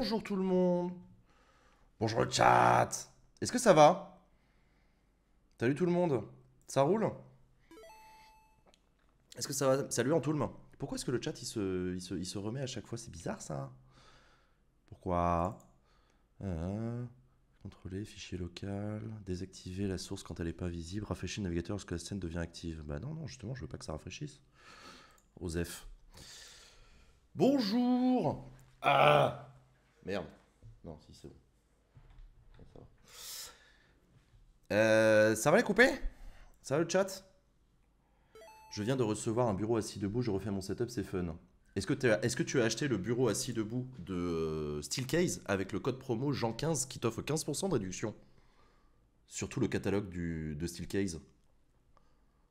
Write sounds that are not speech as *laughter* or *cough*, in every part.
Bonjour tout le monde. Bonjour le chat. Est-ce que ça va Salut tout le monde. Ça roule Est-ce que ça va Salut en tout le monde. Pourquoi est-ce que le chat il se, il se, remet à chaque fois C'est bizarre ça. Pourquoi ah, ah. Contrôler, fichier local, désactiver la source quand elle n'est pas visible, rafraîchir le navigateur lorsque la scène devient active. Bah non, non, justement, je veux pas que ça rafraîchisse. Osef. Bonjour ah. Merde. Non, si c'est bon. Ça va. Euh, ça va les couper Ça va le chat Je viens de recevoir un bureau assis debout, je refais mon setup, c'est fun. Est-ce que, est que, tu as acheté le bureau assis debout de euh, Steelcase avec le code promo Jean15 qui t'offre 15% de réduction Surtout le catalogue du, de Steelcase.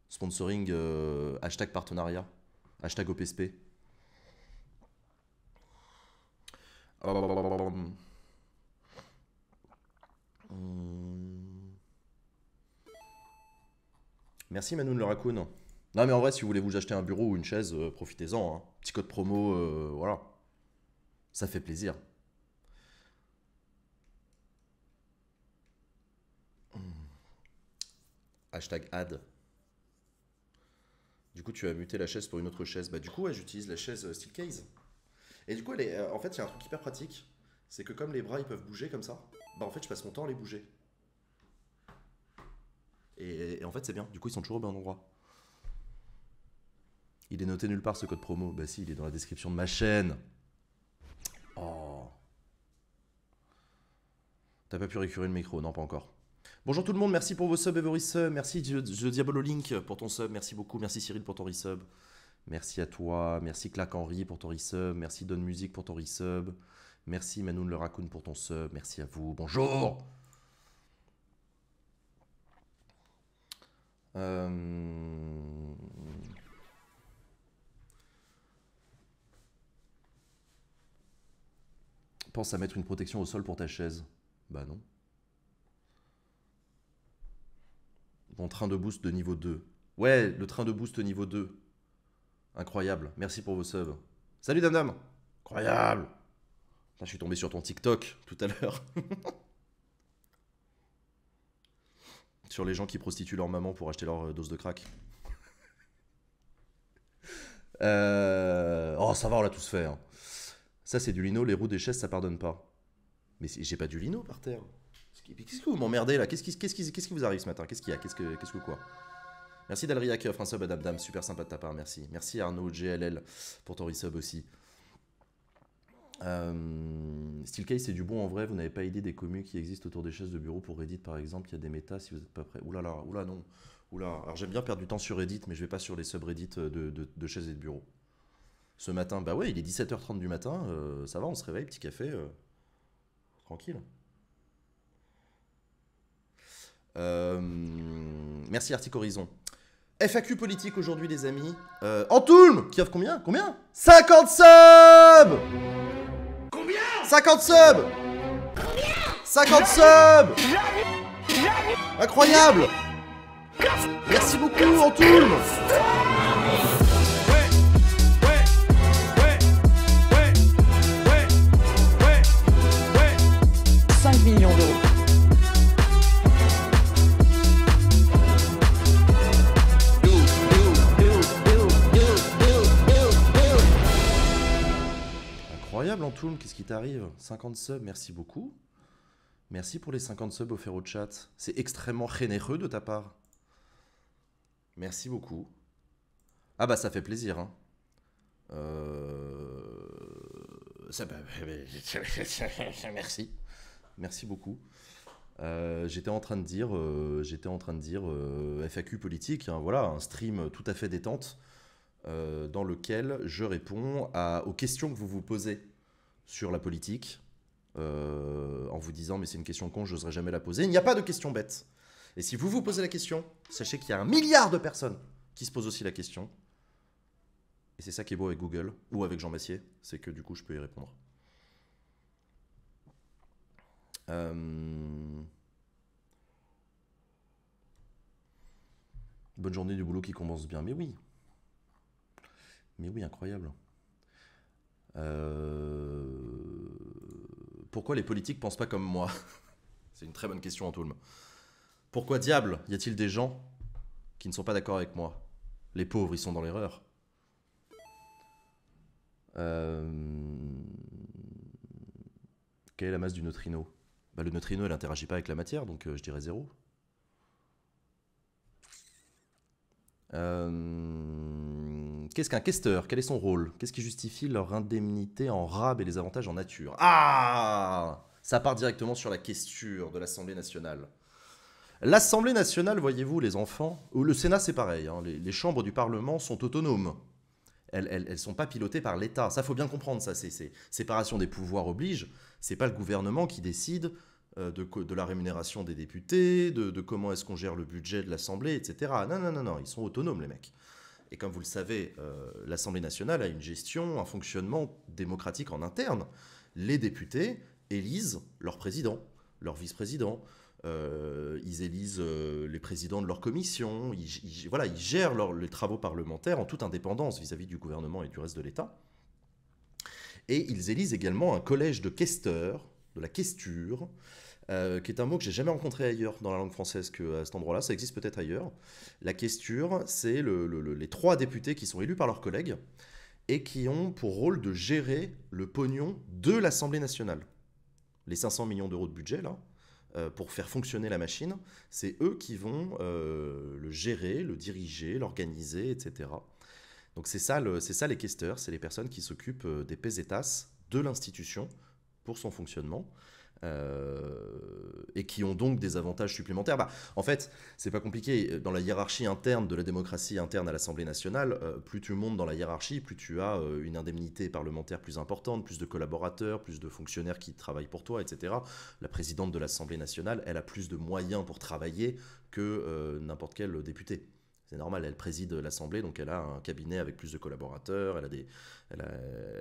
Sponsoring, euh, hashtag partenariat, hashtag OPSP. Hmm. Merci Manoun le raccoon. Non mais en vrai, si vous voulez vous acheter un bureau ou une chaise, euh, profitez-en. Hein. Petit code promo, euh, voilà. Ça fait plaisir. Hmm. Hashtag ad. Du coup, tu as muté la chaise pour une autre chaise. Bah du coup, j'utilise la chaise euh, Steelcase. Et du coup, euh, en fait, il y a un truc hyper pratique, c'est que comme les bras ils peuvent bouger comme ça, bah en fait, je passe mon temps à les bouger. Et, en fait, c'est bien. Du coup, ils sont toujours au bon endroit. Il est noté nulle part ce code promo. Bah si, il est dans la description de ma chaîne. Oh. T'as pas pu récurer le micro, non pas encore. Bonjour tout le monde, merci pour vos subs et vos resubs. Merci The Diablo Link pour ton sub, merci beaucoup. Merci Cyril pour ton resub. Merci à toi, merci Clac Henry pour ton resub, merci Don Music pour ton resub, merci Manoun le Raccoon pour ton sub, merci à vous, bonjour euh, Pense à mettre une protection au sol pour ta chaise. Bah non. Mon train de boost de niveau 2. Ouais, le train de boost niveau 2. Incroyable. Merci pour vos subs. Salut dame. Incroyable je suis tombé sur ton TikTok tout à l'heure. *laughs* sur les gens qui prostituent leur maman pour acheter leur euh, dose de crack. *laughs* Euh, oh, ça va, on l'a tous fait. Hein. Ça, c'est du lino, les roues des chaises, ça pardonne pas. Mais j'ai pas du lino par terre. Qu'est-ce que vous m'emmerdez là Qu'est-ce qui, vous arrive ce matin Qu'est-ce qu'il y a Qu'est-ce qu'est-ce que quoi Merci Dalriac, qui offre un sub à Dabdam, super sympa de ta part, merci. Merci Arnaud GLL pour ton resub aussi. Euh, Steelcase, c'est du bon en vrai, vous n'avez pas idée des communes qui existent autour des chaises de bureau pour Reddit par exemple, il y a des méta si vous n'êtes pas prêt. Oulala, là oula non, oula. Alors j'aime bien perdre du temps sur Reddit, mais je vais pas sur les subreddits euh, de, de, chaises et de bureau. Ce matin, bah ouais, il est 17h30 du matin, euh, ça va, on se réveille, petit café, tranquille. merci Artic Horizon. FAQ politique aujourd'hui, les amis. Euh, Antoulm Qui offre combien Combien 50 subs Combien 50 subs Combien 50 subs Incroyable Merci beaucoup, Antoulm incroyable, Antoine, qu'est-ce qui t'arrive 50 subs, merci beaucoup. Merci pour les 50 subs offerts au chat. C'est extrêmement généreux de ta part. Merci beaucoup. Ah bah ça fait plaisir. Hein. Euh... Bah, *laughs* merci. Merci beaucoup. Euh, j'étais en train de dire, euh, j'étais en train de dire euh, FAQ politique, hein, voilà, un stream tout à fait détente. Euh, dans lequel je réponds aux questions que vous vous posez sur la politique, euh, en vous disant mais c'est une question con, je n'oserais jamais la poser. Il n'y a pas de question bête. Et si vous vous posez la question, sachez qu'il y a un milliard de personnes qui se posent aussi la question. Et c'est ça qui est beau avec Google ou avec Jean Massier, c'est que du coup je peux y répondre. Euh, bonne journée du boulot qui commence bien, mais oui, mais oui, incroyable. Euh, pourquoi les politiques pensent pas comme moi *laughs* C'est une très bonne question, Antoine. Pourquoi diable y a-t-il des gens qui ne sont pas d'accord avec moi Les pauvres, ils sont dans l'erreur. Euh, quelle est la masse du neutrino bah, Le neutrino, il n'interagit pas avec la matière, donc euh, je dirais zéro. Euh... Qu'est-ce qu'un questeur Quel est son rôle Qu'est-ce qui justifie leur indemnité en rab et les avantages en nature Ah Ça part directement sur la question de l'Assemblée nationale. L'Assemblée nationale, voyez-vous, les enfants, ou le Sénat, c'est pareil. Hein, les, chambres du Parlement sont autonomes. Elles ne sont pas pilotées par l'État. Ça, faut bien comprendre, ça. C'est séparation des pouvoirs oblige. C'est pas le gouvernement qui décide euh, de, la rémunération des députés, de, de comment est-ce qu'on gère le budget de l'Assemblée, etc. Non, non, non, non. Ils sont autonomes, les mecs. Et comme vous le savez, euh, l'Assemblée nationale a une gestion, un fonctionnement démocratique en interne. Les députés élisent leur président, leur vice-président. Euh, ils élisent euh, les présidents de leur commission. Ils, voilà, ils gèrent les travaux parlementaires en toute indépendance vis-à-vis du gouvernement et du reste de l'État. Et ils élisent également un collège de questeurs, de la questure, euh, qui est un mot que j'ai jamais rencontré ailleurs dans la langue française qu'à euh, cet endroit-là. Ça existe peut-être ailleurs. La question, c'est les trois députés qui sont élus par leurs collègues et qui ont pour rôle de gérer le pognon de l'Assemblée nationale. Les 500 millions d'euros de budget, là, euh, pour faire fonctionner la machine, c'est eux qui vont le gérer, le diriger, l'organiser, etc. Donc c'est ça, ça les questeurs, c'est les personnes qui s'occupent des pesetas de l'institution pour son fonctionnement. Euh, et qui ont donc des avantages supplémentaires. Bah, en fait, c'est pas compliqué. Dans la hiérarchie interne de la démocratie interne à l'Assemblée nationale, euh, plus tu montes dans la hiérarchie, plus tu as euh, une indemnité parlementaire plus importante, plus de collaborateurs, plus de fonctionnaires qui travaillent pour toi, etc. La présidente de l'Assemblée nationale, elle a plus de moyens pour travailler que n'importe quel député. C'est normal, elle préside l'Assemblée, donc elle a un cabinet avec plus de collaborateurs, elle a, des, elle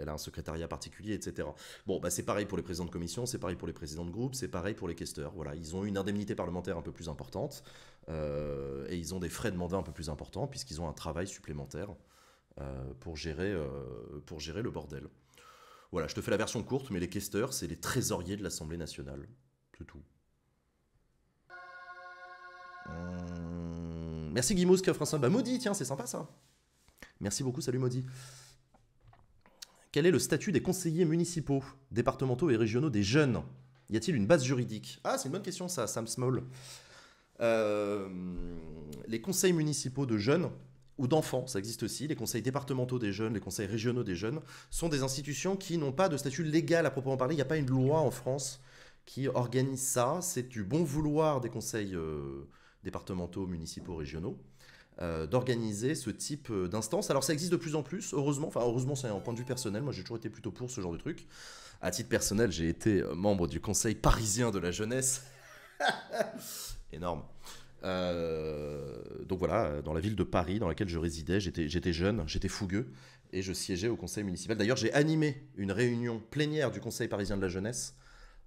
a, un secrétariat particulier, etc. Bon, bah c'est pareil pour les présidents de commission, c'est pareil pour les présidents de groupe, c'est pareil pour les questeurs. Voilà, ils ont une indemnité parlementaire un peu plus importante euh, et ils ont des frais de mandat un peu plus importants puisqu'ils ont un travail supplémentaire euh, pour, gérer, euh, pour gérer le bordel. Voilà, je te fais la version courte, mais les questeurs, c'est les trésoriers de l'Assemblée nationale. C'est tout. Euh, merci Guillaume qui Maudit, tiens, c'est sympa ça. Merci beaucoup, salut Maudit. Quel est le statut des conseillers municipaux, départementaux et régionaux des jeunes Y a-t-il une base juridique Ah, c'est une bonne question ça, Sam Small. Euh, les conseils municipaux de jeunes ou d'enfants, ça existe aussi, les conseils départementaux des jeunes, les conseils régionaux des jeunes, sont des institutions qui n'ont pas de statut légal à proprement parler. Il n'y a pas une loi en France qui organise ça. C'est du bon vouloir des conseils euh, départementaux, municipaux, régionaux, euh, d'organiser ce type euh, d'instance. Alors ça existe de plus en plus, heureusement, enfin heureusement c'est un point de vue personnel, moi j'ai toujours été plutôt pour ce genre de truc. À titre personnel, j'ai été euh, membre du Conseil parisien de la jeunesse. *laughs* Énorme. donc voilà, dans la ville de Paris, dans laquelle je résidais, j'étais jeune, j'étais fougueux, et je siégeais au conseil municipal. D'ailleurs, j'ai animé une réunion plénière du Conseil parisien de la jeunesse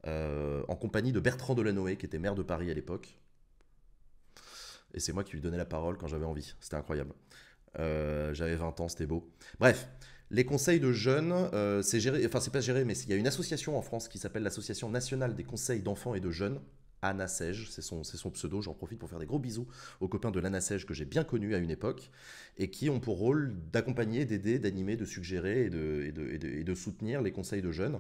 en compagnie de Bertrand Delanoë, qui était maire de Paris à l'époque, et c'est moi qui lui donnais la parole quand j'avais envie. C'était incroyable. Euh, j'avais 20 ans, c'était beau. Bref, les conseils de jeunes, euh, c'est géré, enfin c'est pas géré, mais il y a une association en France qui s'appelle l'Association nationale des conseils d'enfants et de jeunes, Anasège, c'est son, pseudo, j'en profite pour faire des gros bisous aux copains de l'Anasège que j'ai bien connus à une époque, et qui ont pour rôle d'accompagner, d'aider, d'animer, de suggérer et de, soutenir les conseils de jeunes.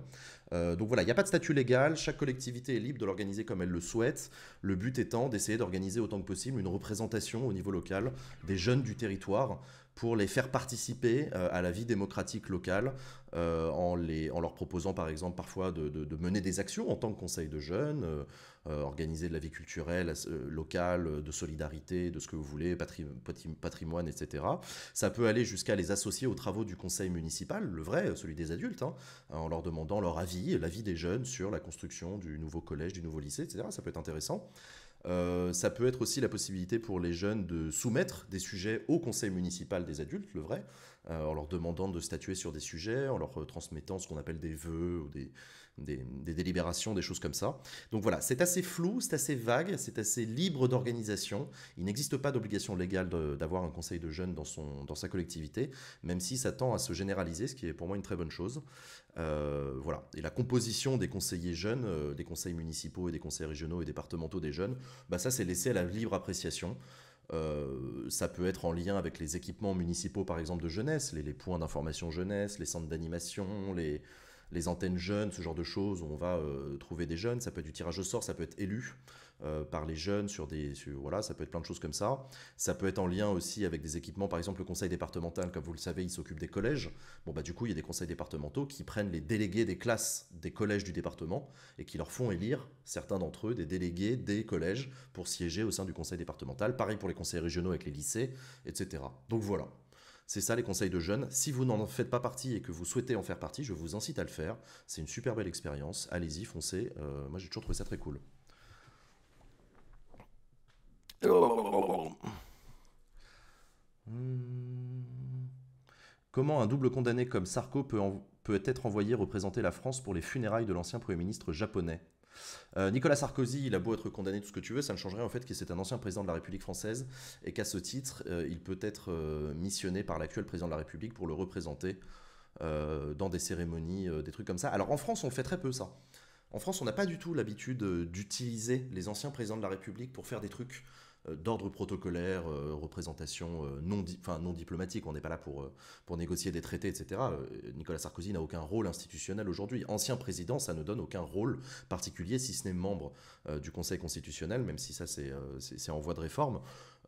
Euh, donc voilà, il n'y a pas de statut légal, chaque collectivité est libre de l'organiser comme elle le souhaite, le but étant d'essayer d'organiser autant que possible une représentation au niveau local des jeunes du territoire pour les faire participer euh, à la vie démocratique locale euh, en, les, en leur proposant par exemple parfois de, mener des actions en tant que conseil de jeunes, euh, organiser de la vie culturelle locale, de solidarité, de ce que vous voulez, patrimoine, etc. Ça peut aller jusqu'à les associer aux travaux du conseil municipal, le vrai, celui des adultes, hein, en leur demandant leur avis, l'avis des jeunes sur la construction du nouveau collège, du nouveau lycée, etc. Ça peut être intéressant. Euh, ça peut être aussi la possibilité pour les jeunes de soumettre des sujets au conseil municipal des adultes, le vrai, euh, en leur demandant de statuer sur des sujets, en leur euh, transmettant ce qu'on appelle des vœux ou des, délibérations, des choses comme ça. Donc voilà, c'est assez flou, c'est assez vague, c'est assez libre d'organisation. Il n'existe pas d'obligation légale d'avoir un conseil de jeunes dans, son, dans sa collectivité, même si ça tend à se généraliser, ce qui est pour moi une très bonne chose. Euh, voilà. Et la composition des conseillers jeunes, euh, des conseils municipaux et des conseils régionaux et départementaux des jeunes, bah ça c'est laissé à la libre appréciation. Euh, ça peut être en lien avec les équipements municipaux, par exemple, de jeunesse, les, points d'information jeunesse, les centres d'animation, les, les, antennes jeunes, ce genre de choses où on va trouver des jeunes. Ça peut être du tirage au sort, ça peut être élu. Euh, par les jeunes sur des voilà ça peut être plein de choses comme ça ça peut être en lien aussi avec des équipements par exemple le conseil départemental comme vous le savez il s'occupe des collèges bon bah du coup il y a des conseils départementaux qui prennent les délégués des classes des collèges du département et qui leur font élire certains d'entre eux des délégués des collèges pour siéger au sein du conseil départemental pareil pour les conseils régionaux avec les lycées etc donc voilà c'est ça les conseils de jeunes. Si vous n'en faites pas partie et que vous souhaitez en faire partie, je vous incite à le faire. C'est une super belle expérience. Allez-y, foncez. Euh, moi, j'ai toujours trouvé ça très cool. Hmm. Comment un double condamné comme Sarko peut, peut être envoyé représenter la France pour les funérailles de l'ancien Premier ministre japonais euh, Nicolas Sarkozy, il a beau être condamné tout ce que tu veux, ça ne changerait en fait que c'est un ancien président de la République française et qu'à ce titre, euh, il peut être euh, missionné par l'actuel président de la République pour le représenter dans des cérémonies, des trucs comme ça. Alors en France, on fait très peu ça. En France, on n'a pas du tout l'habitude d'utiliser les anciens présidents de la République pour faire des trucs. Euh, d'ordre protocolaire, euh, représentation euh, non, non diplomatique, on n'est pas là pour, pour négocier des traités, etc. Nicolas Sarkozy n'a aucun rôle institutionnel aujourd'hui. Ancien président, ça ne donne aucun rôle particulier, si ce n'est membre du Conseil constitutionnel, même si ça c'est en voie de réforme.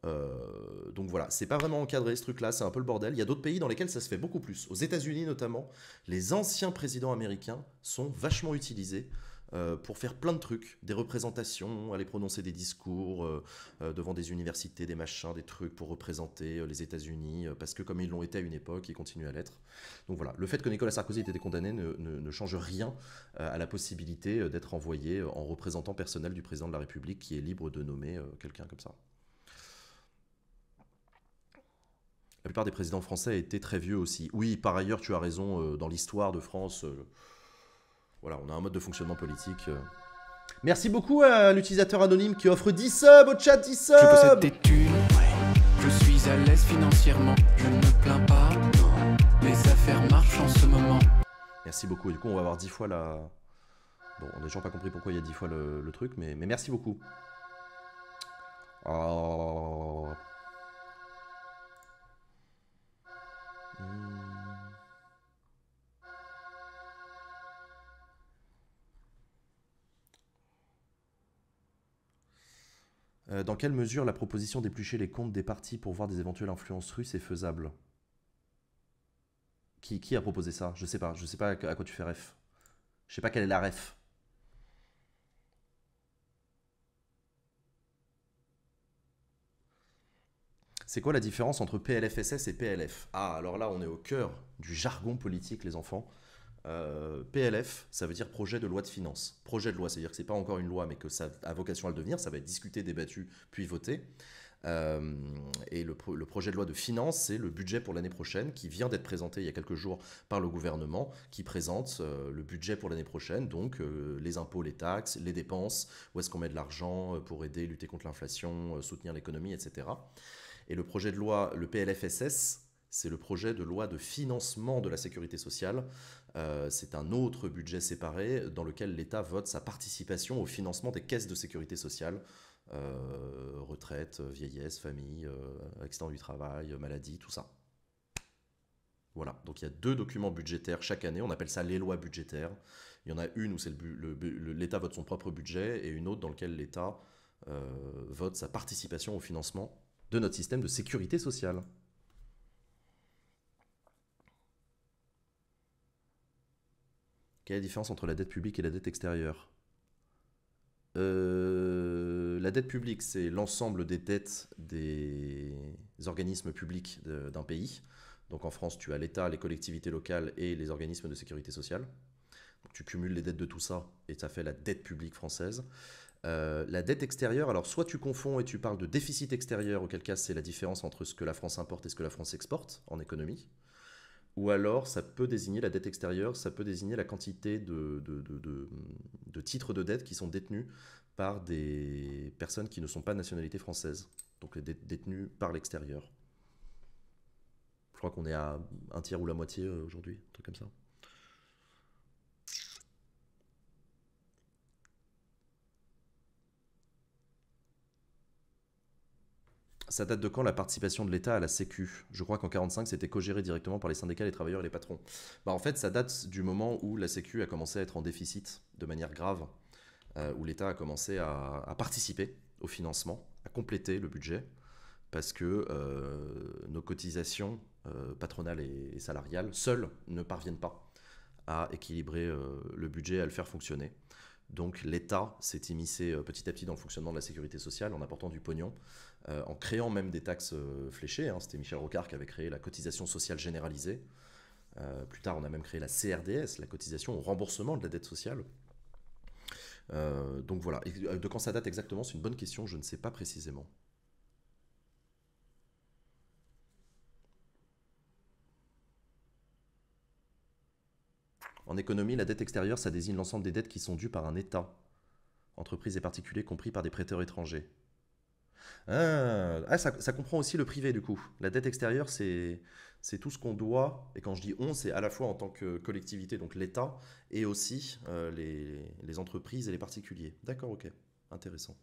donc voilà, c'est pas vraiment encadré ce truc-là, c'est un peu le bordel. Il y a d'autres pays dans lesquels ça se fait beaucoup plus. Aux États-Unis notamment, les anciens présidents américains sont vachement utilisés euh, pour faire plein de trucs, des représentations, aller prononcer des discours euh, euh, devant des universités, des machins, des trucs pour représenter les États-Unis, parce que comme ils l'ont été à une époque, ils continuent à l'être. Donc voilà, le fait que Nicolas Sarkozy ait été condamné ne change rien à la possibilité d'être envoyé en représentant personnel du président de la République qui est libre de nommer quelqu'un comme ça. La plupart des présidents français étaient très vieux aussi. Oui, par ailleurs, tu as raison, dans l'histoire de France, voilà, on a un mode de fonctionnement politique. Euh. Merci beaucoup à l'utilisateur anonyme qui offre 10 subs au chat, 10 subs Je possède je suis à l'aise financièrement, je ne me plains pas, les affaires marchent en ce moment. Merci beaucoup, du coup on va avoir 10 fois la... Bon, on n'a toujours pas compris pourquoi il y a 10 fois le, truc, mais, merci beaucoup. Oh. Euh, dans quelle mesure la proposition d'éplucher les comptes des partis pour voir des éventuelles influences russes est faisable qui, a proposé ça Je sais pas, je sais pas à quoi tu fais ref. Je sais pas quelle est la ref. C'est quoi la différence entre PLFSS et PLF Ah, alors là, on est au cœur du jargon politique, les enfants. Euh, PLF, ça veut dire projet de loi de finance Projet de loi, c'est-à-dire que c'est pas encore une loi, mais que ça a vocation à le devenir, ça va être discuté, débattu, puis voté. Euh, et le, projet de loi de finance c'est le budget pour l'année prochaine qui vient d'être présenté il y a quelques jours par le gouvernement, qui présente euh, le budget pour l'année prochaine, donc les impôts, les taxes, les dépenses, où est-ce qu'on met de l'argent pour aider, lutter contre l'inflation, soutenir l'économie, etc. Et le projet de loi, le PLFSS, c'est le projet de loi de financement de la sécurité sociale. Euh, c'est un autre budget séparé dans lequel l'État vote sa participation au financement des caisses de sécurité sociale, euh, retraite, vieillesse, famille, euh, accident du travail, maladie, tout ça. Voilà, donc il y a deux documents budgétaires chaque année, on appelle ça les lois budgétaires. Il y en a une où l'État vote son propre budget et une autre dans laquelle l'État vote sa participation au financement de notre système de sécurité sociale. Quelle est la différence entre la dette publique et la dette extérieure euh, La dette publique, c'est l'ensemble des dettes des organismes publics d'un pays. Donc en France, tu as l'État, les collectivités locales et les organismes de sécurité sociale. tu cumules les dettes de tout ça et ça fait la dette publique française. Euh, la dette extérieure, alors soit tu confonds et tu parles de déficit extérieur, auquel cas c'est la différence entre ce que la France importe et ce que la France exporte en économie ou alors ça peut désigner la dette extérieure, ça peut désigner la quantité de, de, titres de dette qui sont détenus par des personnes qui ne sont pas de nationalité française, donc détenus par l'extérieur. Je crois qu'on est à un tiers ou la moitié euh, aujourd'hui, un truc comme ça. Ça date de quand la participation de l'État à la Sécu Je crois qu'en 45, c'était co-géré directement par les syndicats, les travailleurs et les patrons. Bah, en fait, ça date du moment où la Sécu a commencé à être en déficit de manière grave, euh, où l'État a commencé à, participer au financement, à compléter le budget, parce que euh, nos cotisations euh, patronales et, et, salariales seules ne parviennent pas à équilibrer le budget, à le faire fonctionner. Donc l'État s'est immiscé petit à petit dans le fonctionnement de la sécurité sociale en apportant du pognon euh, en créant même des taxes euh, fléchées. Hein. C'était Michel Rocard qui avait créé la cotisation sociale généralisée. Euh, plus tard, on a même créé la CRDS, la cotisation au remboursement de la dette sociale. donc voilà. de quand ça date exactement, c'est une bonne question, je ne sais pas précisément. En économie, la dette extérieure, ça désigne l'ensemble des dettes qui sont dues par un État, entreprises et particuliers compris par des prêteurs étrangers. Ah, ça, comprend aussi le privé du coup. La dette extérieure, c'est tout ce qu'on doit. Et quand je dis on, c'est à la fois en tant que collectivité, donc l'État, et aussi euh, les, entreprises et les particuliers. D'accord, ok. Intéressant.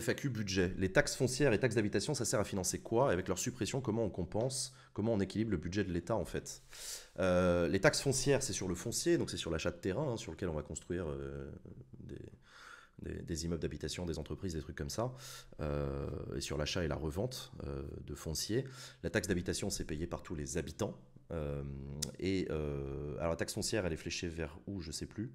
FAQ budget. Les taxes foncières et taxes d'habitation, ça sert à financer quoi Avec leur suppression, comment on compense Comment on équilibre le budget de l'État en fait euh, Les taxes foncières, c'est sur le foncier, donc c'est sur l'achat de terrain hein, sur lequel on va construire euh, des, immeubles d'habitation, des entreprises, des trucs comme ça, euh, et sur l'achat et la revente de foncier. La taxe d'habitation, c'est payé par tous les habitants. et alors la taxe foncière, elle est fléchée vers où, je ne sais plus.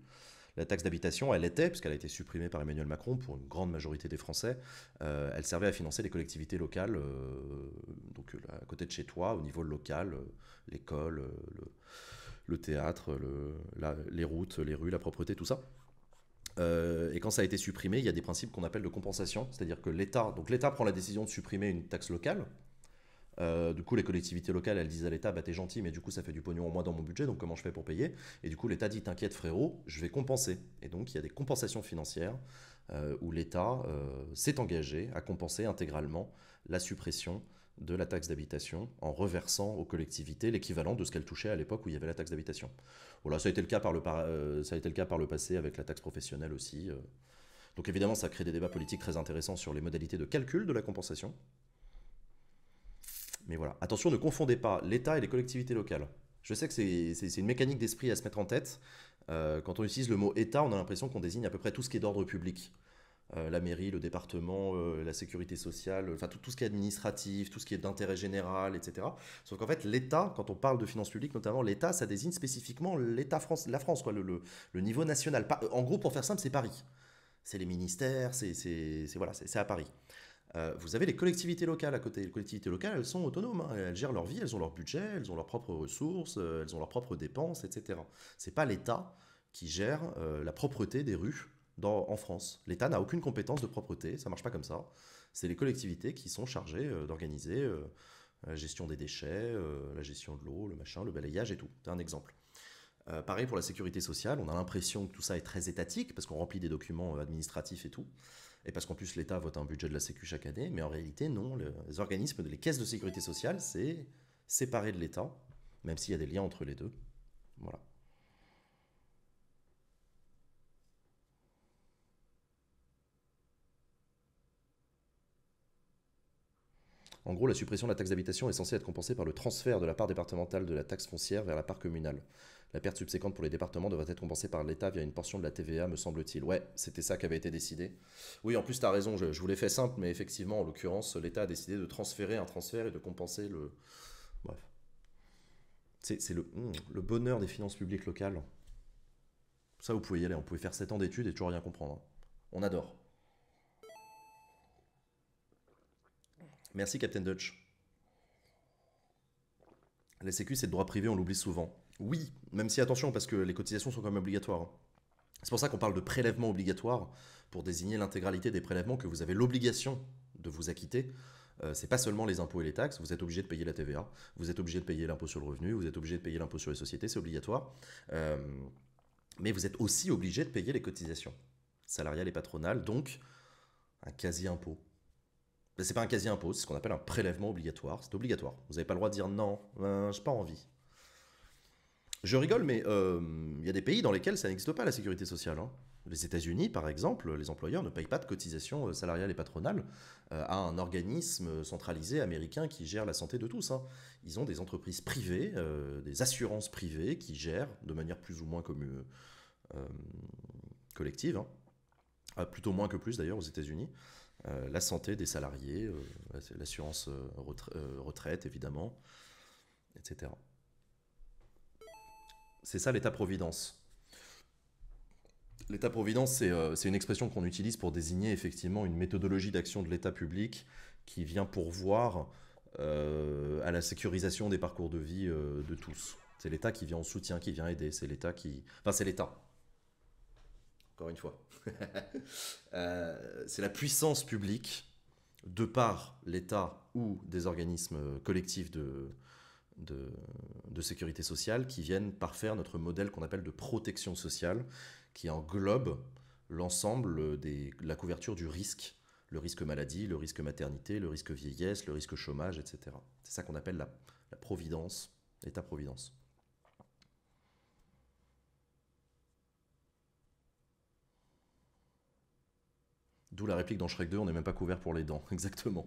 La taxe d'habitation, elle était, puisqu'elle a été supprimée par Emmanuel Macron pour une grande majorité des Français, euh, elle servait à financer les collectivités locales, euh, donc euh, à côté de chez toi, au niveau local, l'école, le, théâtre, les routes, les rues, la propreté, tout ça. et quand ça a été supprimé, il y a des principes qu'on appelle de compensation, c'est-à-dire que l'État, donc l'État prend la décision de supprimer une taxe locale, euh, du coup, les collectivités locales, elles disent à l'État, bah t'es gentil, mais du coup, ça fait du pognon en moins dans mon budget, donc comment je fais pour payer Et du coup, l'État dit, t'inquiète frérot, je vais compenser. Et donc, il y a des compensations financières euh, où l'État euh, s'est engagé à compenser intégralement la suppression de la taxe d'habitation en reversant aux collectivités l'équivalent de ce qu'elles touchaient à l'époque où il y avait la taxe d'habitation. Voilà, ça a, été le cas ça a été le cas par le passé avec la taxe professionnelle aussi. Donc évidemment, ça crée des débats politiques très intéressants sur les modalités de calcul de la compensation. Mais voilà, attention, ne confondez pas l'État et les collectivités locales. Je sais que c'est une mécanique d'esprit à se mettre en tête. Euh, quand on utilise le mot État, on a l'impression qu'on désigne à peu près tout ce qui est d'ordre public. Euh, la mairie, le département, euh, la sécurité sociale, enfin tout, tout, ce qui est administratif, tout ce qui est d'intérêt général, etc. Sauf qu'en fait, l'État, quand on parle de finances publiques, notamment l'État, ça désigne spécifiquement l'État France, la France, quoi, le, niveau national. en gros, pour faire simple, c'est Paris. C'est les ministères, c'est voilà, à Paris. Euh, vous avez les collectivités locales à côté. Les collectivités locales, elles sont autonomes, hein. elles gèrent leur vie, elles ont leur budget, elles ont leurs propres ressources, euh, elles ont leurs propres dépenses, etc. C'est pas l'État qui gère euh, la propreté des rues en France. L'État n'a aucune compétence de propreté, ça marche pas comme ça. C'est les collectivités qui sont chargées d'organiser la gestion des déchets, la gestion de l'eau, le machin, le balayage et tout. C'est un exemple. pareil pour la sécurité sociale, on a l'impression que tout ça est très étatique parce qu'on remplit des documents administratifs et tout et parce qu'en plus l'État vote un budget de la Sécu chaque année, mais en réalité, non, les organismes, les caisses de sécurité sociale, c'est séparé de l'État, même s'il y a des liens entre les deux. Voilà. En gros, la suppression de la taxe d'habitation est censée être compensée par le transfert de la part départementale de la taxe foncière vers la part communale. La perte subséquente pour les départements devrait être compensée par l'État via une portion de la TVA, me semble-t-il. Ouais, c'était ça qui avait été décidé. Oui, en plus, tu as raison, je, vous l'ai fait simple, mais effectivement, en l'occurrence, l'État a décidé de transférer un transfert et de compenser le. Bref. C'est hmm, le, bonheur des finances publiques locales. Ça, vous pouvez y aller. On pouvait faire 7 ans d'études et toujours rien comprendre. Hein. On adore. Merci, Captain Dutch. Les sécu, c'est le droit privé, on l'oublie souvent. Oui, même si attention, parce que les cotisations sont quand même obligatoires. Hein. C'est pour ça qu'on parle de prélèvement obligatoire pour désigner l'intégralité des prélèvements que vous avez l'obligation de vous acquitter. Ce euh, c'est pas seulement les impôts et les taxes, vous êtes obligé de payer la TVA, vous êtes obligé de payer l'impôt sur le revenu, vous êtes obligé de payer l'impôt sur les sociétés, c'est obligatoire. Euh, mais vous êtes aussi obligé de payer les cotisations salariales et patronales, donc un quasi-impôt. C'est pas un quasi-impôt, c'est ce qu'on appelle un prélèvement obligatoire, c'est obligatoire. Vous n'avez pas le droit de dire non, je hein, j'ai pas envie, je rigole, mais euh, il y a des pays dans lesquels ça n'existe pas la sécurité sociale. Hein. Les États-Unis, par exemple, les employeurs ne payent pas de cotisations euh, salariales et patronales euh, à un organisme centralisé américain qui gère la santé de tous. Hein. Ils ont des entreprises privées, des assurances privées qui gèrent de manière plus ou moins collective, hein. plutôt moins que plus d'ailleurs aux États-Unis, la santé des salariés, l'assurance retraite évidemment, etc. C'est ça l'état-providence. L'état-providence, euh, c'est une expression qu'on utilise pour désigner effectivement une méthodologie d'action de l'État public qui vient pourvoir euh, à la sécurisation des parcours de vie euh, de tous. C'est l'État qui vient en soutien, qui vient aider. C'est l'État qui. Enfin, c'est l'État. Encore une fois. *laughs* c'est la puissance publique, de par l'État ou des organismes collectifs de, de, sécurité sociale qui viennent parfaire notre modèle qu'on appelle de protection sociale, qui englobe l'ensemble de la couverture du risque, le risque maladie, le risque maternité, le risque vieillesse, le risque chômage, etc. C'est ça qu'on appelle la, la providence, l'État-providence. D'où la réplique dans Shrek 2, on n'est même pas couvert pour les dents, *laughs* exactement.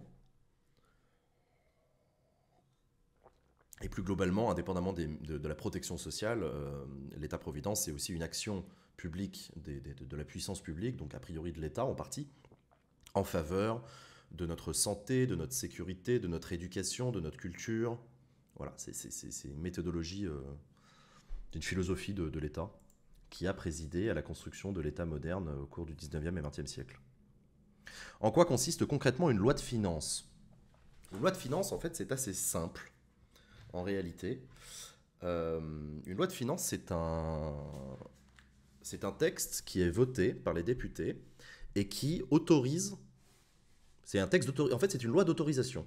Et plus globalement, indépendamment de, la protection sociale, euh, l'État-providence, c'est aussi une action publique de la puissance publique, donc a priori de l'État en partie, en faveur de notre santé, de notre sécurité, de notre éducation, de notre culture. Voilà, c'est une méthodologie, euh, une philosophie de, de l'État qui a présidé à la construction de l'État moderne au cours du 19e et 20e siècle. En quoi consiste concrètement une loi de finances Une loi de finances, en fait, c'est assez simple en réalité. Euh, une loi de finances, c'est un, c'est un texte qui est voté par les députés et qui autorise. C'est un texte En fait, c'est une loi d'autorisation.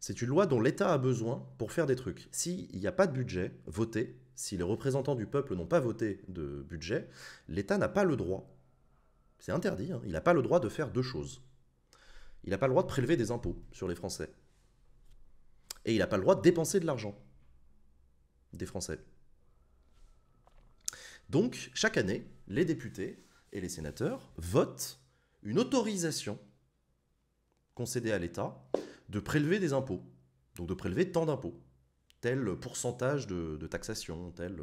C'est une loi dont l'État a besoin pour faire des trucs. S'il n'y a pas de budget voté, si les représentants du peuple n'ont pas voté de budget, l'État n'a pas le droit, c'est interdit, hein. il n'a pas le droit de faire deux choses. Il n'a pas le droit de prélever des impôts sur les Français et il n'a pas le droit de dépenser de l'argent des Français. Donc, chaque année, les députés et les sénateurs votent une autorisation concédée à l'État de prélever des impôts, donc de prélever tant d'impôts, tel pourcentage de, taxation, tel,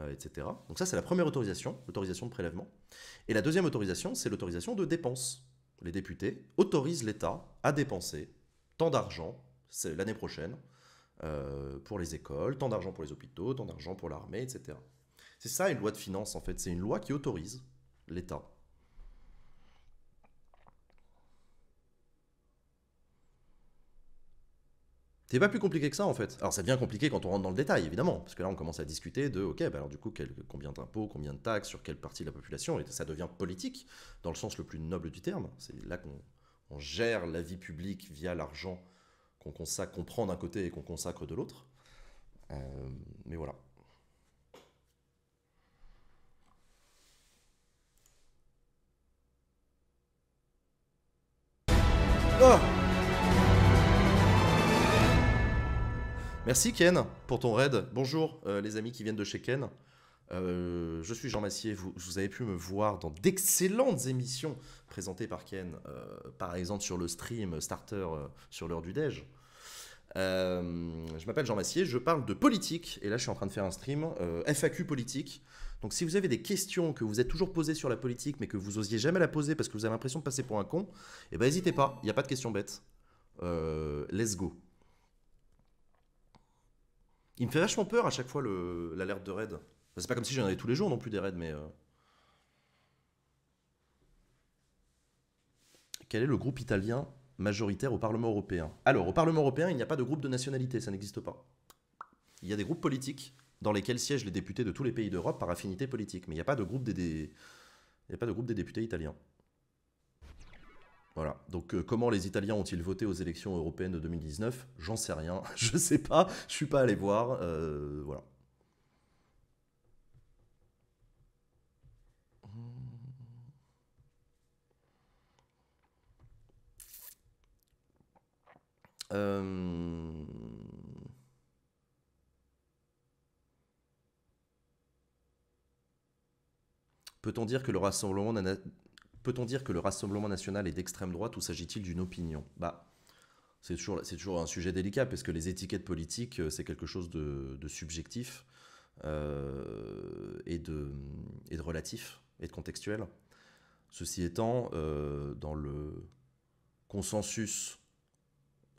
euh, etc. Donc ça, c'est la première autorisation, l'autorisation de prélèvement. Et la deuxième autorisation, c'est l'autorisation de dépense. Les députés autorisent l'État à dépenser tant d'argent c'est l'année prochaine, euh, pour les écoles, tant d'argent pour les hôpitaux, tant d'argent pour l'armée, etc. C'est ça une loi de finances en fait, c'est une loi qui autorise l'État. C'est pas plus compliqué que ça en fait. Alors ça devient compliqué quand on rentre dans le détail évidemment, parce que là on commence à discuter de ok, bah, alors du coup quel, combien d'impôts, combien de taxes, sur quelle partie de la population, et ça devient politique dans le sens le plus noble du terme. C'est là qu'on gère la vie publique via l'argent qu'on consacre, prend d'un côté et qu'on consacre de l'autre. Euh, mais voilà. Oh Merci Ken pour ton raid. Bonjour euh, les amis qui viennent de chez Ken. Euh, je suis Jean Massier, vous, avez pu me voir dans d'excellentes émissions présentées par Ken, euh, par exemple sur le stream Starter euh, sur l'heure du déj. je m'appelle Jean Massier, je parle de politique, et là je suis en train de faire un stream FAQ politique. Donc si vous avez des questions que vous êtes toujours posées sur la politique, mais que vous osiez jamais la poser parce que vous avez l'impression de passer pour un con, eh ben n'hésitez pas, il n'y a pas de questions bêtes. let's go. Il me fait vachement peur à chaque fois l'alerte de raid. C'est pas comme si j'en avais tous les jours non plus des raids, mais. Euh. Quel est le groupe italien majoritaire au Parlement européen Alors, au Parlement européen, il n'y a pas de groupe de nationalité, ça n'existe pas. Il y a des groupes politiques dans lesquels siègent les députés de tous les pays d'Europe par affinité politique, mais il n'y a pas de groupe des, de députés italiens. Voilà. Donc euh, comment les Italiens ont-ils voté aux élections européennes de 2019 J'en sais rien. *laughs* Je sais pas. Je suis pas allé voir. Euh, voilà. Euh, peut-on dire, rassemblement Peut dire que le Rassemblement national est d'extrême droite ou s'agit-il d'une opinion Bah, c'est toujours, toujours, un sujet délicat parce que les étiquettes politiques, euh, c'est quelque chose de, de subjectif euh, et, de, et, de, relatif et de contextuel. Ceci étant, dans le consensus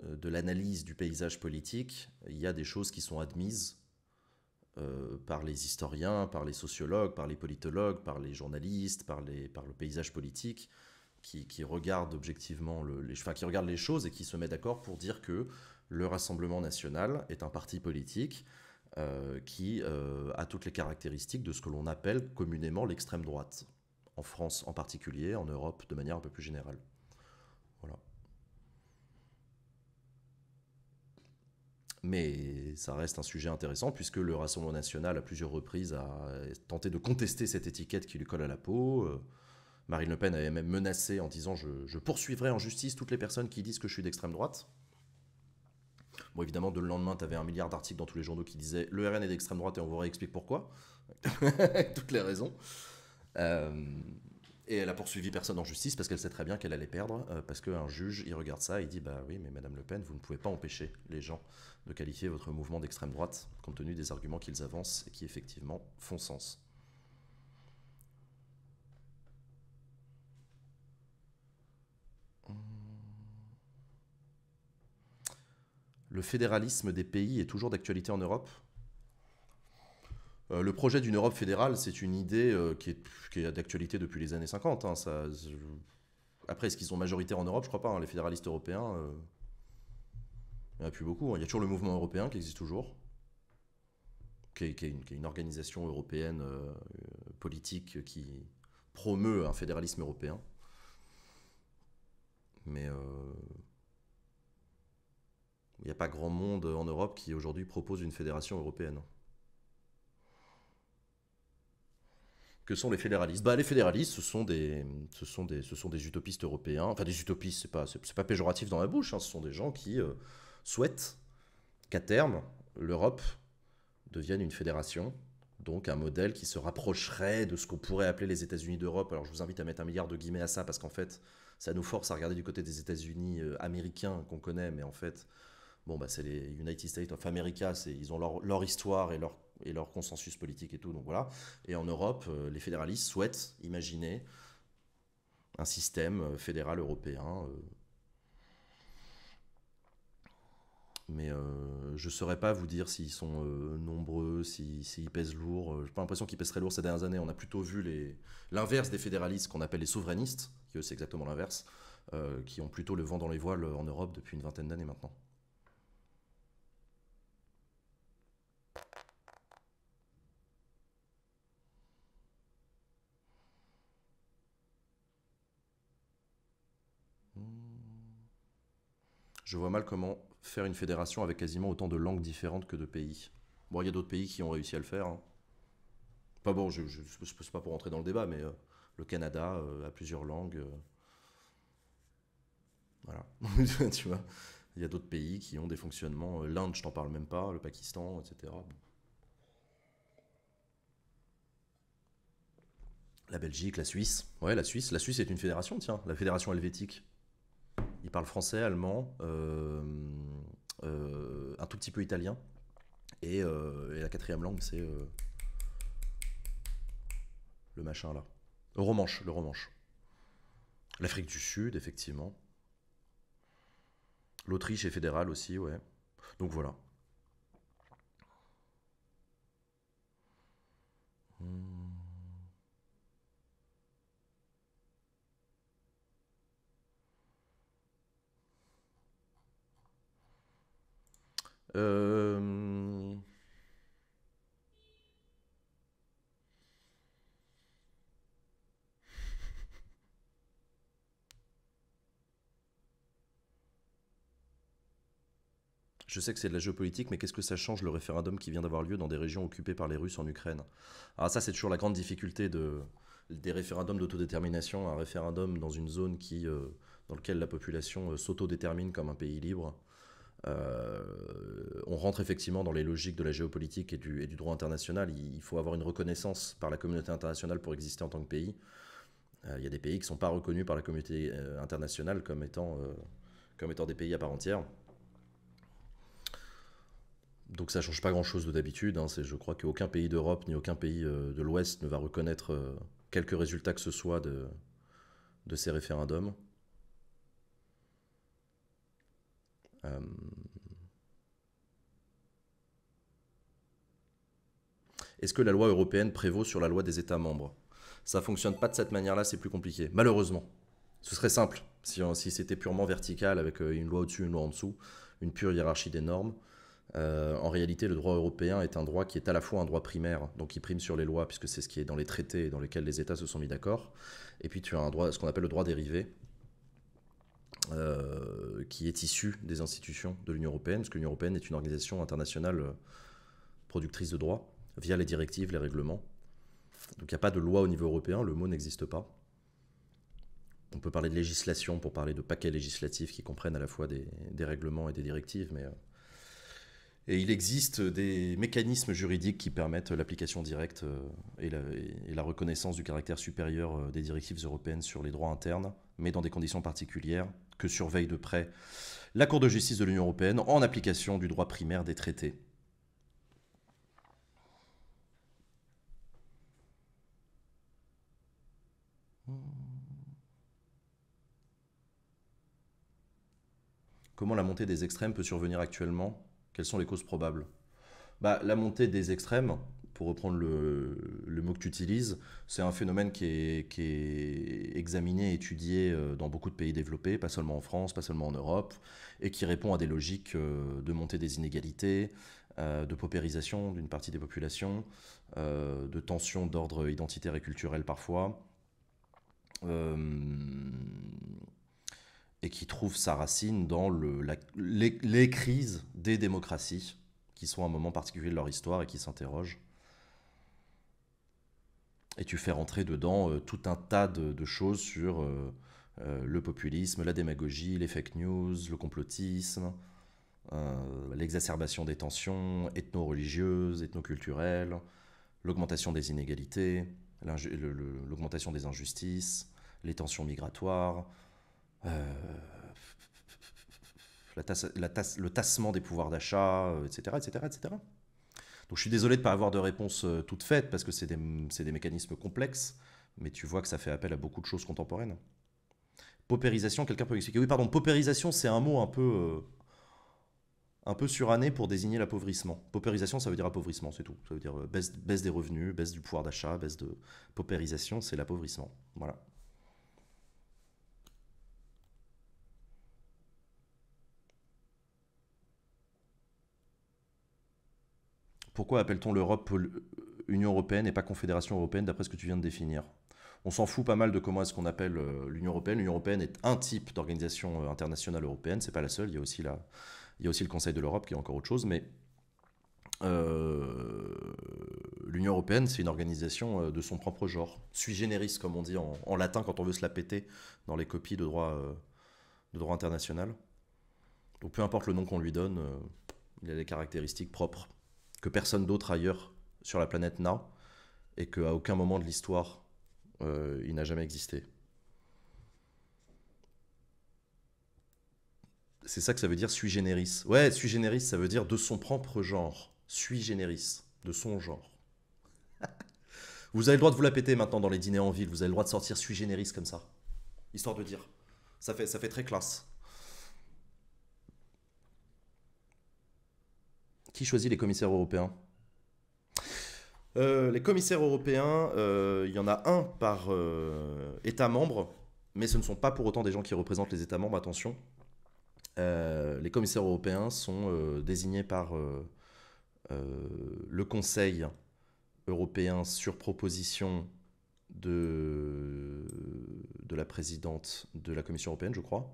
euh, de l'analyse du paysage politique, il y a des choses qui sont admises euh, par les historiens, par les sociologues, par les politologues, par les journalistes, par, le paysage politique, qui, regardent objectivement les, qui regardent les choses et qui se mettent d'accord pour dire que le Rassemblement national est un parti politique euh, qui a toutes les caractéristiques de ce que l'on appelle communément l'extrême droite, en France en particulier, en Europe de manière un peu plus générale. Mais ça reste un sujet intéressant puisque le Rassemblement national, à plusieurs reprises, a tenté de contester cette étiquette qui lui colle à la peau. Euh, Marine Le Pen avait même menacé en disant je, poursuivrai en justice toutes les personnes qui disent que je suis d'extrême droite. Bon, évidemment, de le lendemain, tu avais un milliard d'articles dans tous les journaux qui disaient le RN est d'extrême droite et on vous réexplique pourquoi. *laughs* toutes les raisons. Euh, et elle a poursuivi personne en justice parce qu'elle sait très bien qu'elle allait perdre. parce euh, parce qu'un juge, il regarde ça, il dit Bah oui, mais Madame Le Pen, vous ne pouvez pas empêcher les gens de qualifier votre mouvement d'extrême droite, compte tenu des arguments qu'ils avancent et qui effectivement font sens. Le fédéralisme des pays est toujours d'actualité en Europe euh, le projet d'une Europe fédérale, c'est une idée euh, qui est, d'actualité depuis les années 50. Hein, après, est-ce qu'ils ont majoritaires en Europe Je crois pas. Hein, les fédéralistes européens, euh, il n'y en a plus beaucoup. Hein. Il y a toujours le mouvement européen qui existe toujours, qui est, une, organisation européenne euh, euh, politique qui promeut un fédéralisme européen. Mais euh, il n'y a pas grand monde en Europe qui aujourd'hui propose une fédération européenne. Que sont les fédéralistes bah, Les fédéralistes, ce sont, des, ce, sont des, ce sont des utopistes européens. Enfin, des utopistes, ce n'est pas, péjoratif dans la bouche. Hein. Ce sont des gens qui souhaite qu'à terme, l'Europe devienne une fédération, donc un modèle qui se rapprocherait de ce qu'on pourrait appeler les États-Unis d'Europe. Alors je vous invite à mettre un milliard de guillemets à ça, parce qu'en fait, ça nous force à regarder du côté des États-Unis euh, américains qu'on connaît, mais en fait, bon, bah, c'est les United States of America, ils ont leur, histoire et leur, et leur consensus politique et tout, donc voilà. Et en Europe, euh, les fédéralistes souhaitent imaginer un système euh, fédéral européen Mais euh, je ne saurais pas vous dire s'ils sont euh, nombreux, s'ils pèsent lourd. Euh, je n'ai pas l'impression qu'ils pèseraient lourd ces dernières années. On a plutôt vu l'inverse des fédéralistes qu'on appelle les souverainistes, qui eux c'est exactement l'inverse, qui ont plutôt le vent dans les voiles en Europe depuis une vingtaine d'années maintenant. Hmm. Je vois mal comment faire une fédération avec quasiment autant de langues différentes que de pays. Bon, il y a d'autres pays qui ont réussi à le faire. Pas hein. bon, je ne pas pour rentrer dans le débat, mais euh, le Canada euh, a plusieurs langues. Euh, voilà, *laughs* tu Il y a d'autres pays qui ont des fonctionnements. L'Inde, je t'en parle même pas, le Pakistan, etc. La Belgique, la Suisse. Ouais, la Suisse. La Suisse est une fédération, tiens. La fédération helvétique parle français, allemand, euh, euh, un tout petit peu italien. Et, euh, la quatrième langue, c'est le machin là. Le romanche, le romanche. L'Afrique du Sud, effectivement. L'Autriche est fédérale aussi, ouais. Donc voilà. Hmm. Euh, Je sais que c'est de la géopolitique, mais qu'est-ce que ça change le référendum qui vient d'avoir lieu dans des régions occupées par les Russes en Ukraine Ah, ça, c'est toujours la grande difficulté de, des référendums d'autodétermination. Un référendum dans une zone qui, euh, dans laquelle la population euh, s'autodétermine comme un pays libre. Euh, on rentre effectivement dans les logiques de la géopolitique et du, droit international. Il, faut avoir une reconnaissance par la communauté internationale pour exister en tant que pays. Euh, il y a des pays qui ne sont pas reconnus par la communauté euh, internationale comme étant, comme étant des pays à part entière. Donc ça ne change pas grand-chose de d'habitude. Hein. Je crois qu'aucun pays d'Europe ni aucun pays de l'Ouest ne va reconnaître quelques résultats que ce soit de ces référendums. Euh, est-ce que la loi européenne prévaut sur la loi des États membres Ça ne fonctionne pas de cette manière-là, c'est plus compliqué. Malheureusement, ce serait simple si, c'était purement vertical avec euh, une loi au-dessus, une loi en dessous, une pure hiérarchie des normes. Euh, en réalité, le droit européen est un droit qui est à la fois un droit primaire, donc qui prime sur les lois, puisque c'est ce qui est dans les traités dans lesquels les États se sont mis d'accord, et puis tu as un droit, ce qu'on appelle le droit dérivé, euh, qui est issu des institutions de l'Union européenne, parce que l'Union européenne est une organisation internationale euh, productrice de droits via les directives, les règlements. Donc il n'y a pas de loi au niveau européen, le mot n'existe pas. On peut parler de législation pour parler de paquets législatifs qui comprennent à la fois des, règlements et des directives, mais... Euh, et il existe des mécanismes juridiques qui permettent l'application directe et la, reconnaissance du caractère supérieur des directives européennes sur les droits internes, mais dans des conditions particulières, surveille de près la Cour de justice de l'Union européenne en application du droit primaire des traités. Comment la montée des extrêmes peut survenir actuellement Quelles sont les causes probables bah, La montée des extrêmes, reprendre le, mot que tu utilises, c'est un phénomène qui est, examiné et étudié euh, dans beaucoup de pays développés, pas seulement en France, pas seulement en Europe, et qui répond à des logiques euh, de montée des inégalités, euh, de paupérisation d'une partie des populations, de tensions d'ordre identitaire et culturel parfois, et qui trouve sa racine dans le, les, les crises des démocraties qui sont à un moment particulier de leur histoire et qui s'interrogent et tu fais rentrer dedans euh, tout un tas de, choses sur euh, euh, le populisme, la démagogie, les fake news, le complotisme, l'exacerbation des tensions ethno-religieuses, ethno-culturelles, l'augmentation des inégalités, l'augmentation des injustices, les tensions migratoires, le tassement des pouvoirs d'achat, etc., etc., etc. Donc je suis désolé de ne pas avoir de réponse euh, toute faite parce que c'est des, des, mécanismes complexes, mais tu vois que ça fait appel à beaucoup de choses contemporaines. Paupérisation, quelqu'un peut expliquer Oui, pardon, paupérisation, c'est un mot un peu, euh, un peu suranné pour désigner l'appauvrissement. Paupérisation, ça veut dire appauvrissement, c'est tout. Ça veut dire euh, baisse, baisse des revenus, baisse du pouvoir d'achat, baisse de. Paupérisation, c'est l'appauvrissement. Voilà. Pourquoi appelle-t-on l'Europe Union européenne et pas Confédération européenne, d'après ce que tu viens de définir On s'en fout pas mal de comment est-ce qu'on appelle euh, l'Union européenne. L'Union européenne est un type d'organisation euh, internationale européenne, c'est pas la seule. Il y a aussi, la, il y a aussi le Conseil de l'Europe qui est encore autre chose, mais euh, l'Union européenne, c'est une organisation de son propre genre, sui generis, comme on dit en, latin quand on veut se la péter dans les copies de droit, de droit international. Donc peu importe le nom qu'on lui donne, il a des caractéristiques propres que personne d'autre ailleurs sur la planète n'a, et qu'à aucun moment de l'histoire, euh, il n'a jamais existé. C'est ça que ça veut dire sui generis. Ouais, sui generis, ça veut dire de son propre genre. Sui generis, de son genre. *laughs* vous avez le droit de vous la péter maintenant dans les dîners en ville, vous avez le droit de sortir sui generis comme ça. Histoire de dire. Ça fait, ça fait très classe. Qui choisit les commissaires européens euh, les commissaires européens, euh, il y en a un par euh, État membre, mais ce ne sont pas pour autant des gens qui représentent les États membres, attention. les commissaires européens sont désignés par le Conseil européen sur proposition de la présidente de la Commission européenne, je crois.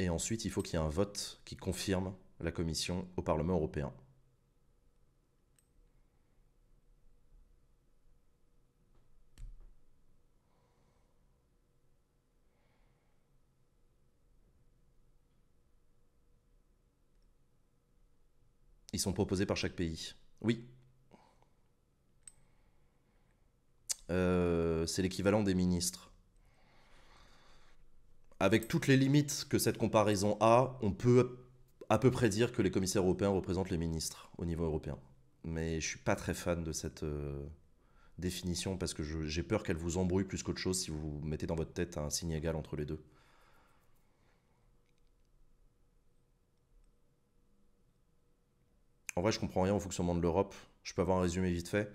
Et ensuite, il faut qu'il y ait un vote qui confirme la Commission au Parlement européen. Ils sont proposés par chaque pays. Oui. Euh, c'est l'équivalent des ministres. Avec toutes les limites que cette comparaison a, on peut à peu près dire que les commissaires européens représentent les ministres au niveau européen. Mais je suis pas très fan de cette euh, définition parce que j'ai peur qu'elle vous embrouille plus qu'autre chose si vous mettez dans votre tête un signe égal entre les deux. En vrai, je comprends rien au fonctionnement de l'Europe. Je peux avoir un résumé vite fait.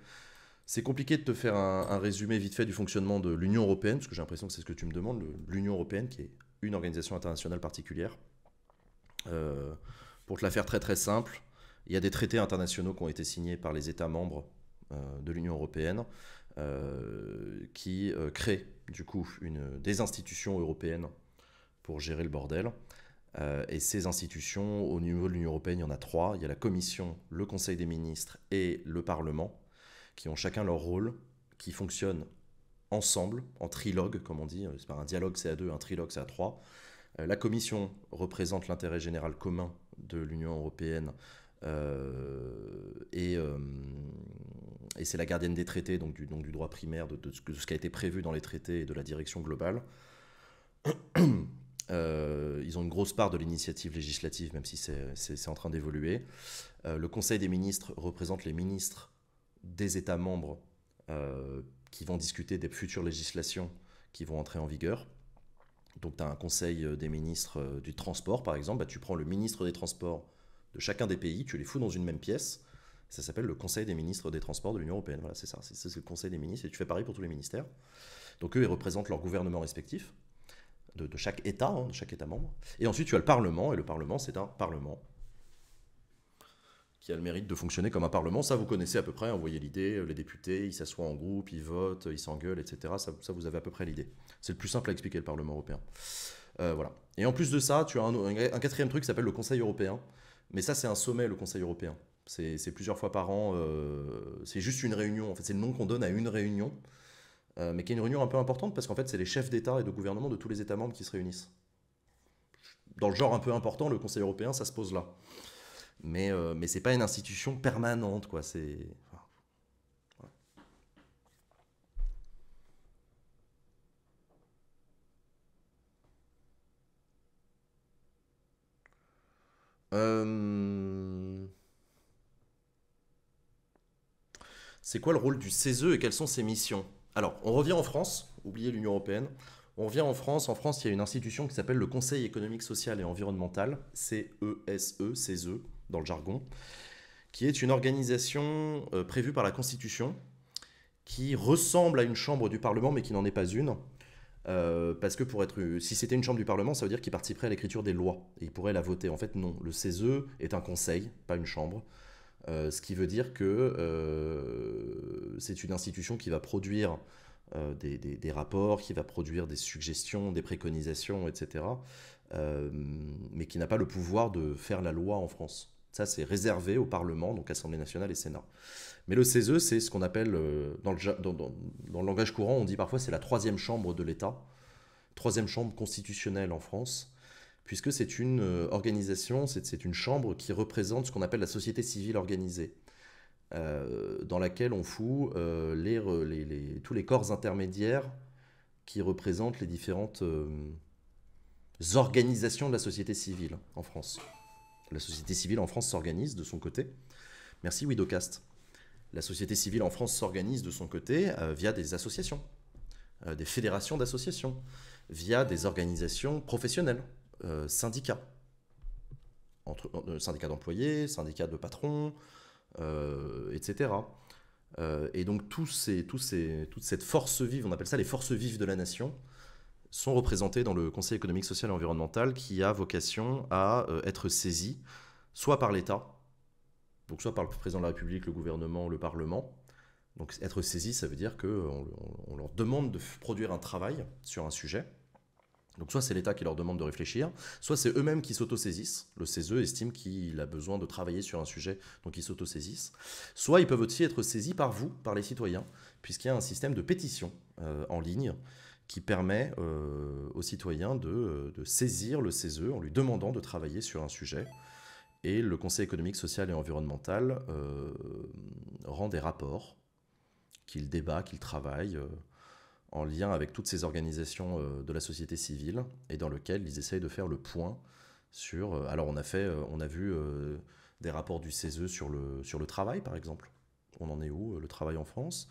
C'est compliqué de te faire un, un, résumé vite fait du fonctionnement de l'Union européenne, parce que j'ai l'impression que c'est ce que tu me demandes, l'Union européenne qui est une organisation internationale particulière. Euh, pour te la faire très très simple, il y a des traités internationaux qui ont été signés par les États membres euh, de l'Union européenne euh, qui créent du coup une, des institutions européennes pour gérer le bordel. et ces institutions, au niveau de l'Union européenne, il y en a trois. Il y a la Commission, le Conseil des ministres et le Parlement, qui ont chacun leur rôle, qui fonctionnent ensemble, en trilogue, comme on dit. C'est pas un dialogue, c'est à deux, un trilogue, c'est à trois. Euh, la Commission représente l'intérêt général commun de l'Union européenne euh, euh, et, c'est la gardienne des traités, donc du, droit primaire, de, ce qui a été prévu dans les traités et de la direction globale. *coughs* ils ont une grosse part de l'initiative législative, même si c'est en train d'évoluer. le Conseil des ministres représente les ministres des États membres qui vont discuter des futures législations qui vont entrer en vigueur. Donc tu as un conseil euh, des ministres euh, du transport, par exemple, bah, tu prends le ministre des transports de chacun des pays, tu les fous dans une même pièce, ça s'appelle le Conseil des ministres des Transports de l'Union Européenne. Voilà, c'est ça, c'est le Conseil des ministres, et tu fais pareil pour tous les ministères. Donc eux, ils représentent leur gouvernement respectif, de, chaque État, hein, de chaque État membre. Et ensuite, tu as le Parlement, et le Parlement, c'est un Parlement qui a le mérite de fonctionner comme un parlement. Ça, vous connaissez à peu près, on voyait l'idée, euh, les députés, ils s'assoient en groupe, ils votent, ils s'engueulent, etc. Ça, vous avez à peu près l'idée. C'est le plus simple à expliquer le Parlement européen. Euh, voilà. Et en plus de ça, tu as un, quatrième truc qui s'appelle le Conseil européen. Mais ça, c'est un sommet, le Conseil européen. C'est plusieurs fois par an. Euh, c'est juste une réunion. En fait, c'est le nom qu'on donne à une réunion. mais qui est une réunion un peu importante parce qu'en fait, c'est les chefs d'État et de gouvernement de tous les États membres qui se réunissent. Dans le genre un peu important, le Conseil européen, ça se pose là mais, euh, ce n'est pas une institution permanente. Quoi. C'est... Euh, c'est quoi le rôle du CESE et quelles sont ses missions Alors, on revient en France, oubliez l'Union européenne. On revient en France. En France, il y a une institution qui s'appelle le Conseil économique, social et environnemental, CESE, CESE, dans le jargon, qui est une organisation euh, prévue par la Constitution, qui ressemble à une chambre du Parlement, mais qui n'en est pas une. Euh, parce que pour être, euh, si c'était une chambre du Parlement, ça veut dire qu'il participerait à l'écriture des lois et il pourrait la voter. En fait, non. Le CESE est un conseil, pas une chambre. ce qui veut dire que c'est une institution qui va produire des, rapports, qui va produire des suggestions, des préconisations, etc., mais qui n'a pas le pouvoir de faire la loi en France. Ça, c'est réservé au Parlement, donc Assemblée nationale et Sénat. Mais le CESE, c'est ce qu'on appelle, euh, dans le, langage courant, on dit parfois c'est la troisième chambre de l'État, troisième chambre constitutionnelle en France, puisque c'est une euh, organisation, c'est une chambre qui représente ce qu'on appelle la société civile organisée, euh, dans laquelle on fout tous les corps intermédiaires qui représentent les différentes organisations de la société civile en France. La société civile en France s'organise de son côté. Merci Widocast. La société civile en France s'organise de son côté euh, via des associations, euh, des fédérations d'associations, via des organisations professionnelles, euh, syndicats. Entre, syndicats d'employés, syndicats de patrons, etc. et donc tous ces, tous ces, toute cette force vive, on appelle ça les forces vives de la nation, sont représentés dans le Conseil économique, social et environnemental qui a vocation à euh, être saisi soit par l'État, soit par le président de la République, le gouvernement, le Parlement. Donc être saisi, ça veut dire qu'on euh, on leur demande de produire un travail sur un sujet. Donc soit c'est l'État qui leur demande de réfléchir, soit c'est eux-mêmes qui s'autosaisissent. Le CESE estime qu'il a besoin de travailler sur un sujet, donc ils s'autosaisissent. Soit ils peuvent aussi être saisis par vous, par les citoyens, puisqu'il y a un système de pétition euh, en ligne qui permet euh, aux citoyens de, euh, saisir le CESE en lui demandant de travailler sur un sujet. Et le Conseil économique, social et environnemental euh, rend des rapports qu'il débat, qu'il travaille en lien avec toutes ces organisations de la société civile et dans lequel ils essayent de faire le point sur. alors on a fait, on a vu des rapports du CESE sur le, sur le travail par exemple. On en est où le travail en France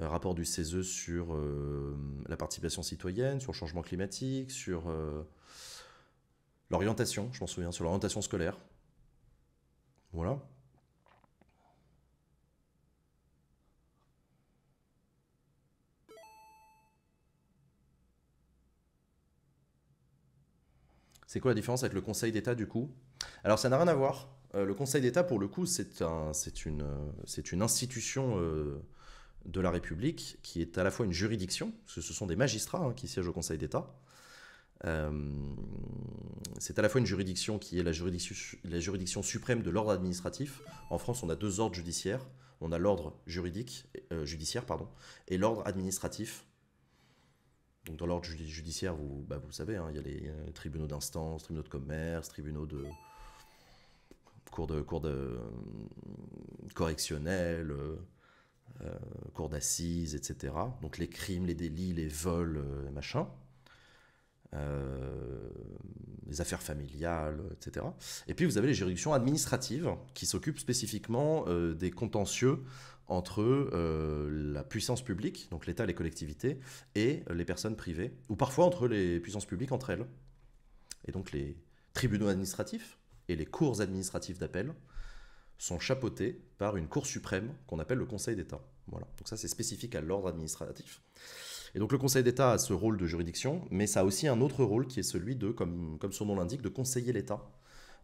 euh, rapport du CESE sur euh, la participation citoyenne, sur le changement climatique, sur euh, l'orientation, je m'en souviens, sur l'orientation scolaire. Voilà. C'est quoi la différence avec le Conseil d'État du coup Alors ça n'a rien à voir. le Conseil d'État, pour le coup, c'est un, une, une, institution de la République, qui est à la fois une juridiction, parce que ce sont des magistrats hein, qui siègent au Conseil d'État. Euh, c'est à la fois une juridiction qui est la juridiction, suprême de l'ordre administratif. En France, on a deux ordres judiciaires. On a l'ordre juridique, euh, judiciaire pardon, et l'ordre administratif. Donc dans l'ordre judiciaire, vous, bah, savez, hein, il y a les euh, tribunaux d'instance, tribunaux de commerce, tribunaux de, cours de cours de correctionnel, euh, cours d'assises, etc. Donc les crimes, les délits, les vols, euh, les machin. Euh, les affaires familiales, etc. Et puis vous avez les juridictions administratives qui s'occupent spécifiquement des contentieux entre la puissance publique, donc l'État, les collectivités, et les personnes privées, ou parfois entre les puissances publiques entre elles. Et donc les tribunaux administratifs et les cours administratives d'appel sont chapeautés par une Cour suprême qu'on appelle le Conseil d'État. Voilà. Donc ça, c'est spécifique à l'ordre administratif. Et donc le Conseil d'État a ce rôle de juridiction, mais ça a aussi un autre rôle qui est celui de, comme, son nom l'indique, de conseiller l'État,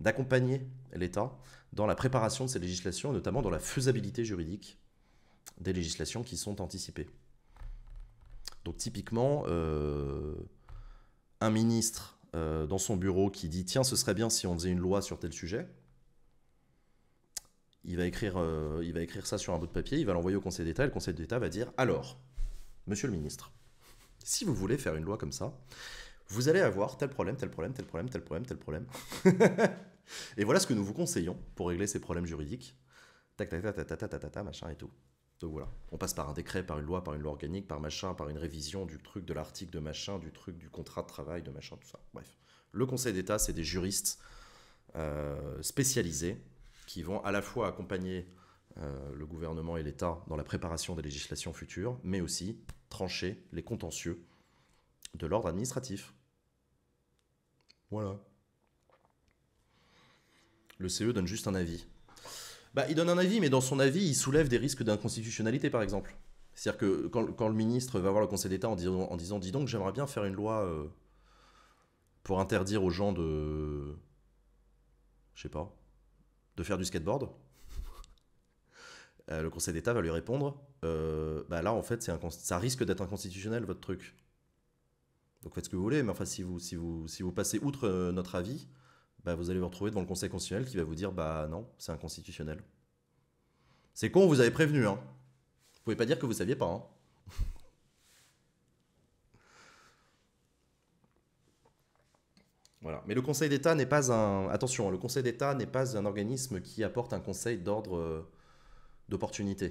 d'accompagner l'État dans la préparation de ses législations, notamment dans la faisabilité juridique des législations qui sont anticipées. Donc typiquement, euh, un ministre euh, dans son bureau qui dit tiens, ce serait bien si on faisait une loi sur tel sujet, il va, écrire, euh, il va écrire ça sur un bout de papier, il va l'envoyer au Conseil d'État, et le Conseil d'État va dire Alors, monsieur le ministre, si vous voulez faire une loi comme ça, vous allez avoir tel problème, tel problème, tel problème, tel problème, tel problème. *laughs* et voilà ce que nous vous conseillons pour régler ces problèmes juridiques. Tac, tac, tac, tac, tac, tac, tac, machin et tout. Donc voilà, on passe par un décret, par une loi, par une loi organique, par machin, par une révision du truc, de l'article, de machin, du truc, du contrat de travail, de machin, tout ça. Bref, le Conseil d'État, c'est des juristes euh, spécialisés qui vont à la fois accompagner euh, le gouvernement et l'État dans la préparation des législations futures, mais aussi trancher les contentieux de l'ordre administratif. Voilà. Le CE donne juste un avis. Bah, il donne un avis, mais dans son avis, il soulève des risques d'inconstitutionnalité, par exemple. C'est-à-dire que quand, le ministre va voir le Conseil d'État en disant, en disant Dis donc, j'aimerais bien faire une loi euh, pour interdire aux gens de. Je sais pas de faire du skateboard euh, Le Conseil d'État va lui répondre euh, bah là, en fait, ça risque d'être inconstitutionnel, votre truc. Donc faites ce que vous voulez, mais enfin, si vous, si vous, passez outre euh, notre avis, bah, vous allez vous retrouver devant le Conseil constitutionnel qui va vous dire bah non, c'est inconstitutionnel. C'est con, vous avez prévenu, hein. Vous pouvez pas dire que vous saviez pas, hein. Voilà. Mais le Conseil d'État n'est pas un. Attention, le Conseil d'État n'est pas un organisme qui apporte un conseil d'ordre euh, d'opportunité.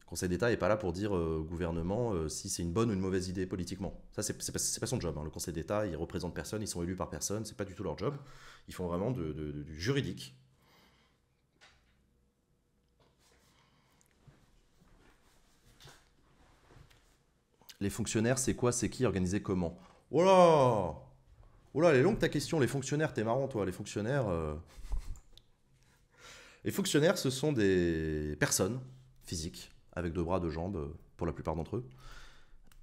Le Conseil d'État n'est pas là pour dire euh, au gouvernement euh, si c'est une bonne ou une mauvaise idée politiquement. Ça, c'est pas, pas son job. Hein. Le Conseil d'État, il représente personne, ils sont élus par personne, c'est pas du tout leur job. Ils font vraiment de, du juridique. Les fonctionnaires, c'est quoi, c'est qui, organisé comment Oh Oh elle est longue ta question. Les fonctionnaires, t'es marrant, toi. Les fonctionnaires. Euh, les fonctionnaires, ce sont des personnes physiques, avec deux bras, deux jambes, pour la plupart d'entre eux,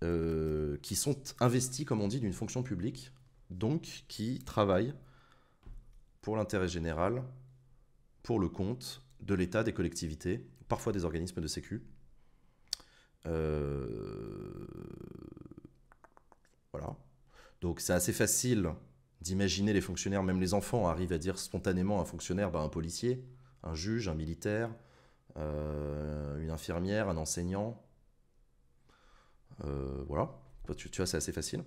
euh, qui sont investis, comme on dit, d'une fonction publique, donc qui travaillent pour l'intérêt général, pour le compte de l'État, des collectivités, parfois des organismes de sécu. Euh, voilà. Donc c'est assez facile d'imaginer les fonctionnaires, même les enfants arrivent à dire spontanément un fonctionnaire, bah, un policier, un juge, un militaire, euh, une infirmière, un enseignant. Euh, voilà, tu, vois, c'est assez facile.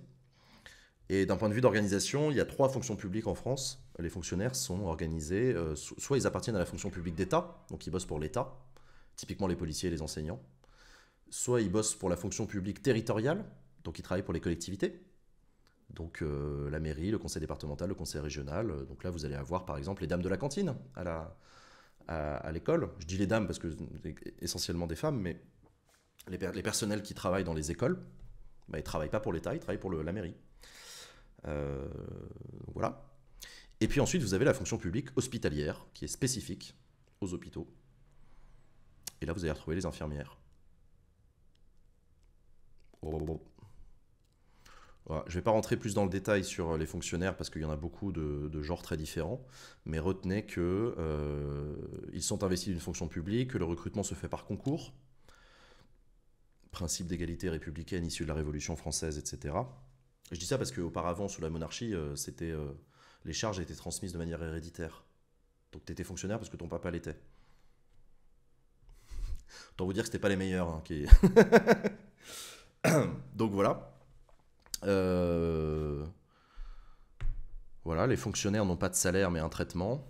Et d'un point de vue d'organisation, il y a trois fonctions publiques en France. Les fonctionnaires sont organisés, euh, soit ils appartiennent à la fonction publique d'État, donc ils bossent pour l'État, typiquement les policiers et les enseignants, soit ils bossent pour la fonction publique territoriale, donc ils travaillent pour les collectivités, donc euh, la mairie, le conseil départemental, le conseil régional. Euh, donc là, vous allez avoir par exemple les dames de la cantine à la, à, l'école. Je dis les dames parce que essentiellement des femmes, mais les, les personnels qui travaillent dans les écoles, bah, ils ne travaillent pas pour l'État, ils travaillent pour la mairie. Euh, voilà. Et puis ensuite, vous avez la fonction publique hospitalière, qui est spécifique aux hôpitaux. Et là, vous allez retrouver les infirmières. Je ne vais pas rentrer plus dans le détail sur euh, les fonctionnaires parce qu'il y en a beaucoup de, genres très différents, mais retenez qu'ils euh, sont investis d'une fonction publique, que le recrutement se fait par concours, principe d'égalité républicaine issu de la Révolution française, etc. Je dis ça parce qu'auparavant, sous la monarchie, euh, euh, les charges étaient transmises de manière héréditaire. Donc tu étais fonctionnaire parce que ton papa l'était. Autant vous dire que c'était pas les meilleurs. Hein, *coughs* Donc voilà. Euh, voilà, les fonctionnaires n'ont pas de salaire mais un traitement.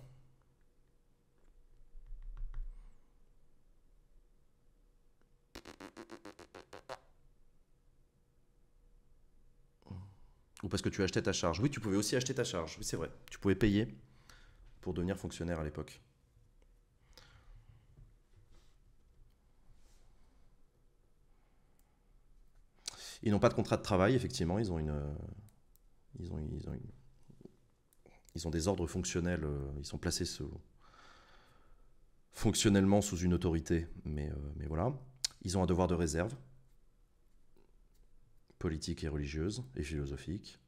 Ou parce que tu achetais ta charge. Oui, tu pouvais aussi acheter ta charge. Oui, c'est vrai. Tu pouvais payer pour devenir fonctionnaire à l'époque. Ils n'ont pas de contrat de travail, effectivement. Ils ont une. Euh, ils ont, ils ont, ils des ordres fonctionnels. Euh, ils sont placés sous, fonctionnellement sous une autorité. Mais, euh, mais voilà. Ils ont un devoir de réserve politique et religieuse et philosophique.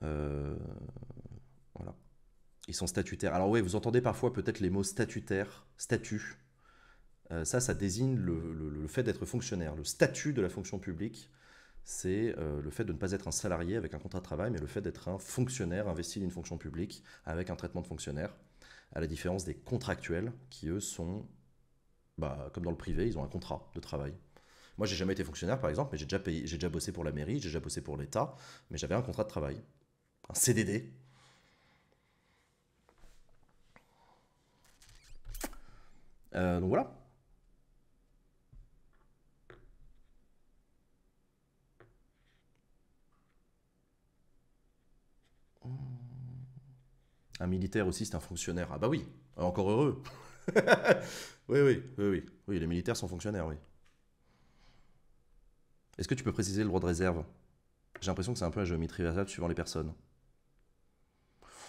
voilà. Ils sont statutaires. Alors oui, vous entendez parfois peut-être les mots statutaires, statut, euh, ça, ça désigne le, fait d'être fonctionnaire. Le statut de la fonction publique, c'est euh, le fait de ne pas être un salarié avec un contrat de travail, mais le fait d'être un fonctionnaire investi d'une fonction publique avec un traitement de fonctionnaire, à la différence des contractuels qui, eux, sont, bah, comme dans le privé, ils ont un contrat de travail. Moi, j'ai jamais été fonctionnaire, par exemple, mais j'ai déjà, j'ai déjà bossé pour la mairie, j'ai déjà bossé pour l'État, mais j'avais un contrat de travail, un CDD. Euh, donc voilà. Un militaire aussi, c'est un fonctionnaire. Ah bah oui, encore heureux. *laughs* oui, oui, oui, oui, oui, les militaires sont fonctionnaires, oui. Est-ce que tu peux préciser le droit de réserve J'ai l'impression que c'est un peu la géométrie variable suivant les personnes.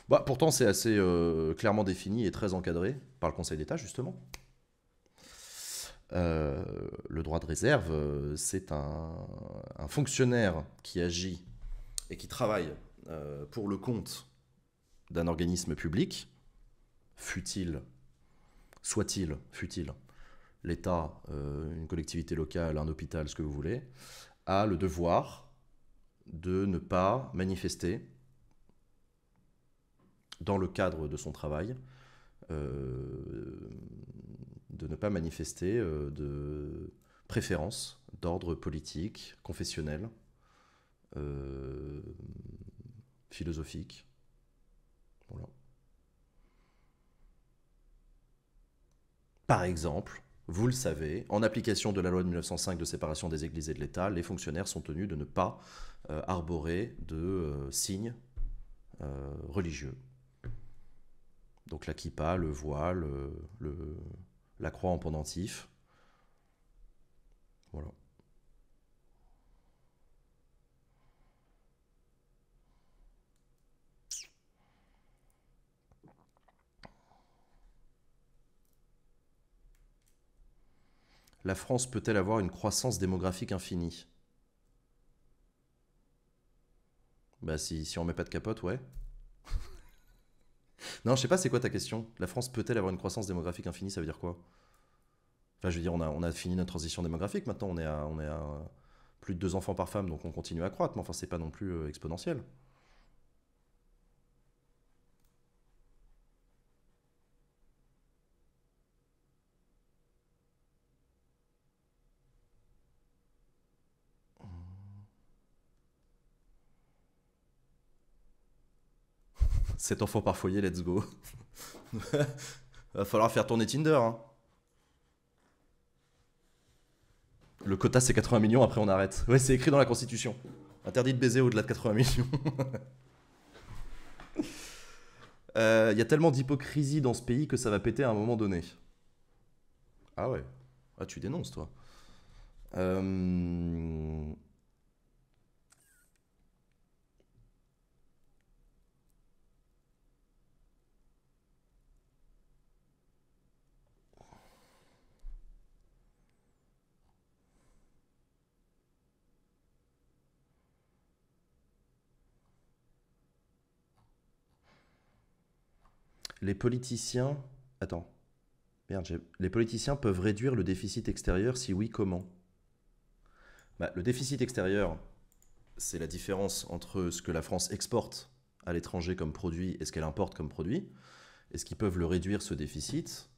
Bah, pourtant, c'est assez euh, clairement défini et très encadré par le Conseil d'État, justement. Euh, le droit de réserve, c'est un, fonctionnaire qui agit et qui travaille euh, pour le compte d'un organisme public, fut-il, soit-il, fut-il, l'État, euh, une collectivité locale, un hôpital, ce que vous voulez, a le devoir de ne pas manifester dans le cadre de son travail, euh, de ne pas manifester euh, de préférence d'ordre politique, confessionnel, philosophique, par exemple, vous le savez, en application de la loi de 1905 de séparation des églises et de l'État, les fonctionnaires sont tenus de ne pas euh, arborer de euh, signes euh, religieux. Donc la kippa, le voile, la croix en pendentif. Voilà. la France peut-elle avoir une croissance démographique infinie Bah si, si on met pas de capote, ouais. *laughs* non, je sais pas, c'est quoi ta question La France peut-elle avoir une croissance démographique infinie Ça veut dire quoi Enfin, je veux dire, on a, on a fini notre transition démographique, maintenant on est à, on est à plus de deux enfants par femme, donc on continue à croître, mais enfin, c'est pas non plus euh, exponentiel. 7 enfants par foyer, let's go. *laughs* Va falloir faire tourner Tinder. Hein. Le quota, c'est 80 millions, après on arrête. Ouais, c'est écrit dans la Constitution. Interdit de baiser au-delà de 80 millions. Il *laughs* euh, y a tellement d'hypocrisie dans ce pays que ça va péter à un moment donné. Ah ouais. Ah, tu dénonces, toi. Euh... les politiciens. Attends. Merde, les politiciens peuvent réduire le déficit extérieur Si oui, comment bah, Le déficit extérieur, c'est la différence entre ce que la France exporte à l'étranger comme produit et ce qu'elle importe comme produit. Est-ce qu'ils peuvent le réduire, ce déficit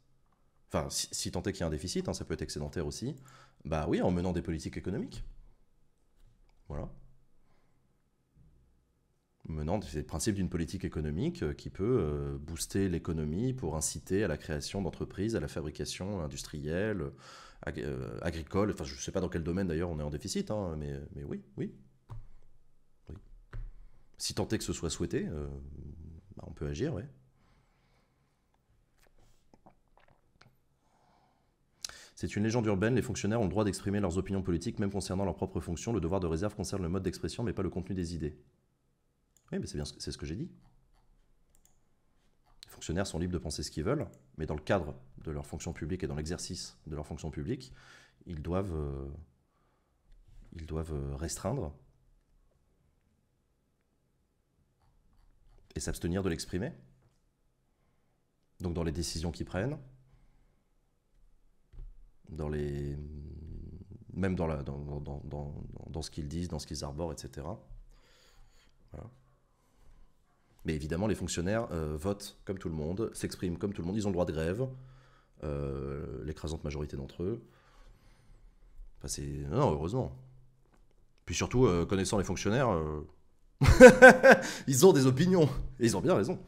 Enfin, si, si, tant est qu'il y a un déficit, hein, ça peut être excédentaire aussi. Bah oui, en menant des politiques économiques. Voilà menant, des principes d'une politique économique euh, qui peut euh, booster l'économie pour inciter à la création d'entreprises, à la fabrication industrielle, euh, agricole. Enfin, je ne sais pas dans quel domaine d'ailleurs on est en déficit, hein, mais, mais oui, oui, Si tant est que ce soit souhaité, bah, on peut agir, oui. C'est une légende urbaine, les fonctionnaires ont le droit d'exprimer leurs opinions politiques, même concernant leurs propres fonctions. Le devoir de réserve concerne le mode d'expression, mais pas le contenu des idées. Oui, mais c'est bien c'est ce que j'ai dit. Les fonctionnaires sont libres de penser ce qu'ils veulent, mais dans le cadre de leur fonction publique et dans l'exercice de leur fonction publique, ils doivent, euh, ils doivent euh, restreindre et s'abstenir de l'exprimer. Donc dans les décisions qu'ils prennent, dans les même dans, la, dans, dans, ce qu'ils disent, dans ce qu'ils arborent, etc. Voilà. Mais évidemment, les fonctionnaires euh, votent comme tout le monde, s'expriment comme tout le monde, ils ont le droit de grève, euh, l'écrasante majorité d'entre eux. Non, heureusement. Puis surtout, euh, connaissant les fonctionnaires, *laughs* ils ont des opinions. Et ils ont bien raison.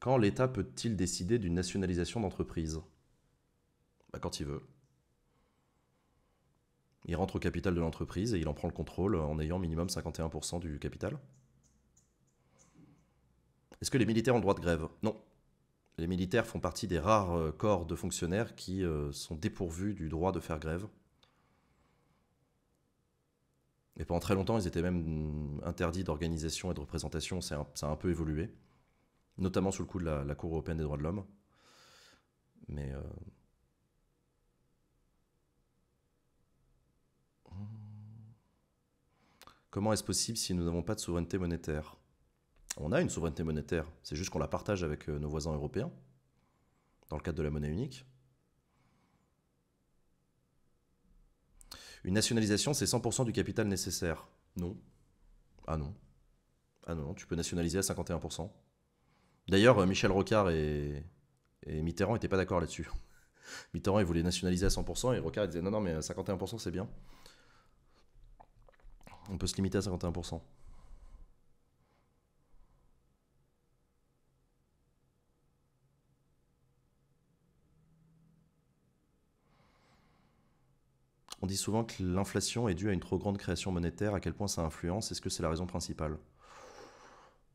Quand l'État peut-il décider d'une nationalisation d'entreprise bah, Quand il veut. Il rentre au capital de l'entreprise et il en prend le contrôle en ayant minimum 51% du capital. Est-ce que les militaires ont le droit de grève Non. Les militaires font partie des rares euh, corps de fonctionnaires qui euh, sont dépourvus du droit de faire grève. Et pendant très longtemps, ils étaient même interdits d'organisation et de représentation. Ça a, un peu évolué, notamment sous le coup de la, Cour européenne des droits de l'homme. Mais euh, Comment est-ce possible si nous n'avons pas de souveraineté monétaire On a une souveraineté monétaire, c'est juste qu'on la partage avec euh, nos voisins européens, dans le cadre de la monnaie unique. Une nationalisation, c'est 100% du capital nécessaire. Non. Ah non. Ah non, tu peux nationaliser à 51%. D'ailleurs, euh, Michel Rocard et, Mitterrand n'étaient pas d'accord là-dessus. *laughs* Mitterrand, il voulait nationaliser à 100% et Rocard, disait non, non, mais 51%, c'est bien. On peut se limiter à 51%. On dit souvent que l'inflation est due à une trop grande création monétaire, à quel point ça influence, est-ce que c'est la raison principale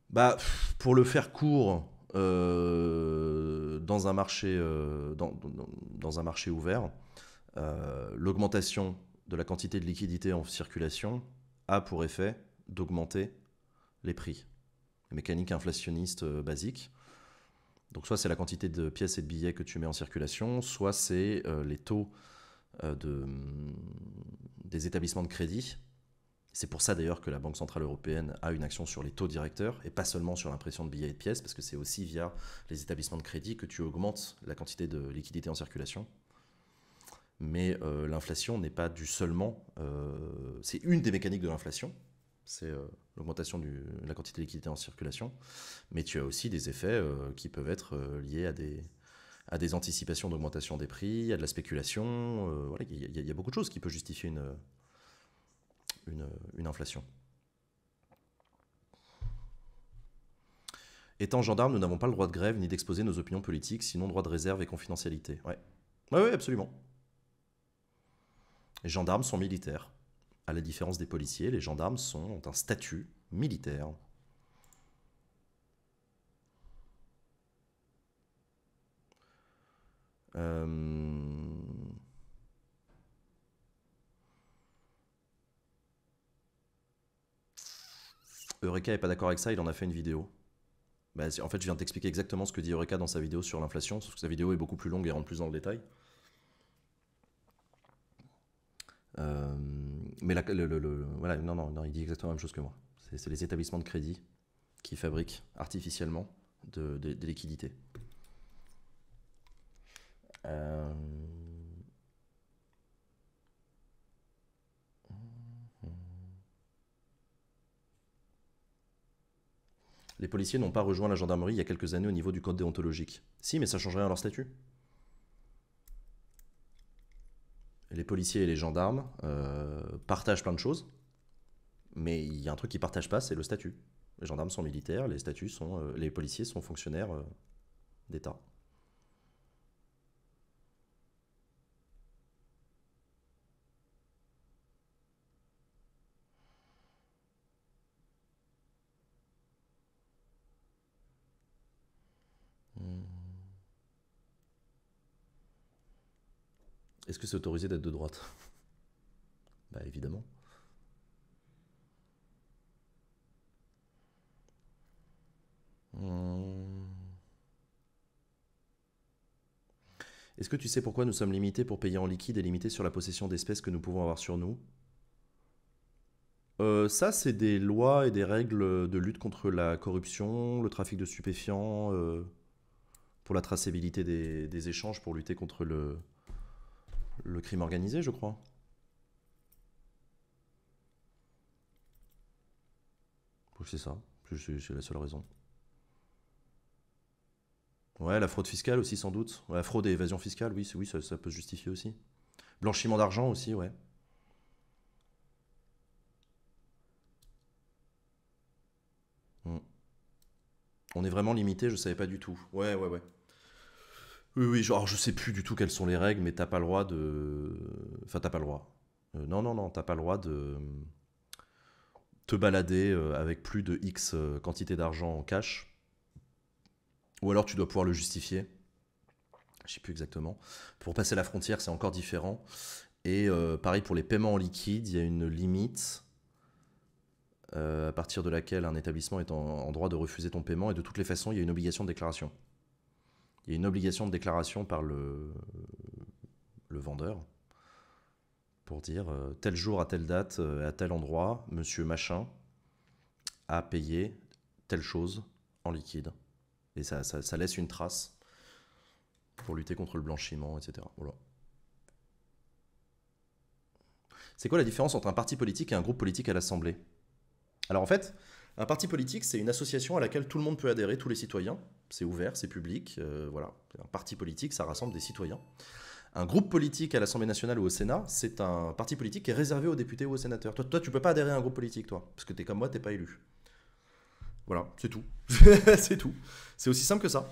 Bah, pour le faire court, euh, dans, un marché, euh, dans, un marché ouvert, euh, l'augmentation de la quantité de liquidité en circulation a pour effet d'augmenter les prix. Mécanique inflationniste euh, basique. Donc soit c'est la quantité de pièces et de billets que tu mets en circulation, soit c'est euh, les taux euh, de, mm, des établissements de crédit. C'est pour ça d'ailleurs que la Banque Centrale Européenne a une action sur les taux directeurs et pas seulement sur l'impression de billets et de pièces, parce que c'est aussi via les établissements de crédit que tu augmentes la quantité de liquidités en circulation mais euh, l'inflation n'est pas du seulement. Euh, c'est une des mécaniques de l'inflation, c'est euh, l'augmentation de la quantité de liquidité en circulation, mais tu as aussi des effets qui peuvent être liés à des, anticipations d'augmentation des prix, à de la spéculation. il y, a beaucoup de choses qui peuvent justifier une, une, une inflation. Étant gendarme, nous n'avons pas le droit de grève ni d'exposer nos opinions politiques, sinon droit de réserve et confidentialité. Oui, absolument. Les gendarmes sont militaires. À la différence des policiers, les gendarmes ont un statut militaire. Euh, Eureka n'est pas d'accord avec ça, il en a fait une vidéo. Bah, en fait, je viens de t'expliquer exactement ce que dit Eureka dans sa vidéo sur l'inflation, sauf que sa vidéo est beaucoup plus longue et rentre plus dans le détail. Euh, mais le, voilà, non, il dit exactement la même chose que moi. C'est les établissements de crédit qui fabriquent artificiellement des liquidités. Euh, les policiers n'ont pas rejoint la gendarmerie il y a quelques années au niveau du code déontologique. Si, mais ça change rien à leur statut. les policiers et les gendarmes euh, partagent plein de choses, mais il y a un truc qu'ils partagent pas, c'est le statut. Les gendarmes sont militaires, les statuts sont, euh, les policiers sont fonctionnaires euh, d'État. est-ce que c'est autorisé d'être de droite Bah évidemment. Hmm. Est-ce que tu sais pourquoi nous sommes limités pour payer en liquide et limités sur la possession d'espèces que nous pouvons avoir sur nous euh, Ça, c'est des lois et des règles de lutte contre la corruption, le trafic de stupéfiants, euh, pour la traçabilité des, échanges, pour lutter contre le, le crime organisé, je crois. C'est ça, c'est la seule raison. Ouais, la fraude fiscale aussi, sans doute. La fraude et évasion fiscale, oui, oui ça, peut se justifier aussi. Blanchiment d'argent aussi, ouais. Hmm. On est vraiment limité, je savais pas du tout. Ouais, ouais, ouais. Oui, genre, je sais plus du tout quelles sont les règles, mais t'as pas le droit de. Enfin, t'as pas le droit. Euh, non, non, non, t'as pas le droit de te balader euh, avec plus de X euh, quantité d'argent en cash. Ou alors tu dois pouvoir le justifier. Je sais plus exactement. Pour passer la frontière, c'est encore différent. Et pareil pour les paiements en liquide, il y a une limite à partir de laquelle un établissement est en droit de refuser ton paiement. Et de toutes les façons, il y a une obligation de déclaration. Il y a une obligation de déclaration par le, vendeur pour dire euh, tel jour à telle date, euh, à tel endroit, monsieur machin a payé telle chose en liquide. Et ça, laisse une trace pour lutter contre le blanchiment, etc. C'est quoi la différence entre un parti politique et un groupe politique à l'Assemblée Alors en fait, un parti politique, c'est une association à laquelle tout le monde peut adhérer, tous les citoyens. C'est ouvert, c'est public, euh, voilà. Un parti politique, ça rassemble des citoyens. Un groupe politique à l'Assemblée nationale ou au Sénat, c'est un parti politique qui est réservé aux députés ou aux sénateurs. Toi, toi tu peux pas adhérer à un groupe politique, toi, parce que tu es comme moi, t'es pas élu. Voilà, c'est tout. *laughs* c'est tout. C'est aussi simple que ça.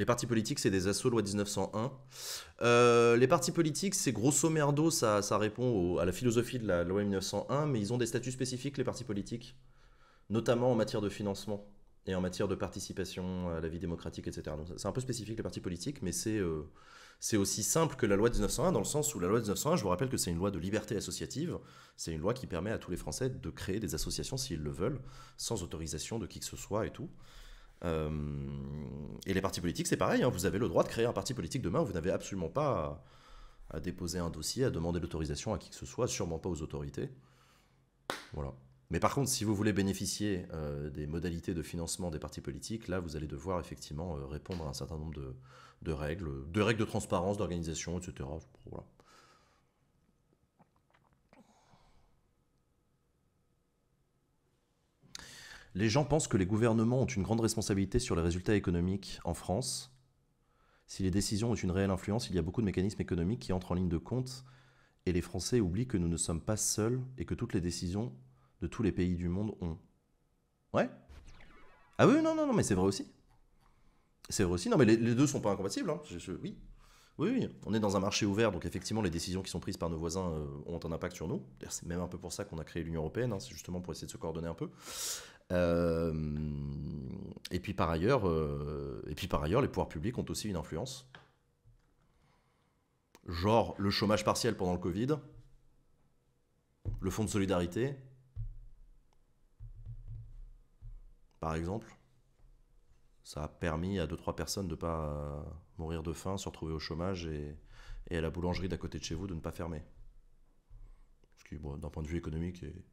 Les partis politiques, c'est des assauts loi 1901. Euh, les partis politiques, c'est grosso merdo, ça, répond à la philosophie de la loi 1901, mais ils ont des statuts spécifiques, les partis politiques, notamment en matière de financement et en matière de participation à la vie démocratique, etc. c'est un peu spécifique, les partis politiques, mais c'est euh, aussi simple que la loi 1901, dans le sens où la loi 1901, je vous rappelle que c'est une loi de liberté associative, c'est une loi qui permet à tous les Français de créer des associations s'ils le veulent, sans autorisation de qui que ce soit et tout. Euh, et les partis politiques, c'est pareil, hein. vous avez le droit de créer un parti politique demain, vous n'avez absolument pas à, déposer un dossier, à demander l'autorisation à qui que ce soit, sûrement pas aux autorités. Voilà. Mais par contre, si vous voulez bénéficier euh, des modalités de financement des partis politiques, là, vous allez devoir effectivement euh, répondre à un certain nombre de, de, règles, de règles de transparence, d'organisation, etc. Voilà. les gens pensent que les gouvernements ont une grande responsabilité sur les résultats économiques en France. Si les décisions ont une réelle influence, il y a beaucoup de mécanismes économiques qui entrent en ligne de compte et les Français oublient que nous ne sommes pas seuls et que toutes les décisions de tous les pays du monde ont. Ouais Ah oui, non, non, non, mais c'est vrai aussi. C'est vrai aussi. Non, mais les, deux sont pas incompatibles. Hein. oui. oui. Oui, on est dans un marché ouvert, donc effectivement, les décisions qui sont prises par nos voisins euh, ont un impact sur nous. C'est même un peu pour ça qu'on a créé l'Union Européenne, hein. c'est justement pour essayer de se coordonner un peu. Euh, et, puis par ailleurs, euh, et puis par ailleurs, les pouvoirs publics ont aussi une influence. Genre le chômage partiel pendant le Covid, le fonds de solidarité, par exemple. Ça a permis à 2-3 personnes de pas mourir de faim, se retrouver au chômage et, à la boulangerie d'à côté de chez vous de ne pas fermer. Ce qui, d'un point de vue économique, est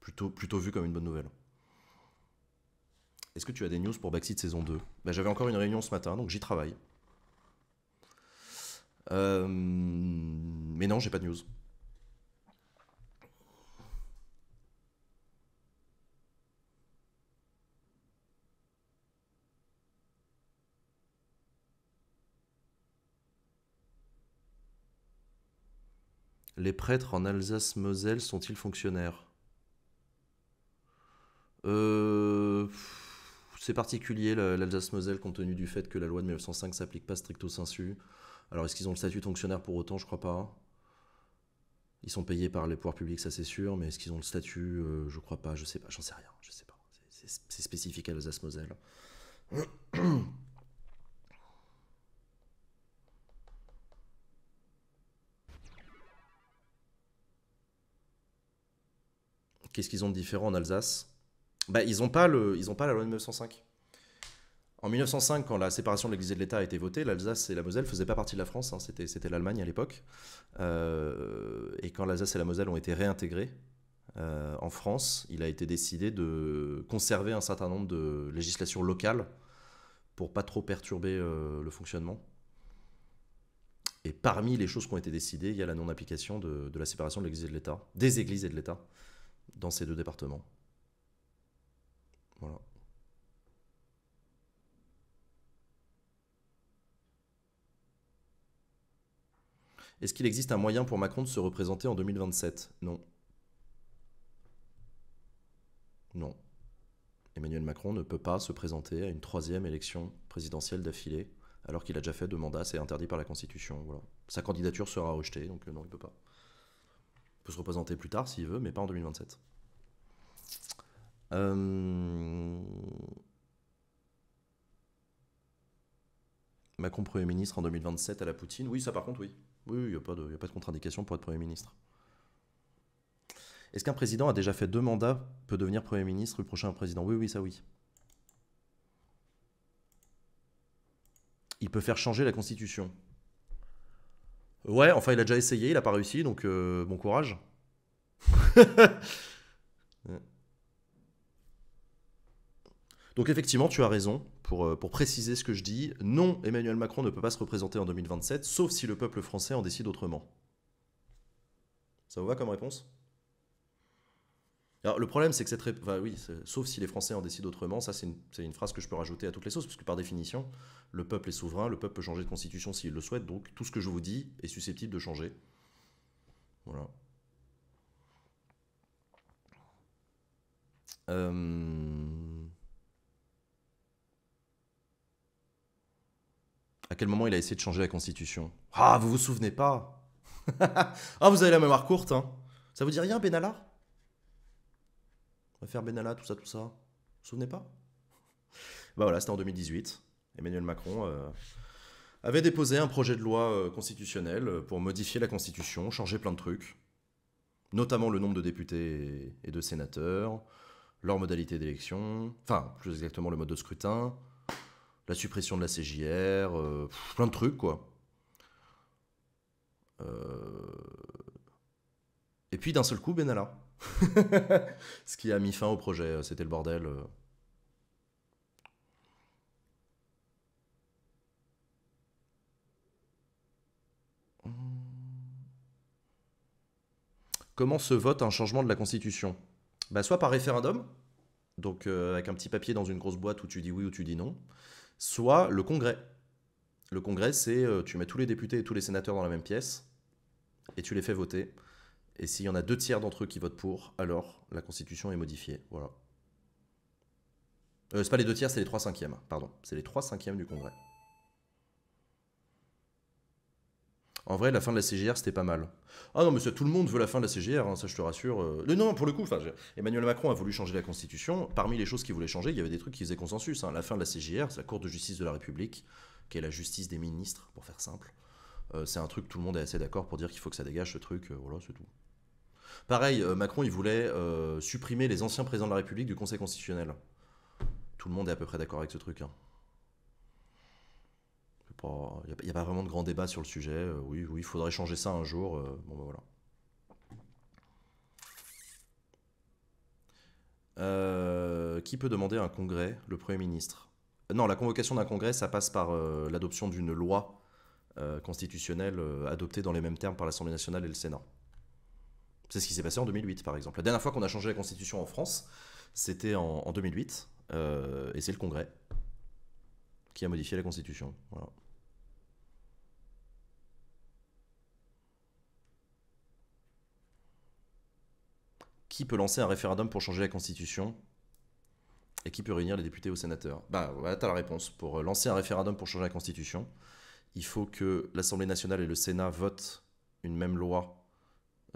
plutôt, plutôt vu comme une bonne nouvelle. Est-ce que tu as des news pour Backseat saison 2 bah, J'avais encore une réunion ce matin, donc j'y travaille. Euh, mais non, j'ai pas de news. Les prêtres en Alsace-Moselle sont-ils fonctionnaires Euh. C'est particulier l'Alsace-Moselle compte tenu du fait que la loi de 1905 s'applique pas stricto sensu. Alors est-ce qu'ils ont le statut de fonctionnaire pour autant Je crois pas. Ils sont payés par les pouvoirs publics, ça c'est sûr, mais est-ce qu'ils ont le statut Je euh, Je crois pas, je sais pas, j'en sais rien, je sais pas. C'est spécifique à l'Alsace-Moselle. *coughs* Qu'est-ce qu'ils ont de différent en Alsace bah, ils n'ont pas, la loi de 1905. En 1905, quand la séparation de l'Église et de l'État a été votée, l'Alsace et la Moselle ne faisaient pas partie de la France, hein. c'était, l'Allemagne à l'époque. Euh, et quand l'Alsace et la Moselle ont été réintégrées euh, en France, il a été décidé de conserver un certain nombre de législations locales pour pas trop perturber euh, le fonctionnement. Et parmi les choses qui ont été décidées, il y a la non-application de, de la séparation de l'Église et de l'État, des Églises et de l'État, dans ces deux départements. Voilà. Est-ce qu'il existe un moyen pour Macron de se représenter en 2027 Non. Non. Emmanuel Macron ne peut pas se présenter à une troisième élection présidentielle d'affilée, alors qu'il a déjà fait deux mandats, c'est interdit par la Constitution. Voilà. Sa candidature sera rejetée, donc euh, non, il ne peut pas. Il peut se représenter plus tard s'il veut, mais pas en 2027. Euh, Macron Premier ministre en 2027 à la Poutine. Oui, ça par contre, oui. Oui, il n'y a pas de, a pas de contre-indication pour être Premier ministre. Est-ce qu'un président a déjà fait deux mandats peut devenir Premier ministre le prochain président Oui, oui, ça oui. Il peut faire changer la Constitution. Ouais, enfin, il a déjà essayé, il n'a pas réussi, donc euh, bon courage. *laughs* Donc effectivement, tu as raison pour, euh, pour préciser ce que je dis. Non, Emmanuel Macron ne peut pas se représenter en 2027, sauf si le peuple français en décide autrement. Ça vous va comme réponse alors, le problème, c'est que cette réponse. oui, sauf si les Français en décident autrement, ça, c'est une... phrase que je peux rajouter à toutes les sauces, que, par définition, le peuple est souverain, le peuple peut changer de constitution s'il le souhaite, donc tout ce que je vous dis est susceptible de changer. Voilà. Euh... À quel moment il a essayé de changer la Constitution Ah, vous vous souvenez pas *laughs* Ah, vous avez la mémoire courte, hein Ça vous dit rien, Benalla On va faire Benalla, tout ça, tout ça. Vous vous souvenez pas Bah voilà, c'était en 2018. Emmanuel Macron euh, avait déposé un projet de loi euh, constitutionnel euh, pour modifier la Constitution, changer plein de trucs, notamment le nombre de députés et de sénateurs, leur modalité d'élection, enfin, plus exactement le mode de scrutin, la suppression de la CJR, euh, plein de trucs, quoi. Euh, et puis d'un seul coup, Benalla. *laughs* Ce qui a mis fin au projet, euh, c'était le bordel. Comment se vote un changement de la Constitution bah, Soit par référendum, donc avec un petit papier dans une grosse boîte où tu dis oui ou tu dis non, soit le Congrès. Le Congrès, c'est euh, tu mets tous les députés et tous les sénateurs dans la même pièce et tu les fais voter. Et s'il y en a deux tiers d'entre eux qui votent pour, alors la Constitution est modifiée. Voilà. Euh, c'est pas les deux tiers, c'est les trois cinquièmes. Pardon, c'est les trois cinquièmes du Congrès. En vrai, la fin de la CGR, c'était pas mal. Ah non, mais tout le monde veut la fin de la CGR, hein, ça je te rassure. le euh. Non, pour le coup, Emmanuel Macron a voulu changer la Constitution. Parmi les choses qu'il voulait changer, il y avait des trucs qui faisaient consensus. Hein. La fin de la CGR, c'est la Cour de justice de la République, qui est la justice des ministres, pour faire simple. Euh, c'est un truc, tout le monde est assez d'accord pour dire qu'il faut que ça dégage ce truc, euh, voilà, c'est tout. Pareil, Macron, il voulait supprimer les anciens présidents de la République du Conseil constitutionnel. Tout le monde est à peu près d'accord avec ce truc. Hein. Il n'y a, pas vraiment de grand débat sur le sujet. Euh, oui, oui, il faudrait changer ça un jour. Euh, bon, ben voilà. Euh, qui peut demander un congrès Le Premier ministre. Non, la convocation d'un congrès, ça passe par l'adoption d'une loi constitutionnelle adoptée dans les mêmes termes par l'Assemblée nationale et le Sénat. C'est ce qui s'est passé en 2008, par exemple. La dernière fois qu'on a changé la constitution en France, c'était en, 2008, et c'est le congrès à modifier la Constitution. Qui peut lancer un référendum pour changer la Constitution et qui peut réunir les députés au sénateurs Bah voilà, t'as la réponse. Pour euh, lancer un référendum pour changer la Constitution, il faut que l'Assemblée nationale et le Sénat votent une même loi,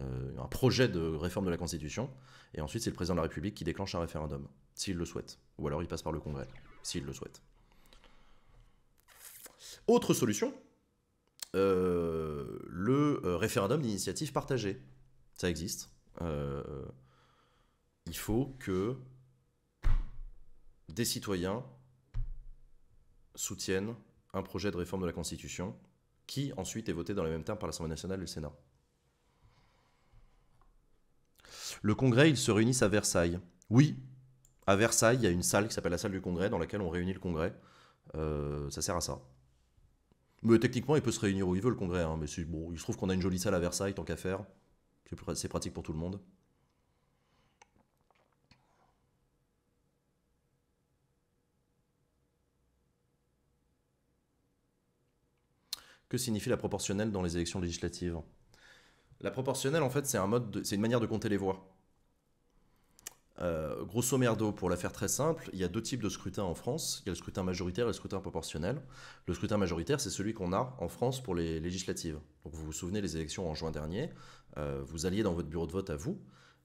euh, un projet de réforme de la Constitution, et ensuite c'est le président de la République qui déclenche un référendum, s'il le souhaite, ou alors il passe par le Congrès, s'il le souhaite. Autre solution, euh, le euh, référendum d'initiative partagée. Ça existe. Euh, il faut que des citoyens soutiennent un projet de réforme de la Constitution qui ensuite est voté dans les mêmes termes par l'Assemblée nationale et le Sénat. Le Congrès, ils se réunissent à Versailles. Oui, à Versailles, il y a une salle qui s'appelle la salle du Congrès dans laquelle on réunit le Congrès. ça sert à ça. Mais techniquement, il peut se réunir où il veut, le congrès. Hein, mais bon, il se trouve qu'on a une jolie salle à Versailles, tant qu'à faire. C'est pratique pour tout le monde. Que signifie la proportionnelle dans les élections législatives La proportionnelle, en fait, c'est un mode, c'est une manière de compter les voix. Euh, grosso merdo, pour la faire très simple, il y a deux types de scrutin en France. Il y a le scrutin majoritaire et le scrutin proportionnel. Le scrutin majoritaire, c'est celui qu'on a en France pour les législatives. vous vous souvenez des élections en juin dernier, euh, vous alliez dans votre bureau de vote à vous,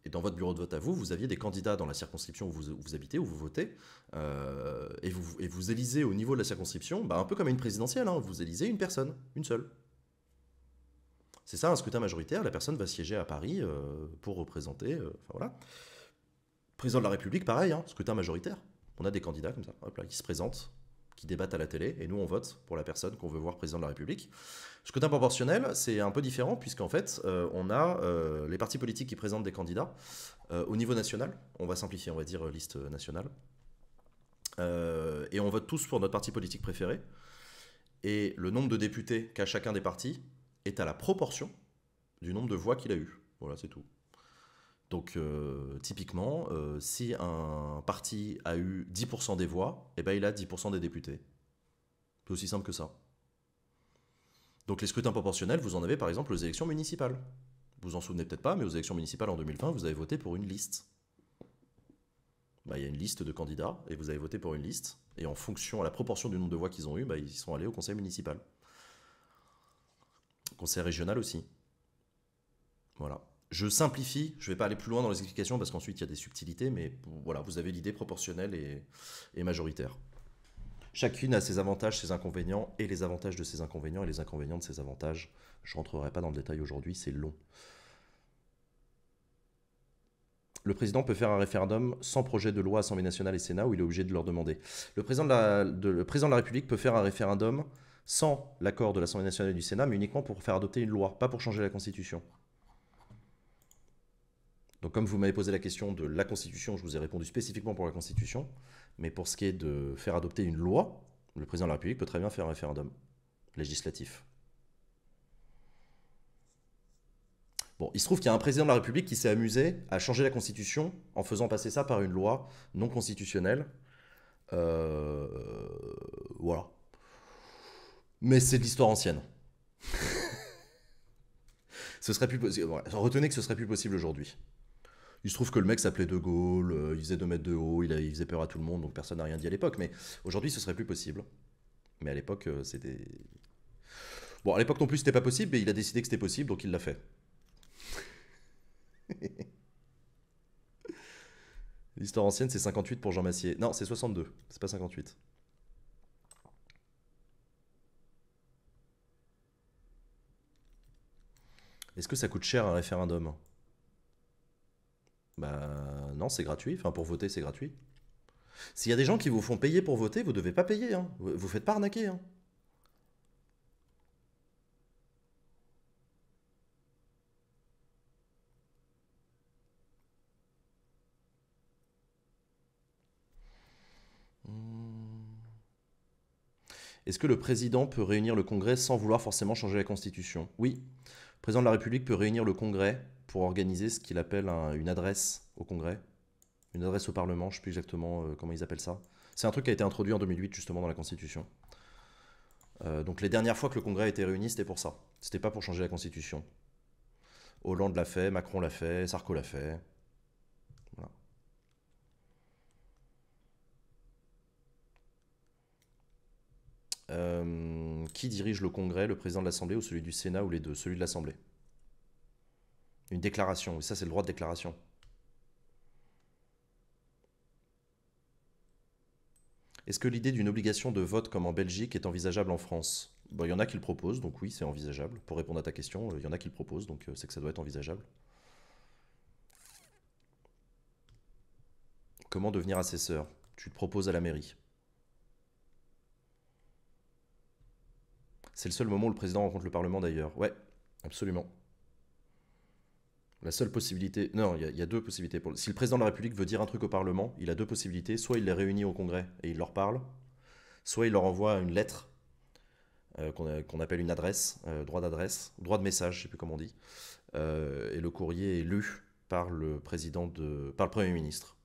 et dans votre bureau de vote à vous, vous aviez des candidats dans la circonscription où vous, habitez, où vous votez, euh, et, vous, élisez au niveau de la circonscription, bah, un peu comme une présidentielle, hein, vous élisez une personne, une seule. C'est ça un scrutin majoritaire, la personne va siéger à Paris pour représenter, voilà. Président de la République, pareil, hein, scrutin majoritaire. On a des candidats comme ça, qui se présentent, qui débattent à la télé, et nous on vote pour la personne qu'on veut voir président de la République. Scrutin proportionnel, c'est un peu différent, puisqu'en fait, euh, on a euh, les partis politiques qui présentent des candidats euh, au niveau national. On va simplifier, on va dire liste nationale. et on vote tous pour notre parti politique préféré. Et le nombre de députés qu'a chacun des partis est à la proportion du nombre de voix qu'il a eu. Voilà, c'est tout. Donc euh, typiquement, euh, si un parti a eu 10% des voix, eh ben, il a 10% des députés. C'est aussi simple que ça. Donc les scrutins proportionnels, vous en avez par exemple aux élections municipales. Vous en souvenez peut-être pas, mais aux élections municipales en 2020, vous avez voté pour une liste. Bah, il y a une liste de candidats et vous avez voté pour une liste. Et en fonction, à la proportion du nombre de voix qu'ils ont eu, bah, ils sont allés au conseil municipal. Conseil régional aussi. Voilà. Je simplifie, je ne vais pas aller plus loin dans les explications parce qu'ensuite il y a des subtilités, mais voilà, vous avez l'idée proportionnelle et, majoritaire. Chacune a ses avantages, ses inconvénients, et les avantages de ses inconvénients et les inconvénients de ses avantages. Je ne rentrerai pas dans le détail aujourd'hui, c'est long. Le président peut faire un référendum sans projet de loi l'Assemblée nationale et Sénat où il est obligé de leur demander. Le président le président de la République peut faire un référendum sans l'accord de l'Assemblée nationale et du Sénat, mais uniquement pour faire adopter une loi, pas pour changer la Constitution. Donc comme vous m'avez posé la question de la Constitution, je vous ai répondu spécifiquement pour la Constitution, mais pour ce qui est de faire adopter une loi, le président de la République peut très bien faire un référendum législatif. Bon, il se trouve qu'il y a un président de la République qui s'est amusé à changer la Constitution en faisant passer ça par une loi non constitutionnelle. Euh, voilà. Mais c'est de l'histoire ancienne. *laughs* ce serait plus Retenez que ce serait plus possible aujourd'hui. Il se trouve que le mec s'appelait De Gaulle, euh, il faisait 2 mètres de haut, il, faisait peur à tout le monde, donc personne n'a rien dit à l'époque. Mais aujourd'hui, ce serait plus possible. Mais à l'époque, euh, c'était. Bon, à l'époque non plus, c'était pas possible, mais il a décidé que c'était possible, donc il l'a fait. *laughs* L'histoire ancienne, c'est 58 pour Jean Massier. Non, c'est 62, c'est pas 58. Est-ce que ça coûte cher un référendum bah non, c'est gratuit. Enfin, pour voter, c'est gratuit. S'il y a des gens qui vous font payer pour voter, vous devez pas payer. Hein. Vous, faites pas arnaquer. Hein. Est-ce que le président peut réunir le Congrès sans vouloir forcément changer la Constitution Oui président de la République peut réunir le Congrès pour organiser ce qu'il appelle une adresse au Congrès, une adresse au Parlement, je ne sais plus exactement euh, comment ils appellent ça. C'est un truc qui a été introduit en 2008 justement dans la Constitution. Euh, donc les dernières fois que le Congrès a été réuni, c'était pour ça. C'était pas pour changer la Constitution. Hollande l'a fait, Macron l'a fait, Sarko l'a fait. Voilà. Euh, qui dirige le Congrès, le président de l'Assemblée ou celui du Sénat ou les deux Celui de l'Assemblée. Une déclaration, et ça c'est le droit de déclaration. Est-ce que l'idée d'une obligation de vote comme en Belgique est envisageable en France Il y en a qui le proposent, donc oui, c'est envisageable. Pour répondre à ta question, euh, il y en a qui le proposent, donc euh, c'est que ça doit être envisageable. Comment devenir assesseur Tu te proposes à la mairie. C'est le seul moment où le président rencontre le Parlement d'ailleurs. Ouais, absolument. La seule possibilité. Non, il y, a deux possibilités. Si le président de la République veut dire un truc au Parlement, il a deux possibilités. Soit il les réunit au Congrès et il leur parle, soit il leur envoie une lettre euh, qu'on appelle une adresse, euh, droit d'adresse, droit de message, je ne sais plus comment on dit. Euh, et le courrier est lu par le, président de, par le Premier ministre.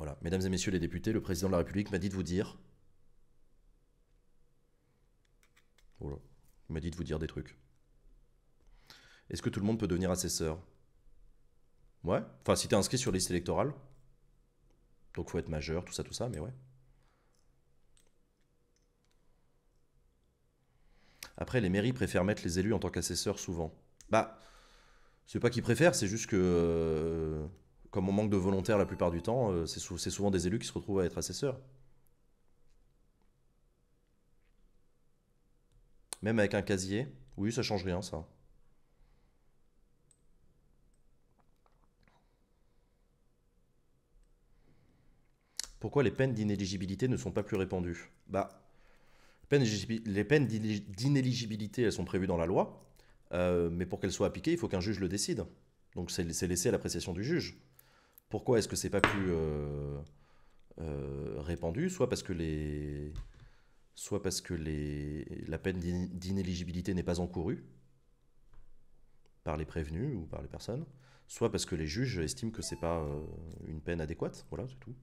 Voilà, mesdames et messieurs les députés, le président de la République m'a dit de vous dire. il m'a dit de vous dire des trucs. Est-ce que tout le monde peut devenir assesseur Ouais, enfin si es inscrit sur liste électorale. Donc faut être majeur, tout ça, tout ça, mais ouais. Après, les mairies préfèrent mettre les élus en tant qu'assesseurs souvent. Bah, c'est pas qu'ils préfèrent, c'est juste que. Euh, comme on manque de volontaires la plupart du temps, euh, c'est, souvent des élus qui se retrouvent à être assesseurs. Même avec un casier. Oui, ça change rien, ça. Pourquoi les peines d'inéligibilité ne sont pas plus répandues Bah, les peines d'inéligibilité, elles sont prévues dans la loi, euh, mais pour qu'elles soient appliquées, il faut qu'un juge le décide. Donc c'est laissé à l'appréciation du juge. Pourquoi est-ce que c'est pas plus euh, euh, répandu Soit parce que les soit parce que les, la peine d'inéligibilité n'est pas encourue par les prévenus ou par les personnes, soit parce que les juges estiment que c'est pas euh, une peine adéquate. Voilà, c'est tout.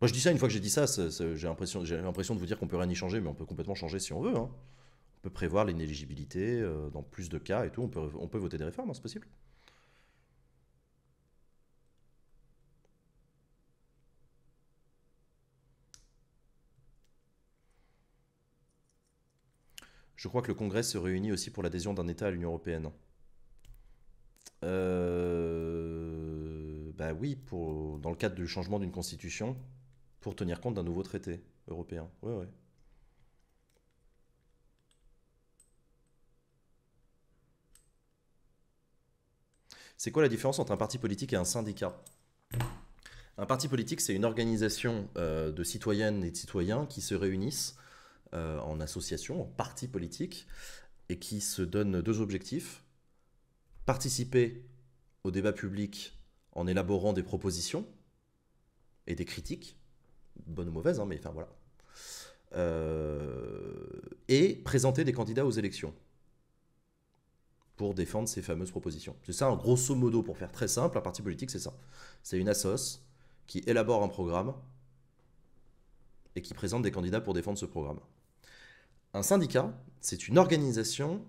Moi, je dis ça une fois que j'ai dit ça, j'ai l'impression, j'ai l'impression de vous dire qu'on peut rien y changer, mais on peut complètement changer si on veut. Hein. On peut prévoir l'inéligibilité dans plus de cas et tout. On peut, on peut voter des réformes, hein, c'est possible. Je crois que le Congrès se réunit aussi pour l'adhésion d'un État à l'Union européenne. Euh... Bah oui, pour... dans le cadre du changement d'une constitution, pour tenir compte d'un nouveau traité européen. Oui, oui. C'est quoi la différence entre un parti politique et un syndicat Un parti politique, c'est une organisation euh, de citoyennes et de citoyens qui se réunissent euh, en association, en parti politique, et qui se donne deux objectifs. Participer au débat public en élaborant des propositions et des critiques, bonnes ou mauvaises, hein, mais enfin voilà. Euh, et présenter des candidats aux élections pour défendre ces fameuses propositions. C'est ça, en grosso modo, pour faire très simple, un parti politique, c'est ça. C'est une assoce qui élabore un programme et qui présente des candidats pour défendre ce programme. Un syndicat, c'est une organisation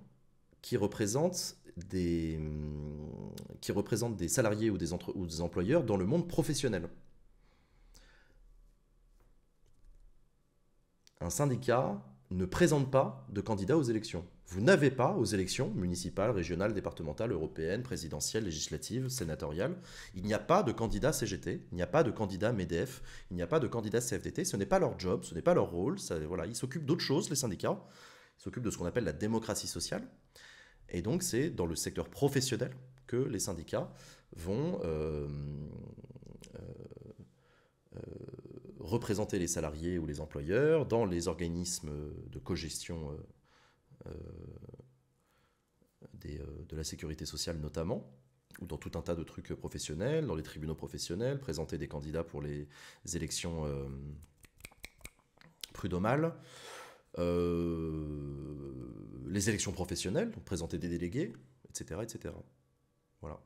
qui représente des, mm, qui des salariés ou des, ou des employeurs dans le monde professionnel. Un syndicat, ne présente pas de candidats aux élections. Vous n'avez pas aux élections municipales, régionales, départementales, européennes, présidentielles, législatives, sénatoriales, il n'y a pas de candidat CGT, il n'y a pas de candidat MEDEF, il n'y a pas de candidat CFDT, ce n'est pas leur job, ce n'est pas leur rôle, voilà, ils s'occupent d'autres choses, les syndicats, ils s'occupent de ce qu'on appelle la démocratie sociale, et donc c'est dans le secteur professionnel que les syndicats vont... Euh, euh, euh, représenter les salariés ou les employeurs dans les organismes de cogestion gestion euh, euh, euh, de la sécurité sociale notamment, ou dans tout un tas de trucs professionnels, dans les tribunaux professionnels, présenter des candidats pour les élections prud'homales. les élections professionnelles, présenter des délégués, etc., etc. Voilà.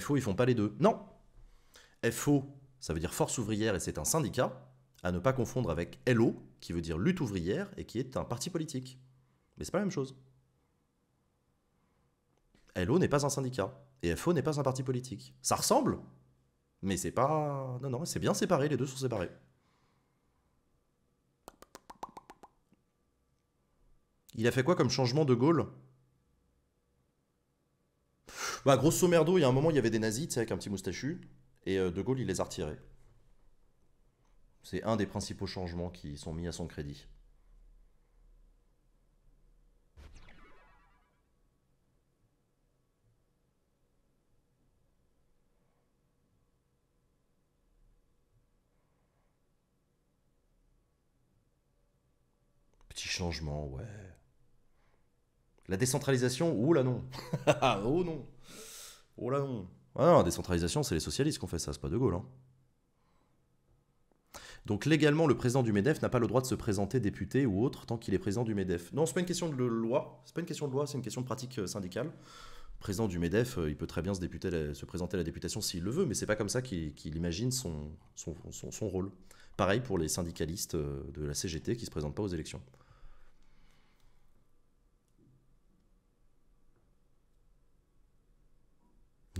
FO, ils font pas les deux. Non FO, ça veut dire force ouvrière et c'est un syndicat, à ne pas confondre avec LO, qui veut dire lutte ouvrière et qui est un parti politique. Mais c'est pas la même chose. LO n'est pas un syndicat et FO n'est pas un parti politique. Ça ressemble, mais c'est pas. Non, non, c'est bien séparé, les deux sont séparés. Il a fait quoi comme changement de Gaulle Bah, grosso merdo, il y a un moment, il y avait des nazis, tu sais, avec un petit moustachu. Et euh, De Gaulle, il les a retirés. C'est un des principaux changements qui sont mis à son crédit. Petit changement, ouais. La décentralisation, oh là non. *laughs* oh non. Oh là non. Ah la décentralisation, c'est les socialistes qui ont fait ça, c'est pas De Gaulle. Hein. Donc légalement, le président du MEDEF n'a pas le droit de se présenter député ou autre tant qu'il est président du MEDEF. Non, c'est pas une question de loi, c'est pas une question de loi, c'est une question de pratique euh, syndicale. Le président du MEDEF, euh, il peut très bien se, se présenter à la députation s'il le veut, mais c'est pas comme ça qu'il imagine son, rôle. Pareil pour les syndicalistes euh, de la CGT qui se présentent pas aux élections.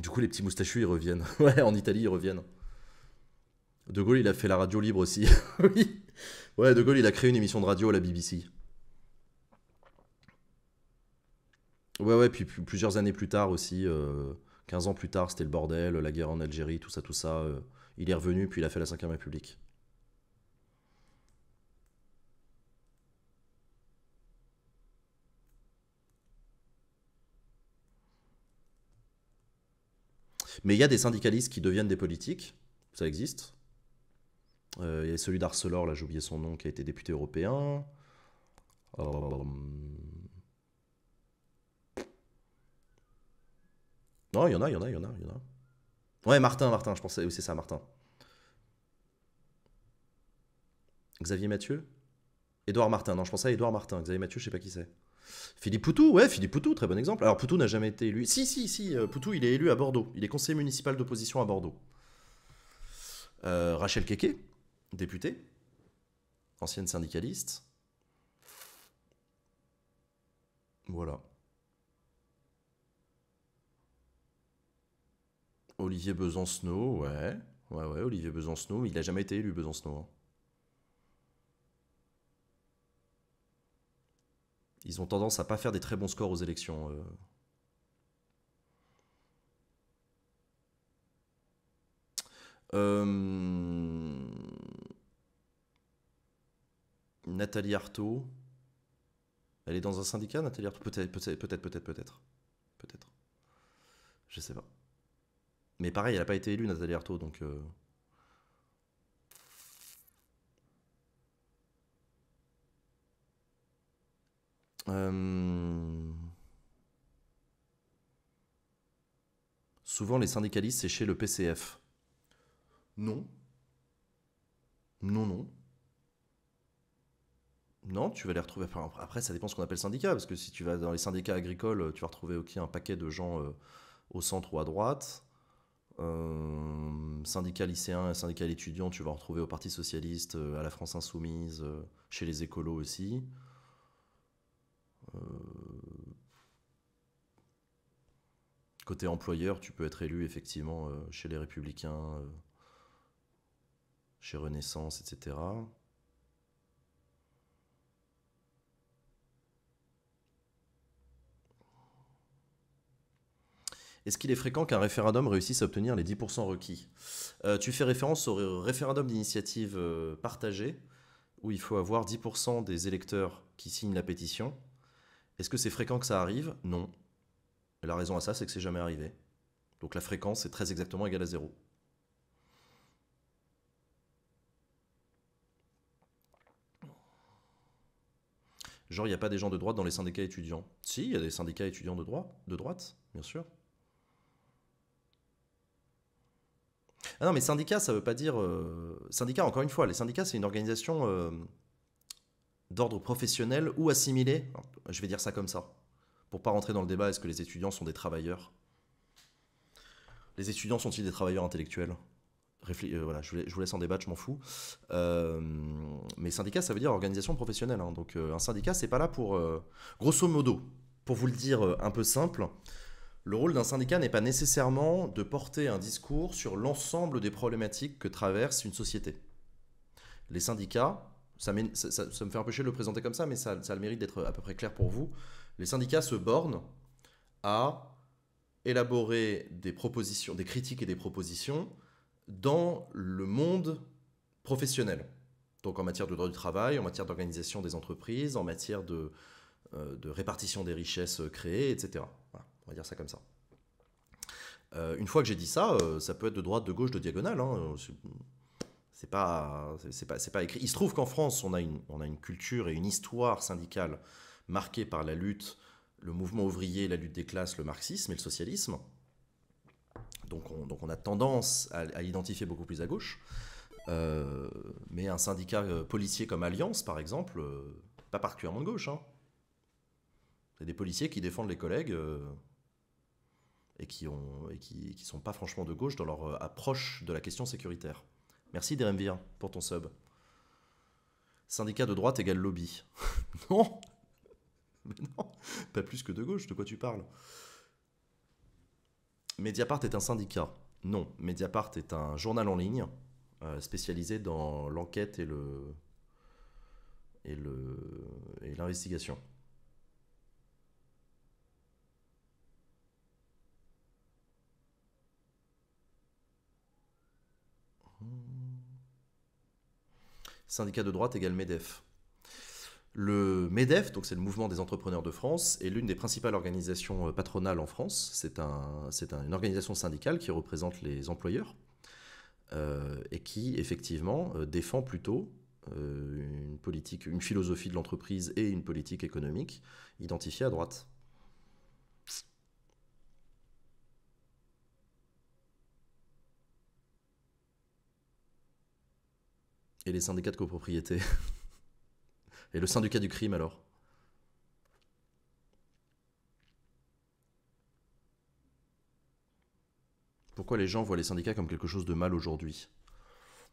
du coup, les petits moustachus, ils reviennent. *laughs* ouais, en Italie, ils reviennent. De Gaulle, il a fait la radio libre aussi. *laughs* oui. Ouais, De Gaulle, il a créé une émission de radio à la BBC. Ouais, ouais, puis plusieurs années plus tard aussi, 15 euh, ans plus tard, c'était le bordel, la guerre en Algérie, tout ça, tout ça. Euh, il est revenu, puis il a fait la 5ème République. Mais il y a des syndicalistes qui deviennent des politiques, ça existe. Euh, il y a celui d'Arcelor, là j'ai oublié son nom, qui a été député européen. Euh, non, il y en a, il y en a, il y en a, il y en a. Ouais, Martin, Martin, je pensais, oui, c'est ça, Martin. Xavier Mathieu Édouard Martin, non, je pensais à Édouard Martin. Xavier Mathieu, je sais pas qui c'est. Philippe Poutou, ouais, Philippe Poutou, très bon exemple. Alors Poutou n'a jamais été élu. Si, si, si, euh, Poutou, il est élu à Bordeaux. Il est conseiller municipal d'opposition à Bordeaux. Euh, Rachel Keke, députée, ancienne syndicaliste. Voilà. Olivier Besancenot, ouais. Ouais, ouais, Olivier Besancenot, il n'a jamais été élu, Besancenot. Hein. ils ont tendance à pas faire des très bons scores aux élections. Euh. Hum. Nathalie Artaud. Elle est dans un syndicat, Nathalie Artaud Peut-être, peut-être, peut-être, peut-être. Peut-être. je sais pas. Mais pareil, elle n'a pas été élue, Nathalie Artaud, donc. Euh, Euh, souvent, les syndicalistes, c'est chez le PCF. Non. Non, non. Non, tu vas les retrouver. après, ça dépend ce qu'on appelle syndicat, parce que si tu vas dans les syndicats agricoles, tu vas retrouver un paquet de gens euh, au centre ou à droite. Euh, syndicat lycéen et syndicat étudiant, tu vas retrouver au Parti Socialiste, euh, à la France Insoumise, chez les écolos aussi. Euh, côté employeur, tu peux être élu effectivement euh, chez les Républicains, euh, chez Renaissance, etc. Est-ce qu'il est fréquent qu'un référendum réussisse à obtenir les 10% requis Tu fais référence au référendum d'initiative partagée, où il faut avoir 10% des électeurs qui signent la pétition est-ce que c'est fréquent que ça arrive Non. la raison à ça, c'est que c'est jamais arrivé. Donc la fréquence est très exactement égale à zéro. Genre, il n'y a pas des gens de droite dans les syndicats étudiants. Si, il y a des syndicats étudiants de, droite, de droite, bien sûr. Ah non, mais syndicat, ça veut pas dire. Syndicats, euh, Syndicat, encore une fois, les syndicats, c'est une organisation. Euh, d'ordre professionnel ou assimilé Je vais dire ça comme ça, pour pas rentrer dans le débat, est-ce que les étudiants sont des travailleurs Les étudiants sont-ils des travailleurs intellectuels euh, voilà, je, vous laisse en débat, je m'en fous. Euh, mais syndicat, ça veut dire organisation professionnelle. Hein, donc euh, un syndicat, c'est pas là pour... grosso modo, pour vous le dire un peu simple, le rôle d'un syndicat n'est pas nécessairement de porter un discours sur l'ensemble des problématiques que traverse une société. Les syndicats, ça, me fait un peu chier de le présenter comme ça, mais ça, a le mérite d'être à peu près clair pour vous. Les syndicats se bornent à élaborer des propositions, des critiques et des propositions dans le monde professionnel. Donc en matière de droit du travail, en matière d'organisation des entreprises, en matière de, euh, de, répartition des richesses créées, etc. on va dire ça comme ça. Euh, une fois que j'ai dit ça, euh, ça peut être de droite, de gauche, de diagonale. Hein, c'est pas, c'est pas, écrit. Il se trouve qu'en France, on a, une, on a une culture et une histoire syndicale marquée par la lutte, le mouvement ouvrier, la lutte des classes, le marxisme et le socialisme. Donc on, donc on a tendance à, l'identifier beaucoup plus à gauche. Euh, mais un syndicat euh, policier comme Alliance, par exemple, euh, pas particulièrement de gauche. Hein. C'est des policiers qui défendent les collègues et qui ne qui, qui sont pas franchement de gauche dans leur approche de la question sécuritaire. Merci Deremvir pour ton sub. Syndicat de droite égale lobby. *laughs* non non Pas plus que de gauche, de quoi tu parles Mediapart est un syndicat. Non, Mediapart est un journal en ligne euh, spécialisé dans l'enquête et le et le et l'investigation. Hmm syndicat de droite égale MEDEF. Le MEDEF, donc c'est le mouvement des entrepreneurs de France, est l'une des principales organisations euh, patronales en France. C'est un, une organisation syndicale qui représente les employeurs euh, et qui, effectivement, euh, défend plutôt une politique, une philosophie de l'entreprise et une politique économique identifiée à droite. Et les syndicats de copropriété. *laughs* Et le syndicat du crime alors Pourquoi les gens voient les syndicats comme quelque chose de mal aujourd'hui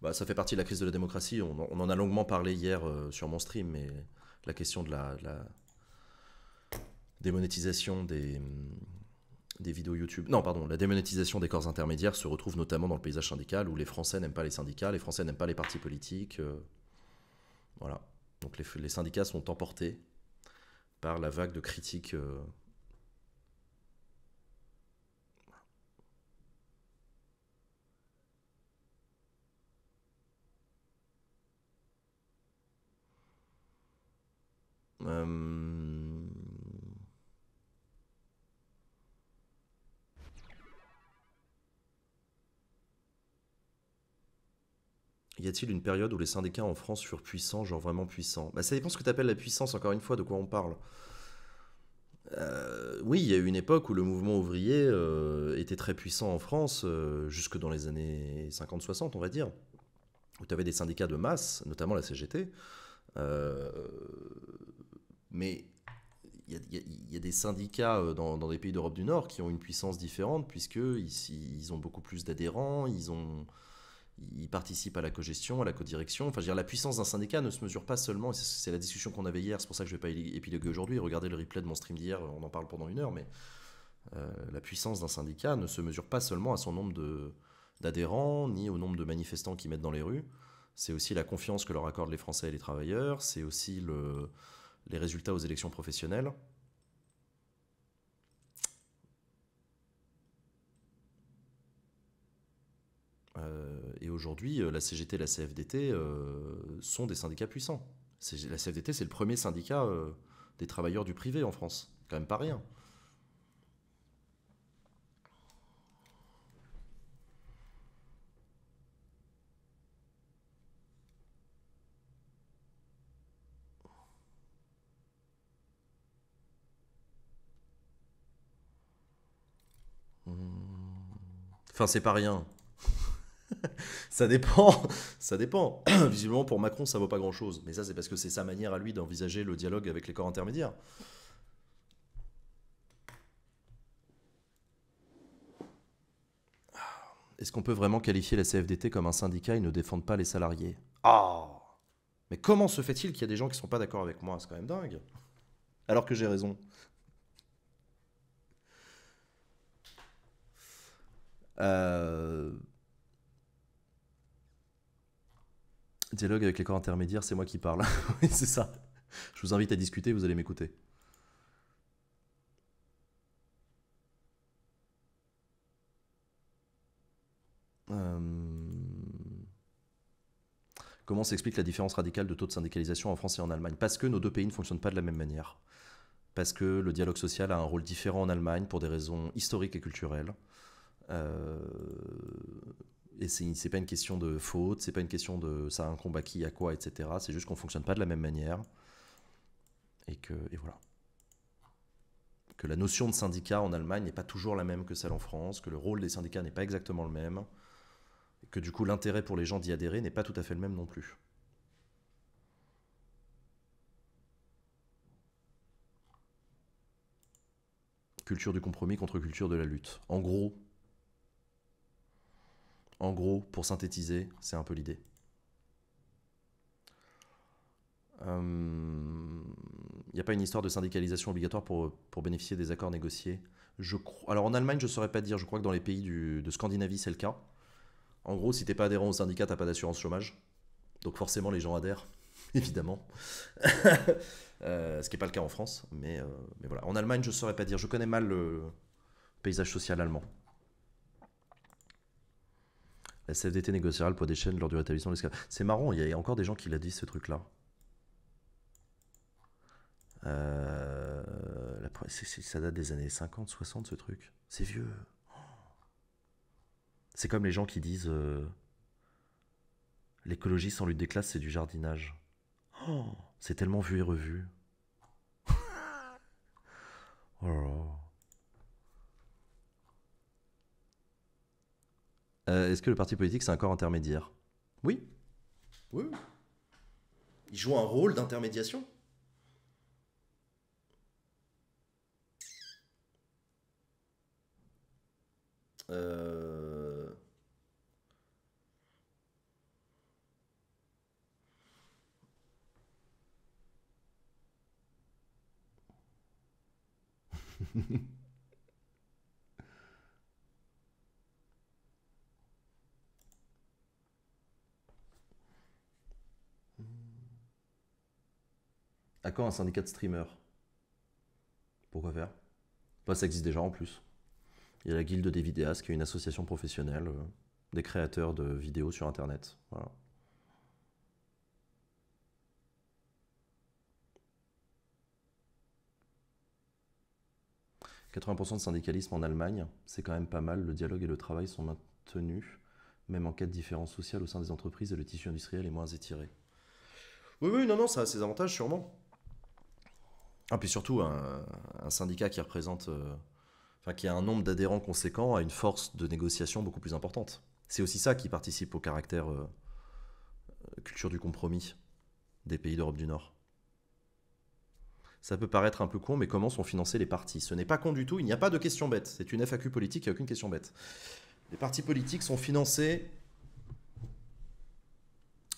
bah, ça fait partie de la crise de la démocratie. On, en a longuement parlé hier euh, sur mon stream, mais la question de la, de la démonétisation des, des vidéos YouTube. Non, pardon, la démonétisation des corps intermédiaires se retrouve notamment dans le paysage syndical où les Français n'aiment pas les syndicats, les Français n'aiment pas les partis politiques. Euh, voilà. Donc les, syndicats sont emportés par la vague de critiques. Euh, euh, y a-t-il une période où les syndicats en France furent puissants, genre vraiment puissants bah, Ça dépend ce que tu appelles la puissance, encore une fois, de quoi on parle. Euh, oui, il y a eu une époque où le mouvement ouvrier euh, était très puissant en France, euh, jusque dans les années 50-60, on va dire, où tu avais des syndicats de masse, notamment la CGT. mais il y, a des syndicats dans, des pays d'Europe du Nord qui ont une puissance différente, puisqu'ils ils ont beaucoup plus d'adhérents, ils ont ils participent à la cogestion, à la codirection. Enfin, je veux dire, la puissance d'un syndicat ne se mesure pas seulement, c'est la discussion qu'on avait hier, c'est pour ça que je ne vais pas épiloguer aujourd'hui, regardez le replay de mon stream d'hier, on en parle pendant une heure, mais euh, la puissance d'un syndicat ne se mesure pas seulement à son nombre d'adhérents, ni au nombre de manifestants qu'ils mettent dans les rues, c'est aussi la confiance que leur accordent les Français et les travailleurs, c'est aussi le, les résultats aux élections professionnelles, Euh, et aujourd'hui, euh, la CGT et la CFDT euh, sont des syndicats puissants. La CFDT, c'est le premier syndicat des travailleurs du privé en France. Quand même pas rien. Mmh. Enfin, c'est pas rien. *laughs* ça dépend, ça dépend. *clears throat* Visiblement, pour Macron, ça vaut pas grand-chose. Mais ça, c'est parce que c'est sa manière à lui d'envisager le dialogue avec les corps intermédiaires. Ah, est-ce qu'on peut vraiment qualifier la CFDT comme un syndicat Ils ne défendent pas les salariés. Ah Mais comment se fait-il qu'il y a des gens qui ne sont pas d'accord avec moi C'est quand même dingue. Alors que j'ai raison. Euh... Dialogue avec les corps intermédiaires, c'est moi qui parle. *laughs* oui, c'est ça. Je vous invite à discuter, vous allez m'écouter. Euh, comment s'explique la différence radicale de taux de syndicalisation en France et en Allemagne Parce que nos deux pays ne fonctionnent pas de la même manière. Parce que le dialogue social a un rôle différent en Allemagne pour des raisons historiques et culturelles. Euh, et c'est pas une question de faute, c'est pas une question de ça un combat qui, à quoi, etc. C'est juste qu'on fonctionne pas de la même manière. Et que et voilà. Que la notion de syndicat en Allemagne n'est pas toujours la même que celle en France, que le rôle des syndicats n'est pas exactement le même, et que du coup l'intérêt pour les gens d'y adhérer n'est pas tout à fait le même non plus. Culture du compromis contre culture de la lutte. En gros, en gros, pour synthétiser, c'est un peu l'idée. Il euh, n'y a pas une histoire de syndicalisation obligatoire pour, pour bénéficier des accords négociés. Je crois, alors en Allemagne, je ne saurais pas dire, je crois que dans les pays de Scandinavie, c'est le cas. En gros, si n'es pas adhérent au syndicat, tu n'as pas d'assurance chômage. Donc forcément, les gens adhèrent, *laughs* évidemment. *laughs* Euh, ce qui n'est pas le cas en France. Mais, euh, mais voilà. En Allemagne, je ne saurais pas dire. Je connais mal le paysage social allemand. La CFDT négociera le poids des chaînes lors du rétablissement de l'esclavage. C'est marrant, il y a encore des gens qui l'a dit ce truc-là. Euh, ça date des années 50, 60 ce truc. C'est vieux. C'est comme les gens qui disent euh, l'écologie sans lutte des classes, c'est du jardinage. Oh, c'est tellement vu et revu. *laughs* oh. Euh, est-ce que le parti politique, c'est un corps intermédiaire Oui. Oui. Il joue un rôle d'intermédiation. Euh. *laughs* À quoi un syndicat de streamers Pourquoi faire Ça existe déjà en plus. Il y a la Guilde des vidéastes, qui est une association professionnelle euh, des créateurs de vidéos sur Internet. 80% de syndicalisme en Allemagne, c'est quand même pas mal, le dialogue et le travail sont maintenus, même en cas de différence sociale au sein des entreprises et le tissu industriel est moins étiré. » Oui, oui, non, non, ça a ses avantages sûrement. Ah, puis surtout, un, syndicat qui représente. Euh, enfin, qui a un nombre d'adhérents conséquents a une force de négociation beaucoup plus importante. C'est aussi ça qui participe au caractère euh, culture du compromis des pays d'Europe du Nord. Ça peut paraître un peu con, mais comment sont financés les partis Ce n'est pas con du tout, il n'y a pas de question bête. C'est une FAQ politique, il n'y a aucune question bête. Les partis politiques sont financés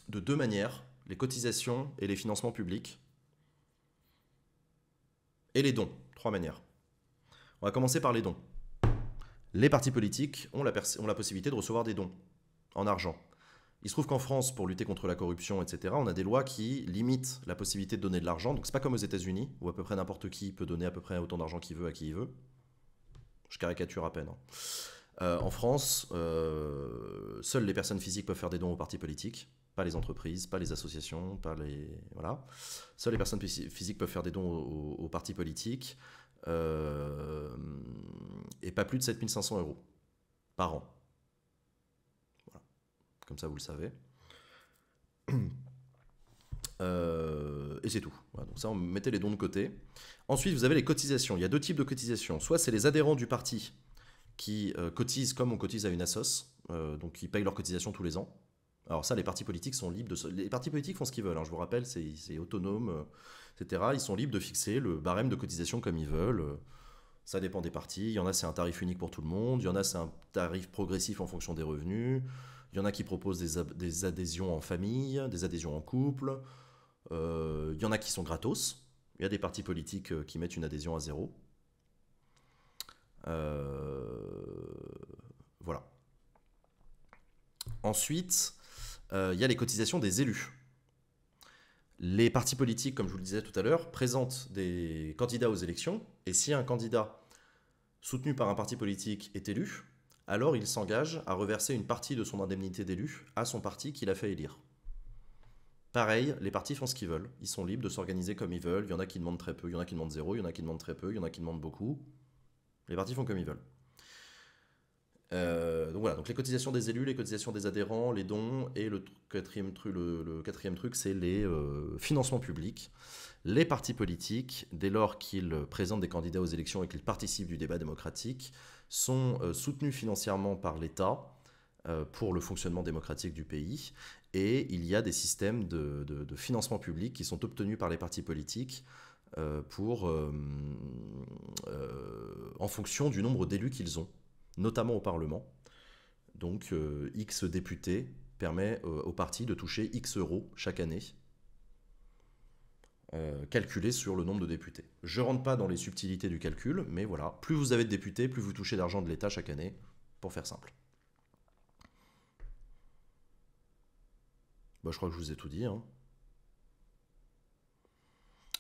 de deux manières, les cotisations et les financements publics et les dons. Trois manières. On va commencer par les dons. Les partis politiques ont la, possibilité de recevoir des dons en argent. Il se trouve qu'en France, pour lutter contre la corruption, etc., on a des lois qui limitent la possibilité de donner de l'argent. Donc c'est pas comme aux États-Unis, où à peu près n'importe qui peut donner à peu près autant d'argent qu'il veut à qui il veut. Je caricature à peine. Hein. Euh, en France, euh, seules les personnes physiques peuvent faire des dons aux partis politiques pas les entreprises, pas les associations, pas les voilà. Seules les personnes physiques peuvent faire des dons aux, partis politiques euh, et pas plus de 7500 euros par an. Voilà. Comme ça, vous le savez. *clears throat* Euh, et c'est tout. donc ça, on mettait les dons de côté. Ensuite, vous avez les cotisations. Il y a deux types de cotisations. Soit c'est les adhérents du parti qui euh, cotisent comme on cotise à une asso, donc qui payent leur cotisation tous les ans. Alors ça, les partis politiques sont libres de... Les partis politiques font ce qu'ils veulent, hein, je vous rappelle, c'est autonome, euh, etc. Ils sont libres de fixer le barème de cotisation comme ils veulent. Euh. ça dépend des partis. Il y en a, c'est un tarif unique pour tout le monde. Il y en a, c'est un tarif progressif en fonction des revenus. Il y en a qui proposent des, adhésions en famille, des adhésions en couple. Euh, il y en a qui sont gratos. Il y a des partis politiques qui mettent une adhésion à zéro. voilà. Ensuite, il euh, y a les cotisations des élus. Les partis politiques, comme je vous le disais tout à l'heure, présentent des candidats aux élections, et si un candidat soutenu par un parti politique est élu, alors il s'engage à reverser une partie de son indemnité d'élu à son parti qu'il a fait élire. Pareil, les partis font ce qu'ils veulent. Ils sont libres de s'organiser comme ils veulent. Il y en a qui demandent très peu, il y en a qui demandent zéro, il y en a qui demandent très peu, il y en a qui demandent beaucoup. Les partis font comme ils veulent. Euh, donc voilà, donc les cotisations des élus, les cotisations des adhérents, les dons, et le quatrième, le, truc, c'est les euh, financements publics. Les partis politiques, dès lors qu'ils présentent des candidats aux élections et qu'ils participent du débat démocratique, sont euh, soutenus financièrement par l'État pour le fonctionnement démocratique du pays. Et il y a des systèmes de, financement public qui sont obtenus par les partis politiques pour, en fonction du nombre d'élus qu'ils ont notamment au Parlement. Donc euh, X députés permet euh, aux partis de toucher X euros chaque année, euh, calculé sur le nombre de députés. Je rentre pas dans les subtilités du calcul, mais voilà, plus vous avez de députés, plus vous touchez d'argent de l'État chaque année, pour faire simple. Bah, je crois que je vous ai tout dit. Hein.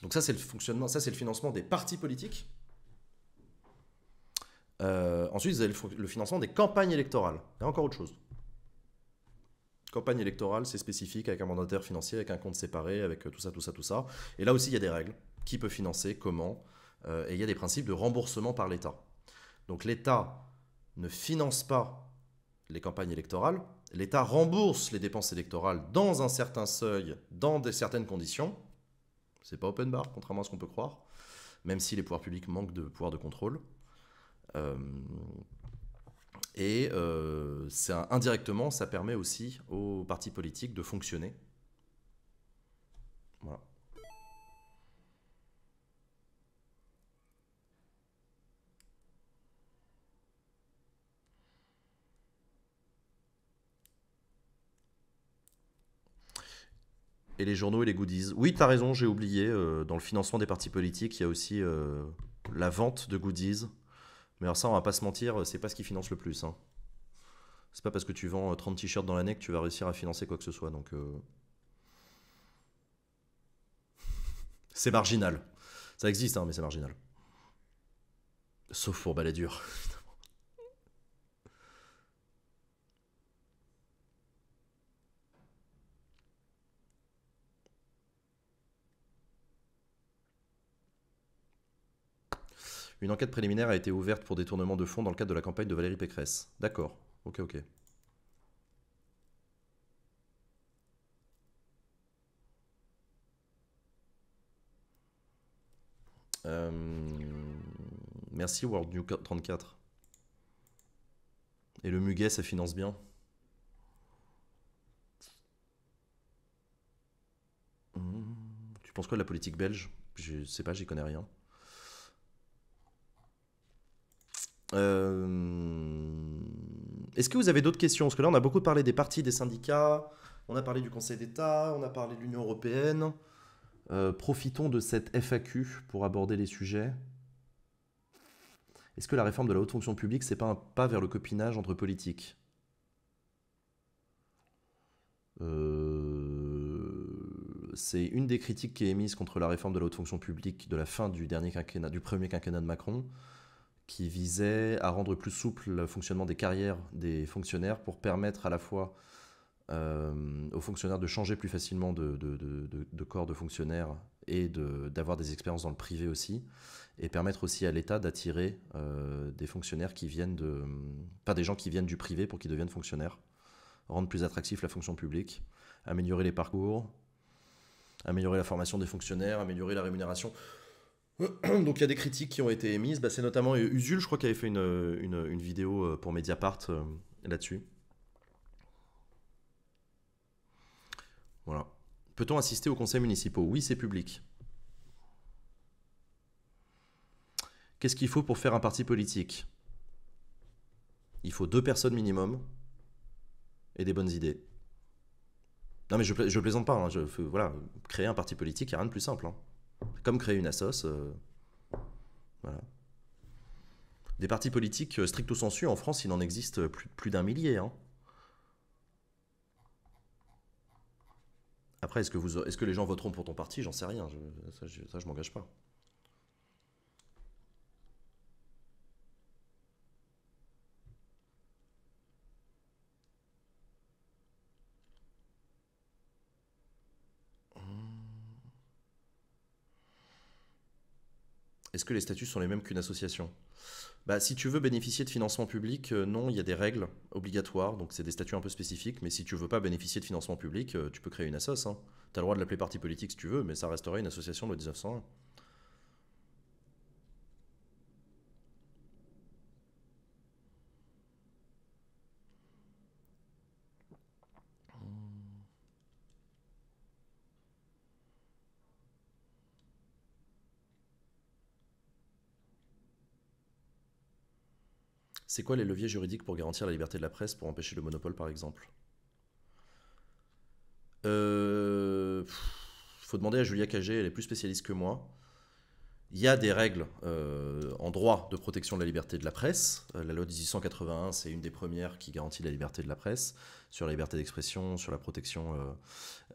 Donc ça, c'est le fonctionnement, ça, c'est le financement des partis politiques. Euh, ensuite, vous avez le, financement des campagnes électorales. Il encore autre chose. Campagne électorale, c'est spécifique avec un mandataire financier, avec un compte séparé, avec euh, tout ça, tout ça, tout ça. Et là aussi, il y a des règles. Qui peut financer, comment euh, Et il y a des principes de remboursement par l'État. Donc l'État ne finance pas les campagnes électorales. L'État rembourse les dépenses électorales dans un certain seuil, dans des, certaines conditions. C'est pas open bar, contrairement à ce qu'on peut croire, même si les pouvoirs publics manquent de pouvoir de contrôle. Euh, et euh, c'est indirectement, ça permet aussi aux partis politiques de fonctionner. Et les journaux et les goodies. Oui, t'as raison, j'ai oublié. Euh, dans le financement des partis politiques, il y a aussi la vente de goodies. Mais alors ça, on va pas se mentir, c'est pas ce qui finance le plus. Hein. C'est pas parce que tu vends 30 euh, t-shirts dans l'année que tu vas réussir à financer quoi que ce soit. Donc euh. *laughs* c'est marginal. Ça existe, hein, mais c'est marginal. Sauf pour dur. *laughs* Une enquête préliminaire a été ouverte pour détournement de fonds dans le cadre de la campagne de Valérie Pécresse. D'accord. Ok, ok. Euh, merci World New 34. Et le muguet, ça finance bien. Hmm, tu penses quoi de la politique belge Je sais pas, j'y connais rien. Euh, est-ce que vous avez d'autres questions Parce que là, on a beaucoup parlé des partis, des syndicats, on a parlé du Conseil d'État, on a parlé de l'Union européenne. Euh, profitons de cette FAQ pour aborder les sujets. Est-ce que la réforme de la haute fonction publique, c'est pas un pas vers le copinage entre politiques euh, C'est une des critiques qui est émise contre la réforme de la haute fonction publique de la fin du dernier quinquennat, du premier quinquennat de Macron qui visait à rendre plus souple le fonctionnement des carrières des fonctionnaires pour permettre à la fois euh, aux fonctionnaires de changer plus facilement de, corps de fonctionnaires et d'avoir des expériences dans le privé aussi, et permettre aussi à l'État d'attirer euh, des fonctionnaires qui viennent de... pas des gens qui viennent du privé pour qu'ils deviennent fonctionnaires, rendre plus attractif la fonction publique, améliorer les parcours, améliorer la formation des fonctionnaires, améliorer la rémunération. *clears throat* Donc il y a des critiques qui ont été émises. Bah, c'est notamment euh, Usul, je crois, qui avait fait une, euh, vidéo euh, pour Mediapart là-dessus. Voilà. Peut-on assister aux conseils municipaux Oui, c'est public. Qu'est-ce qu'il faut pour faire un parti politique Il faut deux personnes minimum et des bonnes idées. Non mais je, plaisante pas, hein. voilà, créer un parti politique, il n'y a rien de plus simple. Hein. Comme créer une ASOS. Euh, voilà. Des partis politiques euh, stricto sensu, en France, il en existe plus, plus d'un millier. Hein. Après, est-ce que, est que les gens voteront pour ton parti J'en sais rien. ça, je, ça, je m'engage pas. est-ce que les statuts sont les mêmes qu'une association bah, si tu veux bénéficier de financement public, euh, non, il y a des règles obligatoires, donc c'est des statuts un peu spécifiques, mais si tu veux pas bénéficier de financement public, euh, tu peux créer une assoce. Hein. Tu as le droit de l'appeler parti politique si tu veux, mais ça resterait une association de 1901. C'est quoi les leviers juridiques pour garantir la liberté de la presse, pour empêcher le monopole par exemple Il euh, faut demander à Julia Cagé, elle est plus spécialiste que moi. Il y a des règles euh, en droit de protection de la liberté de la presse. Euh, la loi 1881, c'est une des premières qui garantit la liberté de la presse, sur la liberté d'expression, sur la protection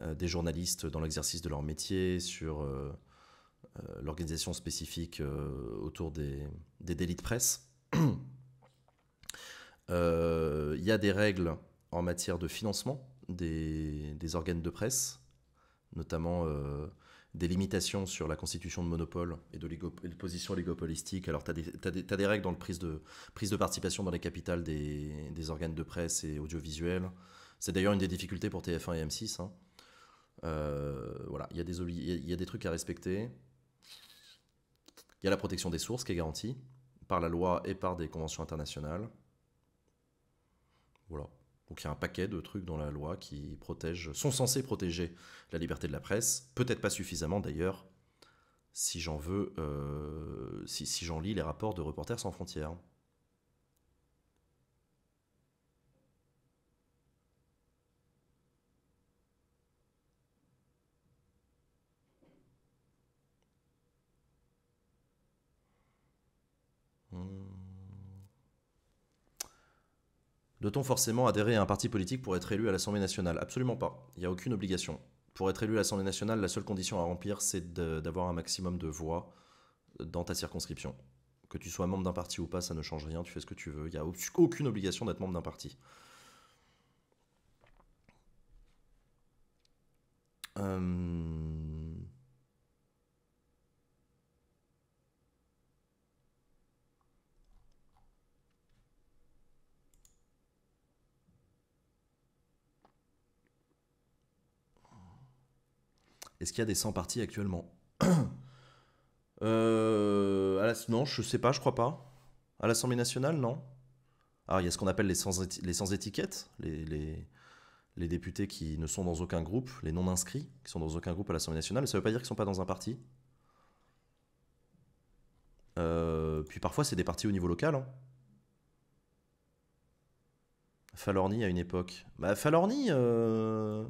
des journalistes dans l'exercice de leur métier, sur l'organisation spécifique autour des délits de presse. *clears throat* Euh, il y a des règles en matière de financement des, organes de presse, notamment euh, des limitations sur la constitution de monopole et de, position oligopolistique. Alors, tu as, des règles dans le prise de, prise de participation dans les capitales des, organes de presse et audiovisuels. C'est d'ailleurs une des difficultés pour TF1 et M6. voilà, il y, a des trucs à respecter. Il y a la protection des sources qui est garantie par la loi et par des conventions internationales. Donc il y a un paquet de trucs dans la loi qui protègent, sont censés protéger la liberté de la presse, peut-être pas suffisamment d'ailleurs, si j'en veux, euh, si j'en lis les rapports de Reporters sans frontières. Doit-on forcément adhérer à un parti politique pour être élu à l'Assemblée nationale Absolument pas. Il n'y a aucune obligation. Pour être élu à l'Assemblée nationale, la seule condition à remplir, c'est d'avoir un maximum de voix dans ta circonscription. Que tu sois membre d'un parti ou pas, ça ne change rien, tu fais ce que tu veux. Il n'y a aucune obligation d'être membre d'un parti. Euh, Est-ce qu'il y a des 100 partis actuellement *clears throat* euh, Non, je ne sais pas, je crois pas. À l'Assemblée nationale, non. Alors, il y a ce qu'on appelle les sans, les étiquettes, les, députés qui ne sont dans aucun groupe, les non inscrits, qui sont dans aucun groupe à l'Assemblée nationale, mais ça veut pas dire qu'ils ne sont pas dans un parti. Euh, puis parfois, c'est des partis au niveau local. Hein. Falorni à une époque. Bah, Falorni. Euh,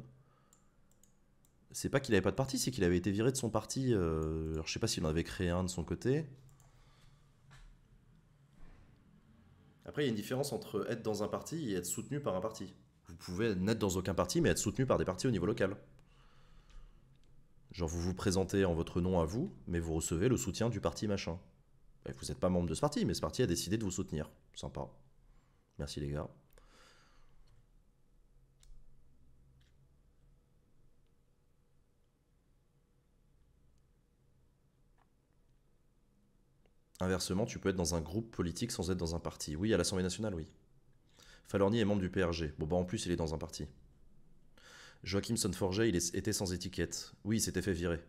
c'est pas qu'il avait pas de parti, c'est qu'il avait été viré de son parti. Euh, je sais pas s'il en avait créé un de son côté. Après, il y a une différence entre être dans un parti et être soutenu par un parti. Vous pouvez n'être dans aucun parti, mais être soutenu par des partis au niveau local. Genre, vous vous présentez en votre nom à vous, mais vous recevez le soutien du parti machin. vous n'êtes pas membre de ce parti, mais ce parti a décidé de vous soutenir. Sympa. Merci les gars. Inversement, tu peux être dans un groupe politique sans être dans un parti. Oui, à l'Assemblée nationale, oui. Falorni est membre du PRG. Bon, bah en plus, il est dans un parti. Joachim Sonforger, il était sans étiquette. Oui, il s'était fait virer.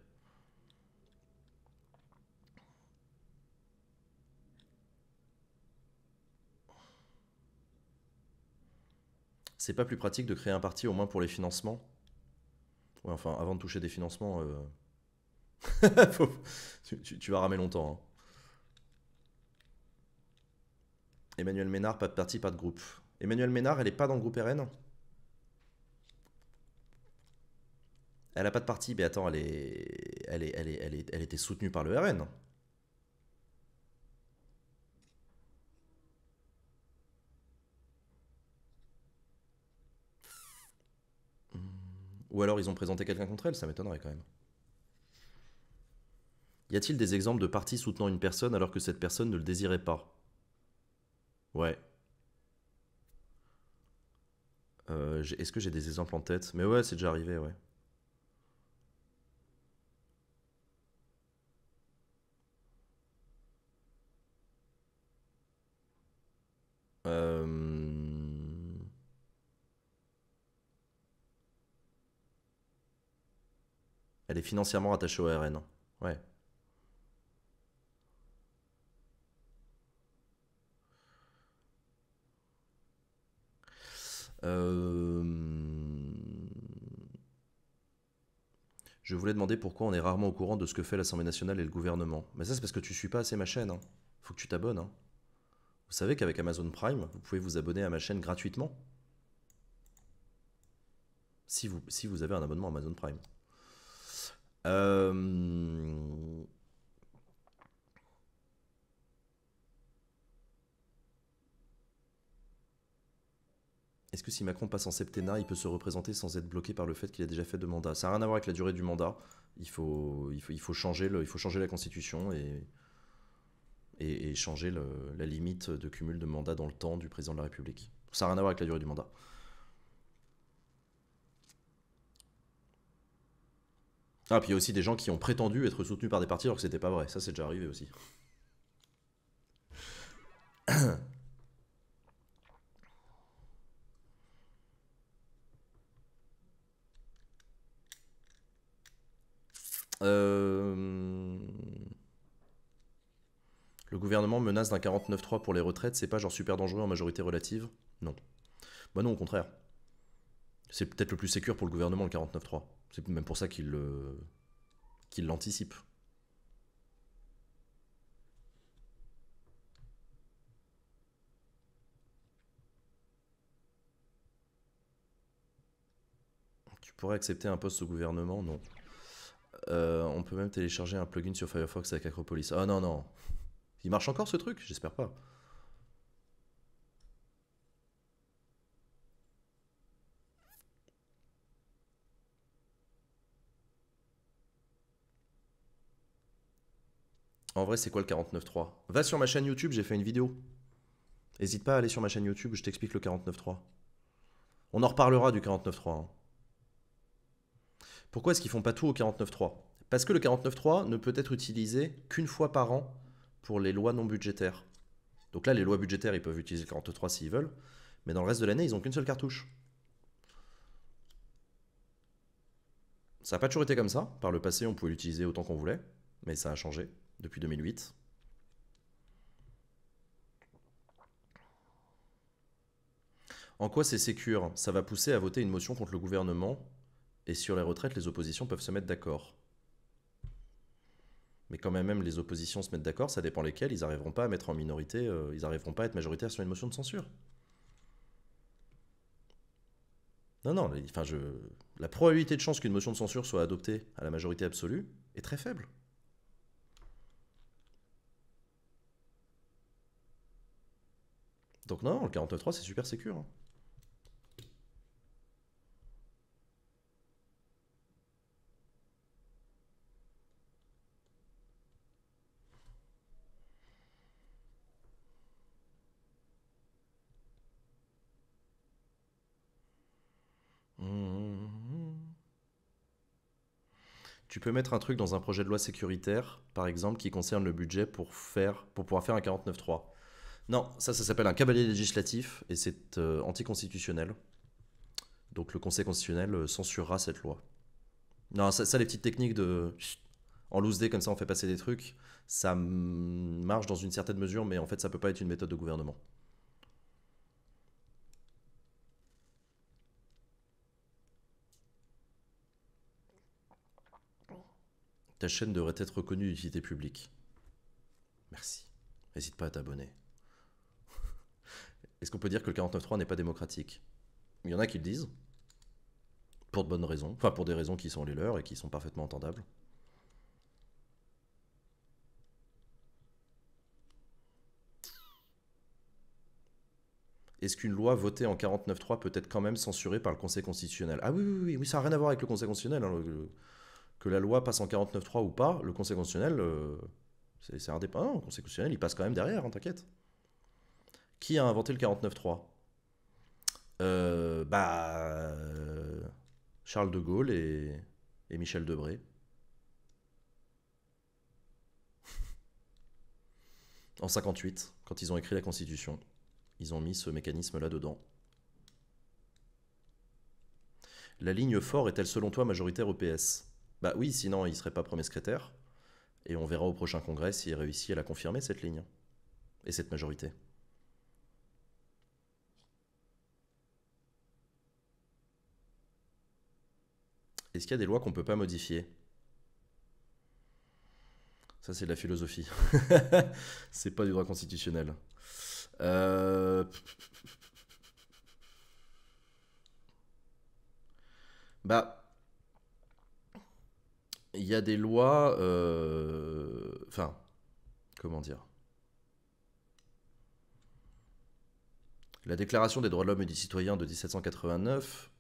C'est pas plus pratique de créer un parti au moins pour les financements Ouais, enfin, avant de toucher des financements, euh, *laughs* tu, tu, vas ramer longtemps. Hein. Emmanuel Ménard, pas de parti, pas de groupe. Emmanuel Ménard, elle n'est pas dans le groupe RN Elle n'a pas de parti, mais attends, elle, est... Elle, est, elle, elle était soutenue par le RN. Ou alors ils ont présenté quelqu'un contre elle, ça m'étonnerait quand même. Y a-t-il des exemples de partis soutenant une personne alors que cette personne ne le désirait pas Ouais. Euh, est-ce que j'ai des exemples en tête? Mais ouais, c'est déjà arrivé, ouais. Euh, Elle est financièrement rattachée au RN. Hein. Ouais. Euh, je voulais demander pourquoi on est rarement au courant de ce que fait l'Assemblée nationale et le gouvernement. Mais ça, c'est parce que tu suis pas assez ma chaîne. Hein. Faut que tu t'abonnes. Hein. Vous savez qu'avec Amazon Prime, vous pouvez vous abonner à ma chaîne gratuitement. Si vous, si vous avez un abonnement Amazon Prime. Euh... Est-ce que si Macron passe en septennat, il peut se représenter sans être bloqué par le fait qu'il a déjà fait deux mandats Ça n'a rien à voir avec la durée du mandat. Il faut, il il faut, changer, le, il faut changer la constitution et, et, changer la limite de cumul de mandats dans le temps du président de la République. Ça n'a rien à voir avec la durée du mandat. Ah, puis il y a aussi des gens qui ont prétendu être soutenus par des partis alors que c'était pas vrai. Ça, c'est déjà arrivé aussi. *clears throat* Euh, le gouvernement menace d'un 49-3 pour les retraites, c'est pas genre super dangereux en majorité relative Non. Bah non, au contraire. C'est peut-être le plus sécur pour le gouvernement, le 49-3. C'est même pour ça qu'il le... l'anticipe. Tu pourrais accepter un poste au gouvernement Non. Euh, on peut même télécharger un plugin sur Firefox avec Acropolis. Ah non, non. Il marche encore ce truc J'espère pas. En vrai, c'est quoi le 49.3 Va sur ma chaîne YouTube, j'ai fait une vidéo. N'hésite pas à aller sur ma chaîne YouTube, je t'explique le 49.3. On en reparlera du 49.3. Pourquoi est-ce qu'ils font pas tout au 49.3 Parce que le 49.3 ne peut être utilisé qu'une fois par an pour les lois non budgétaires. Donc là, les lois budgétaires, ils peuvent utiliser le 43 s'ils veulent, mais dans le reste de l'année, ils n'ont qu'une seule cartouche. Ça n'a pas toujours été comme ça. Par le passé, on pouvait l'utiliser autant qu'on voulait, mais ça a changé depuis 2008. En quoi c'est sécure Ça va pousser à voter une motion contre le gouvernement et sur les retraites, les oppositions peuvent se mettre d'accord. Mais quand même, même les oppositions se mettent d'accord, ça dépend lesquelles, ils n'arriveront pas à mettre en minorité, euh, ils n'arriveront pas à être majoritaires sur une motion de censure. Non, non, enfin, je... la probabilité de chance qu'une motion de censure soit adoptée à la majorité absolue est très faible. Donc non, le 43, c'est super sécure. Hein. peux mettre un truc dans un projet de loi sécuritaire, par exemple, qui concerne le budget pour, faire, pour pouvoir faire un 49.3. Non, ça, ça s'appelle un cavalier législatif et c'est euh, anticonstitutionnel. Donc le Conseil constitutionnel euh, censurera cette loi. Non, ça, ça les petites techniques de... En loose day, comme ça, on fait passer des trucs. Ça marche dans une certaine mesure, mais en fait, ça peut pas être une méthode de gouvernement. Ta chaîne devrait être reconnue d'utilité publique. Merci. N'hésite pas à t'abonner. *laughs* Est-ce qu'on peut dire que le 49.3 n'est pas démocratique Il y en a qui le disent. Pour de bonnes raisons. Enfin, pour des raisons qui sont les leurs et qui sont parfaitement entendables. est-ce qu'une loi votée en 49.3 peut être quand même censurée par le Conseil constitutionnel Ah oui, oui, oui, oui, ça n'a rien à voir avec le Conseil constitutionnel. Hein, que la loi passe en 49.3 ou pas, le Conseil constitutionnel, euh, c'est indépendant. le Conseil constitutionnel, il passe quand même derrière, hein, t'inquiète. Qui a inventé le 49.3 euh, Bah. Charles de Gaulle et, Michel Debré. en 58, quand ils ont écrit la Constitution, ils ont mis ce mécanisme-là dedans. La ligne fort est-elle selon toi majoritaire au PS bah oui, sinon il serait pas premier secrétaire. Et on verra au prochain congrès s'il réussit à la confirmer, cette ligne. Et cette majorité. Est-ce qu'il y a des lois qu'on ne peut pas modifier Ça, c'est de la philosophie. *laughs* c'est pas du droit constitutionnel. Euh... Bah il y a des lois. Euh, enfin, comment dire La Déclaration des droits de l'homme et du citoyen de 1789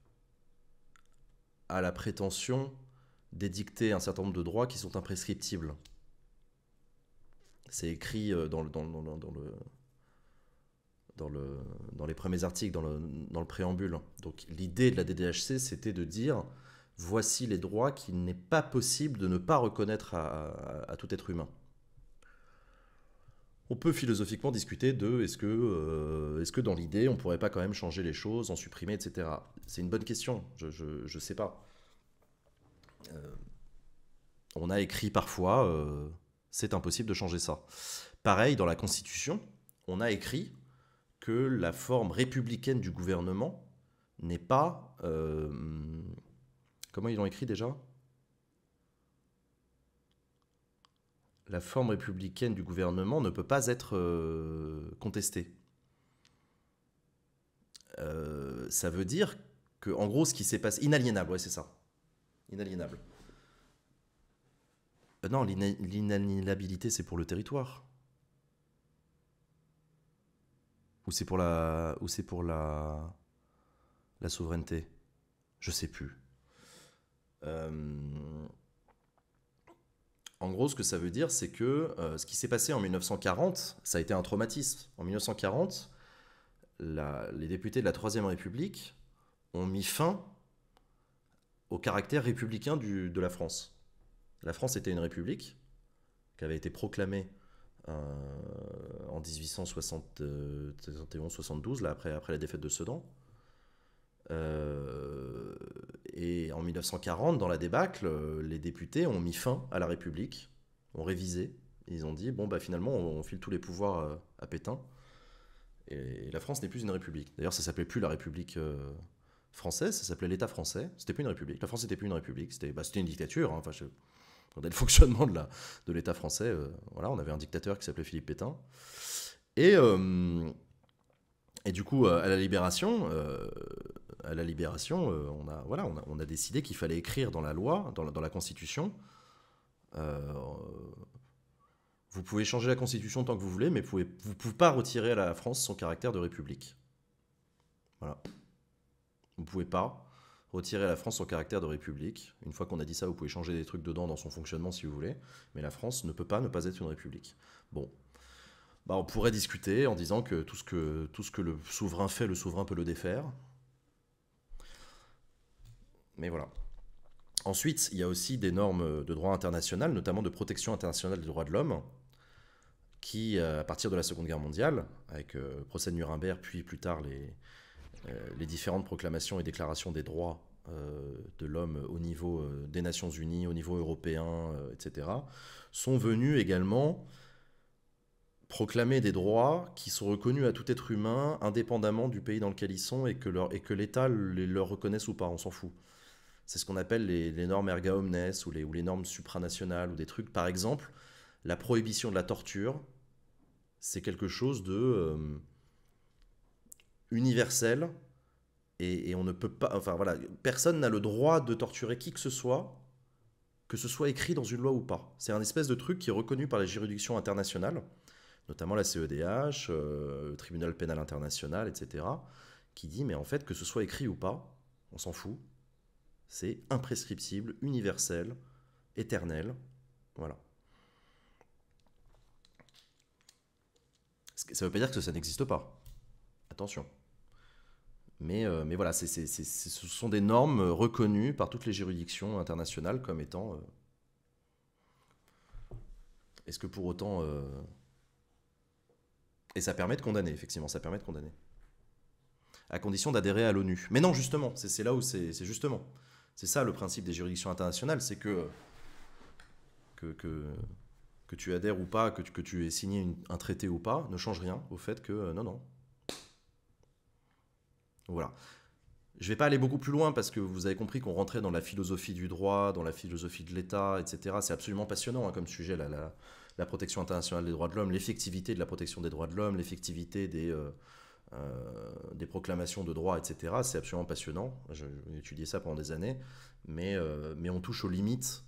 a la prétention d'édicter un certain nombre de droits qui sont imprescriptibles. C'est écrit euh, dans le, dans, dans, le, dans, le, dans les premiers articles, dans le, dans le préambule. Donc l'idée de la DDHC, c'était de dire voici les droits qu'il n'est pas possible de ne pas reconnaître à, tout être humain. On peut philosophiquement discuter de est-ce que, euh, que dans l'idée on pourrait pas quand même changer les choses, en supprimer, etc. C'est une bonne question, je ne sais pas. Euh, on a écrit parfois euh, c'est impossible de changer ça. Pareil, dans la Constitution, on a écrit que la forme républicaine du gouvernement n'est pas Comment ils l'ont écrit déjà La forme républicaine du gouvernement ne peut pas être euh, contestée. Euh, ça veut dire que, en gros, ce qui s'est passé. Inaliénable, ouais, c'est ça. Inaliénable. Euh, non, l'inaliénabilité, c'est pour le territoire. Ou c'est pour la. Ou c'est pour la. La souveraineté. Je sais plus. Euh, en gros, ce que ça veut dire, c'est que euh, ce qui s'est passé en 1940, ça a été un traumatisme. En 1940, les députés de la Troisième République ont mis fin au caractère républicain de la France. La France était une république qui avait été proclamée euh, en 1871-72, après, après la défaite de Sedan. Euh, et en 1940, dans la débâcle, euh, les députés ont mis fin à la République, ont révisé. Ils ont dit bon, bah finalement, on, file tous les pouvoirs euh, à Pétain. Et, la France n'est plus une République. D'ailleurs, ça s'appelait plus la République française, ça s'appelait l'État français. C'était plus une République. La France n'était plus une République. C'était bah, une dictature. Hein. Enfin, je, le fonctionnement de l'État de français. voilà, on avait un dictateur qui s'appelait Philippe Pétain. Et. et du coup, à la libération, à la Libération, euh, on, a, voilà, on a, décidé qu'il fallait écrire dans la loi, dans la, Constitution, euh, vous pouvez changer la Constitution tant que vous voulez, mais vous ne pouvez pas retirer à la France son caractère de république. Voilà. Vous ne pouvez pas retirer à la France son caractère de république. Une fois qu'on a dit ça, vous pouvez changer des trucs dedans dans son fonctionnement si vous voulez, mais la France ne peut pas ne pas être une république. Bon. Bah, on pourrait discuter en disant que tout ce que, tout ce que le souverain fait, le souverain peut le défaire. Mais voilà. Ensuite, il y a aussi des normes de droit international, notamment de protection internationale des droits de l'homme, qui, euh, à partir de la Seconde Guerre mondiale, avec le euh, procès de Nuremberg, puis plus tard les, euh, les différentes proclamations et déclarations des droits de l'homme au niveau des Nations Unies, au niveau européen, etc., sont venues également proclamer des droits qui sont reconnus à tout être humain, indépendamment du pays dans lequel ils sont, et que l'État les leur reconnaisse ou pas, on s'en fout. C'est ce qu'on appelle les, normes erga omnes ou les, normes supranationales ou des trucs. Par exemple, la prohibition de la torture, c'est quelque chose de euh, universel et, on ne peut pas. Enfin voilà, personne n'a le droit de torturer qui que ce soit, que ce soit écrit dans une loi ou pas. C'est un espèce de truc qui est reconnu par les juridictions internationales, notamment la CEDH, euh, le Tribunal pénal international, etc., qui dit mais en fait que ce soit écrit ou pas, on s'en fout. C'est imprescriptible, universel, éternel. Voilà. Ça ne veut pas dire que ça n'existe pas. Attention. Mais, euh, mais voilà, ce sont des normes reconnues par toutes les juridictions internationales comme étant... Euh, est-ce que pour autant... Euh, et ça permet de condamner, effectivement, ça permet de condamner. À condition d'adhérer à l'ONU. Mais non, justement, c'est là où c'est justement. C'est ça le principe des juridictions internationales, c'est que euh, que, que, tu adhères ou pas, que, tu aies signé un traité ou pas, ne change rien au fait que euh, non, non. Voilà. Je ne vais pas aller beaucoup plus loin parce que vous avez compris qu'on rentrait dans la philosophie du droit, dans la philosophie de l'État, etc. C'est absolument passionnant hein, comme sujet, la, la, protection internationale des droits de l'homme, l'effectivité de la protection des droits de l'homme, l'effectivité des... Euh, euh, des proclamations de droit, etc. C'est absolument passionnant. J'ai étudié ça pendant des années. Mais, euh, on touche aux limites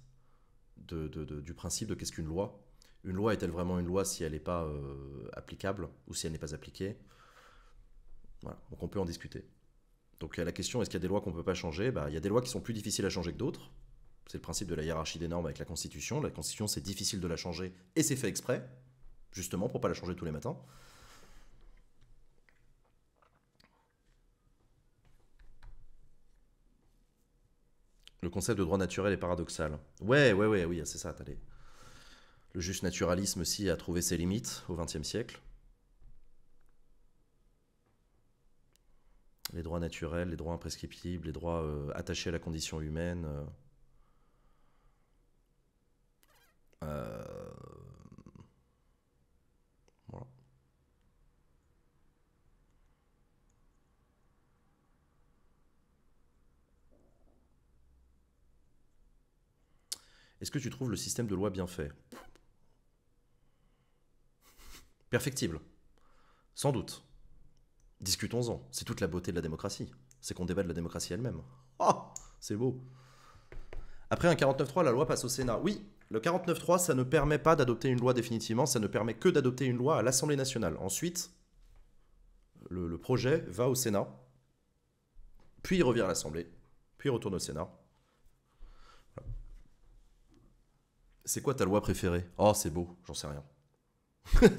du principe de qu'est-ce qu'une loi. Une loi est-elle vraiment une loi si elle n'est pas euh, applicable ou si elle n'est pas appliquée Voilà, donc on peut en discuter. Donc la question, est-ce qu'il y a des lois qu'on ne peut pas changer bah, Il y a des lois qui sont plus difficiles à changer que d'autres. C'est le principe de la hiérarchie des normes avec la Constitution. La Constitution, c'est difficile de la changer et c'est fait exprès, justement pour pas la changer tous les matins. Le concept de droit naturel est paradoxal. Ouais, ouais, ouais, oui, ah, c'est ça. Le juste naturalisme aussi a trouvé ses limites au XXe siècle. Les droits naturels, les droits imprescriptibles, les droits euh, attachés à la condition humaine. Euh... euh Est-ce que tu trouves le système de loi bien fait Perfectible. Sans doute. Discutons-en. C'est toute la beauté de la démocratie. C'est qu'on débat de la démocratie elle-même. Oh C'est beau. Après un 49.3, la loi passe au Sénat. Oui, le 49.3, ça ne permet pas d'adopter une loi définitivement, ça ne permet que d'adopter une loi à l'Assemblée nationale. Ensuite, le, projet va au Sénat, puis il revient à l'Assemblée, puis il retourne au Sénat, C'est quoi ta loi préférée Oh, c'est beau, j'en sais rien. *laughs*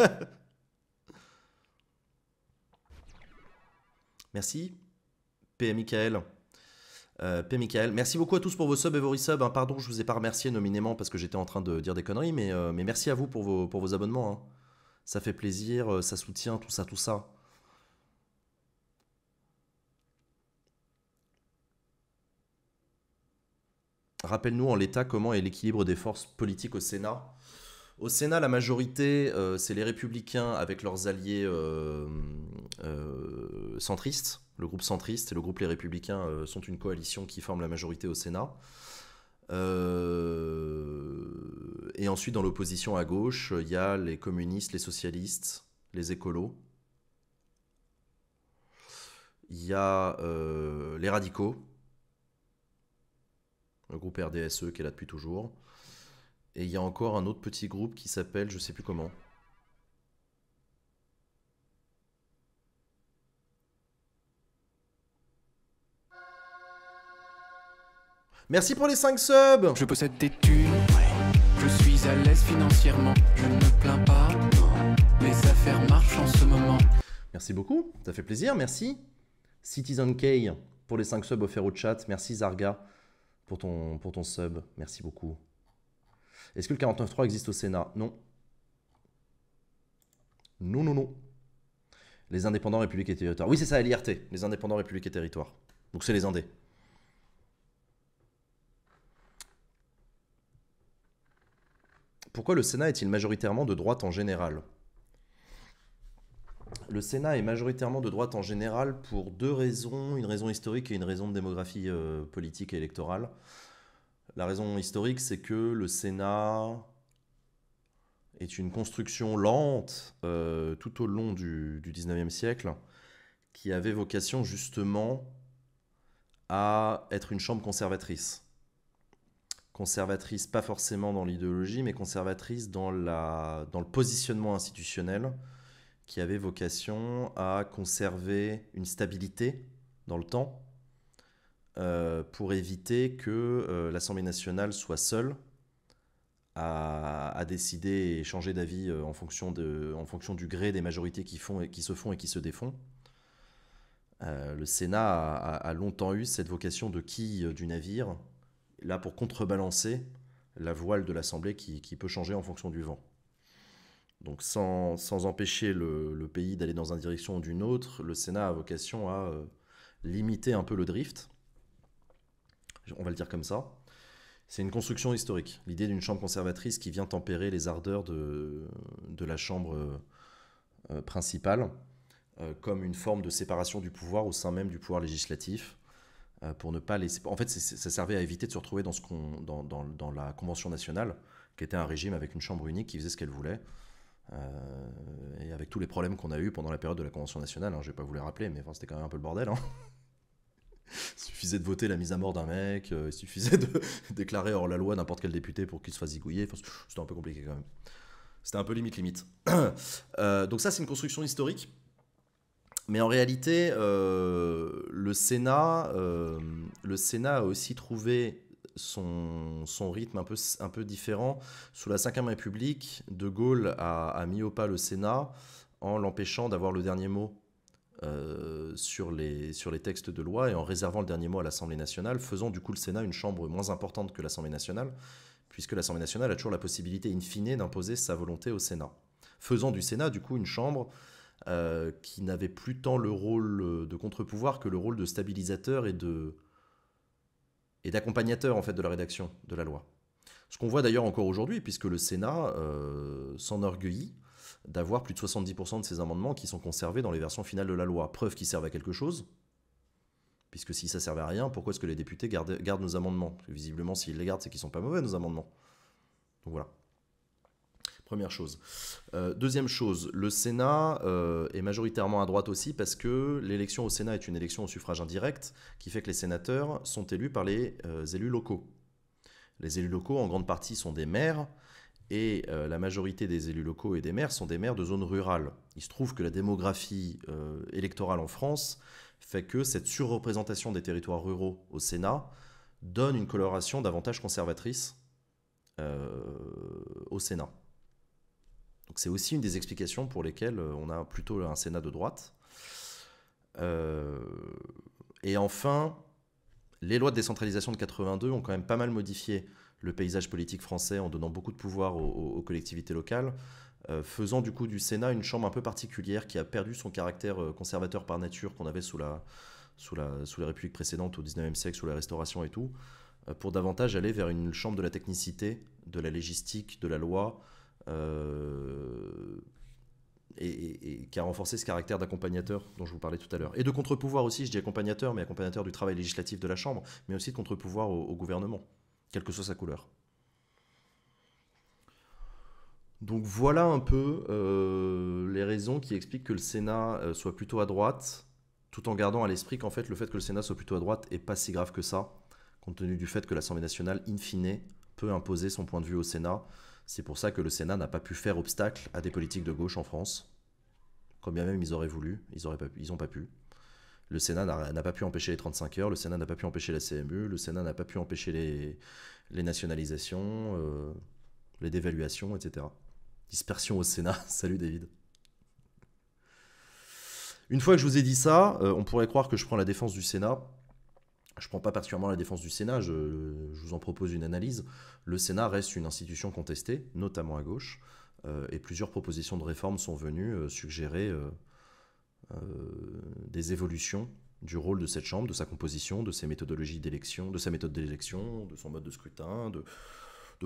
merci. Euh, P. Michael. Merci beaucoup à tous pour vos subs et vos resubs. Hein. pardon, je vous ai pas remercié nominément parce que j'étais en train de dire des conneries, mais, euh, merci à vous pour vos, abonnements. Hein. Ça fait plaisir, euh, ça soutient, tout ça, tout ça. Rappelle-nous en l'état comment est l'équilibre des forces politiques au Sénat. Au Sénat, la majorité, euh, c'est les républicains avec leurs alliés euh, euh, centristes. Le groupe centriste et le groupe Les Républicains sont une coalition qui forme la majorité au Sénat. et ensuite, dans l'opposition à gauche, il y a les communistes, les socialistes, les écolos. Il y a les radicaux, le groupe RDSE qui est là depuis toujours. Et il y a encore un autre petit groupe qui s'appelle, je sais plus comment. Merci pour les 5 subs Je possède des thunes, je suis à l'aise financièrement, je ne me plains pas, mes affaires marchent en ce moment. Merci beaucoup, ça fait plaisir, merci. Citizen K pour les 5 subs offerts au chat, merci Zarga pour ton, pour ton sub. Merci beaucoup. Est-ce que le 49.3 existe au Sénat Non. Non, non, non. Les indépendants, République et territoires. Oui, c'est ça, l'IRT, les indépendants, République et territoires. Donc c'est les indés. Pourquoi le Sénat est-il majoritairement de droite en général le Sénat est majoritairement de droite en général pour deux raisons, une raison historique et une raison de démographie euh, politique et électorale. La raison historique, c'est que le Sénat est une construction lente euh, tout au long du, XIXe 19e siècle qui avait vocation justement à être une chambre conservatrice. Conservatrice pas forcément dans l'idéologie, mais conservatrice dans le positionnement institutionnel qui avait vocation à conserver une stabilité dans le temps euh, pour éviter que euh, l'Assemblée nationale soit seule à, décider et changer d'avis euh, en, fonction de, en fonction du gré des majorités qui, font et, qui se font et qui se défont. le Sénat a, longtemps eu cette vocation de quille du navire, là pour contrebalancer la voile de l'Assemblée qui peut changer en fonction du vent. Donc sans, empêcher le, pays d'aller dans une direction ou d'une autre, le Sénat a vocation à euh, limiter un peu le drift. On va le dire comme ça. C'est une construction historique, l'idée d'une chambre conservatrice qui vient tempérer les ardeurs de, de la chambre euh, euh, principale, comme une forme de séparation du pouvoir au sein même du pouvoir législatif, pour ne pas laisser... En fait, ça servait à éviter de se retrouver dans, ce dans, la Convention nationale, qui était un régime avec une chambre unique qui faisait ce qu'elle voulait. Euh, et avec tous les problèmes qu'on a eu pendant la période de la Convention nationale, hein, je vais pas vous les rappeler, mais enfin, c'était quand même un peu le bordel. il hein. *laughs* suffisait de voter la mise à mort d'un mec, euh, il suffisait de *laughs* déclarer hors la loi n'importe quel député pour qu'il se fasse zigouiller. c'était un peu compliqué quand même. C'était un peu limite limite. *coughs* Euh, donc ça, c'est une construction historique. Mais en réalité, le Sénat, le Sénat a aussi trouvé son, rythme un peu, un peu différent. Sous la Ve République, De Gaulle a, mis au pas le Sénat en l'empêchant d'avoir le dernier mot euh, sur, les, sur les textes de loi et en réservant le dernier mot à l'Assemblée nationale, faisant du coup le Sénat une chambre moins importante que l'Assemblée nationale, puisque l'Assemblée nationale a toujours la possibilité in fine d'imposer sa volonté au Sénat. Faisant du Sénat du coup une chambre euh, qui n'avait plus tant le rôle de contre-pouvoir que le rôle de stabilisateur et de, et d'accompagnateur en fait de la rédaction de la loi. Ce qu'on voit d'ailleurs encore aujourd'hui, puisque le Sénat euh, s'enorgueillit d'avoir plus de 70% de ses amendements qui sont conservés dans les versions finales de la loi. Preuve qu'ils servent à quelque chose, puisque si ça servait à rien, pourquoi est-ce que les députés gardent, nos amendements Visiblement, s'ils les gardent, c'est qu'ils sont pas mauvais, nos amendements. Donc voilà. Première chose. Euh, deuxième chose, le Sénat euh, est majoritairement à droite aussi parce que l'élection au Sénat est une élection au suffrage indirect qui fait que les sénateurs sont élus par les euh, élus locaux. Les élus locaux, en grande partie, sont des maires et la majorité des élus locaux et des maires sont des maires de zones rurales. Il se trouve que la démographie électorale en France fait que cette surreprésentation des territoires ruraux au Sénat donne une coloration davantage conservatrice au Sénat. Donc c'est aussi une des explications pour lesquelles euh, on a plutôt un Sénat de droite. Euh, et enfin, les lois de décentralisation de 82 ont quand même pas mal modifié le paysage politique français en donnant beaucoup de pouvoir aux, collectivités locales, euh, faisant du coup du Sénat une chambre un peu particulière qui a perdu son caractère conservateur par nature qu'on avait sous la, sous la, République précédente au 19e siècle, sous la Restauration et tout, pour davantage aller vers une chambre de la technicité, de la légistique, de la loi, euh, et, qui a renforcé ce caractère d'accompagnateur dont je vous parlais tout à l'heure. Et de contre-pouvoir aussi, je dis accompagnateur, mais accompagnateur du travail législatif de la Chambre, mais aussi de contre-pouvoir au, gouvernement, quelle que soit sa couleur. Donc voilà un peu euh, les raisons qui expliquent que le Sénat euh, soit plutôt à droite, tout en gardant à l'esprit qu'en fait le fait que le Sénat soit plutôt à droite n'est pas si grave que ça, compte tenu du fait que l'Assemblée nationale, in fine, peut imposer son point de vue au Sénat, c'est pour ça que le Sénat n'a pas pu faire obstacle à des politiques de gauche en France. Quand bien même ils auraient voulu, ils n'ont pas, pas pu. Le Sénat n'a pas pu empêcher les 35 heures, le Sénat n'a pas pu empêcher la CMU, le Sénat n'a pas pu empêcher les, nationalisations, euh, les dévaluations, etc. Dispersion au Sénat. *laughs* Salut David. Une fois que je vous ai dit ça, euh, on pourrait croire que je prends la défense du Sénat. Je ne prends pas particulièrement la défense du Sénat, je, vous en propose une analyse. Le Sénat reste une institution contestée, notamment à gauche, euh, et plusieurs propositions de réforme sont venues euh, suggérer euh, des évolutions du rôle de cette Chambre, de sa composition, de ses méthodologies d'élection, de sa méthode d'élection, de son mode de scrutin, de,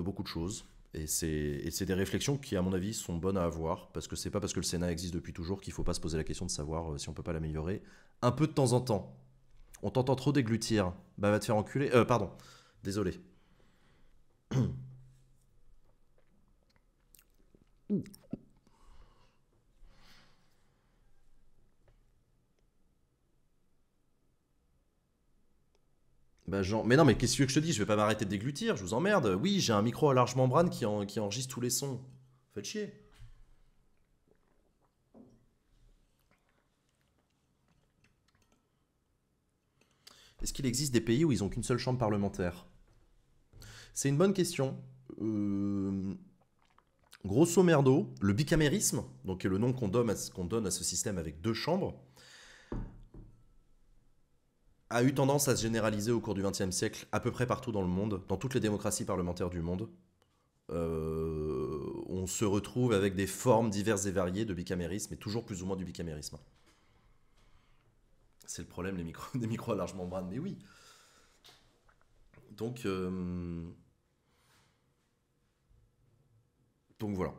beaucoup de choses. Et c'est des réflexions qui, à mon avis, sont bonnes à avoir, parce que ce n'est pas parce que le Sénat existe depuis toujours qu'il ne faut pas se poser la question de savoir si on peut pas l'améliorer un peu de temps en temps. On t'entend trop déglutir. Bah va te faire enculer. Euh, pardon. Désolé. Bah genre, mais non, mais qu'est-ce que je te dis Je vais pas m'arrêter de déglutir, je vous emmerde. Oui, j'ai un micro à large membrane qui, enregistre tous les sons. Faites chier. Est-ce qu'il existe des pays où ils ont qu'une seule chambre parlementaire C'est une bonne question. Euh, grosso merdo, le bicamérisme, donc est le nom qu'on donne, à ce système avec deux chambres, a eu tendance à se généraliser au cours du XXe siècle à peu près partout dans le monde, dans toutes les démocraties parlementaires du monde. Euh, on se retrouve avec des formes diverses et variées de bicamérisme, et toujours plus ou moins du bicamérisme. C'est le problème des micros, des *laughs* micros à large membrane, mais oui. Donc, euh, donc voilà.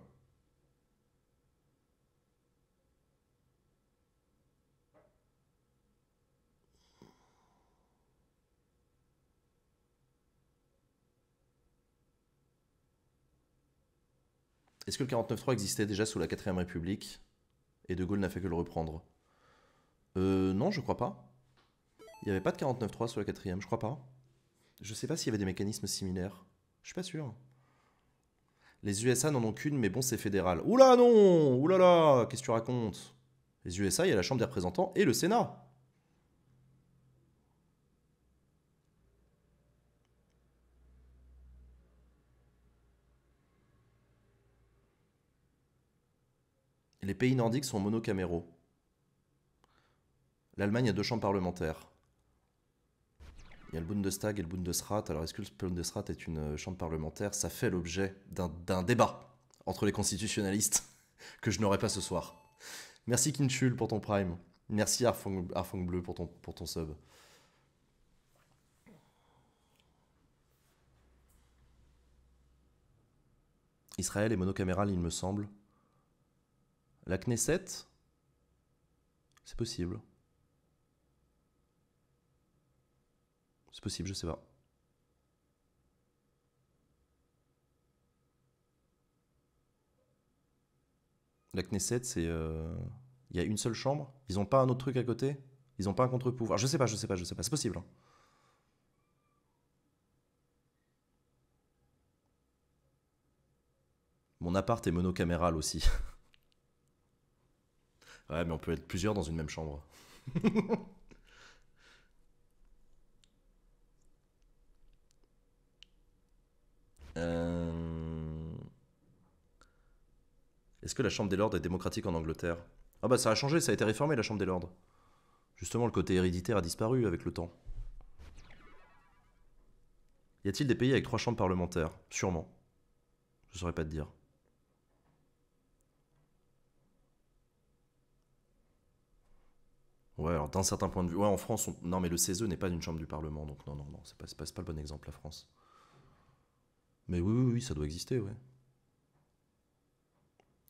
Est-ce que le 49.3 existait déjà sous la 4ème République et De Gaulle n'a fait que le reprendre euh, non, je crois pas. Il n'y avait pas de 49.3 sur la quatrième, je crois pas. Je sais pas s'il y avait des mécanismes similaires. Je suis pas sûr. Les USA n'en ont qu'une, mais bon, c'est fédéral. Oula non Oula là, là Qu'est-ce que tu racontes Les USA, il y a la Chambre des représentants et le Sénat. Les pays nordiques sont monocaméraux. L'Allemagne a deux chambres parlementaires. Il y a le Bundestag et le Bundesrat. Alors, est-ce que le Bundesrat est une chambre parlementaire Ça fait l'objet d'un débat entre les constitutionnalistes *laughs* que je n'aurai pas ce soir. Merci Kinchul pour ton prime. Merci Arfong Bleu pour ton, sub. Israël est monocaméral, il me semble. La Knesset C'est possible. C'est possible, je sais pas. La Knesset, c'est. Euh, il y a une seule chambre Ils ont pas un autre truc à côté Ils ont pas un contre-pouvoir Je sais pas, je sais pas, je sais pas. C'est possible. Hein. Mon appart est monocaméral aussi. *laughs* ouais, mais on peut être plusieurs dans une même chambre. *laughs* Euh, est-ce que la Chambre des Lords est démocratique en Angleterre Ah bah ça a changé, ça a été réformé la Chambre des Lords. Justement, le côté héréditaire a disparu avec le temps. Y a-t-il des pays avec trois chambres parlementaires Sûrement. Je saurais pas te dire. Ouais, alors d'un certain point de vue. Ouais, en France, non, mais le CESE n'est pas une chambre du Parlement, donc non, non, non, c'est pas, pas le bon exemple, la France. Mais oui, oui, oui, ça doit exister, ouais.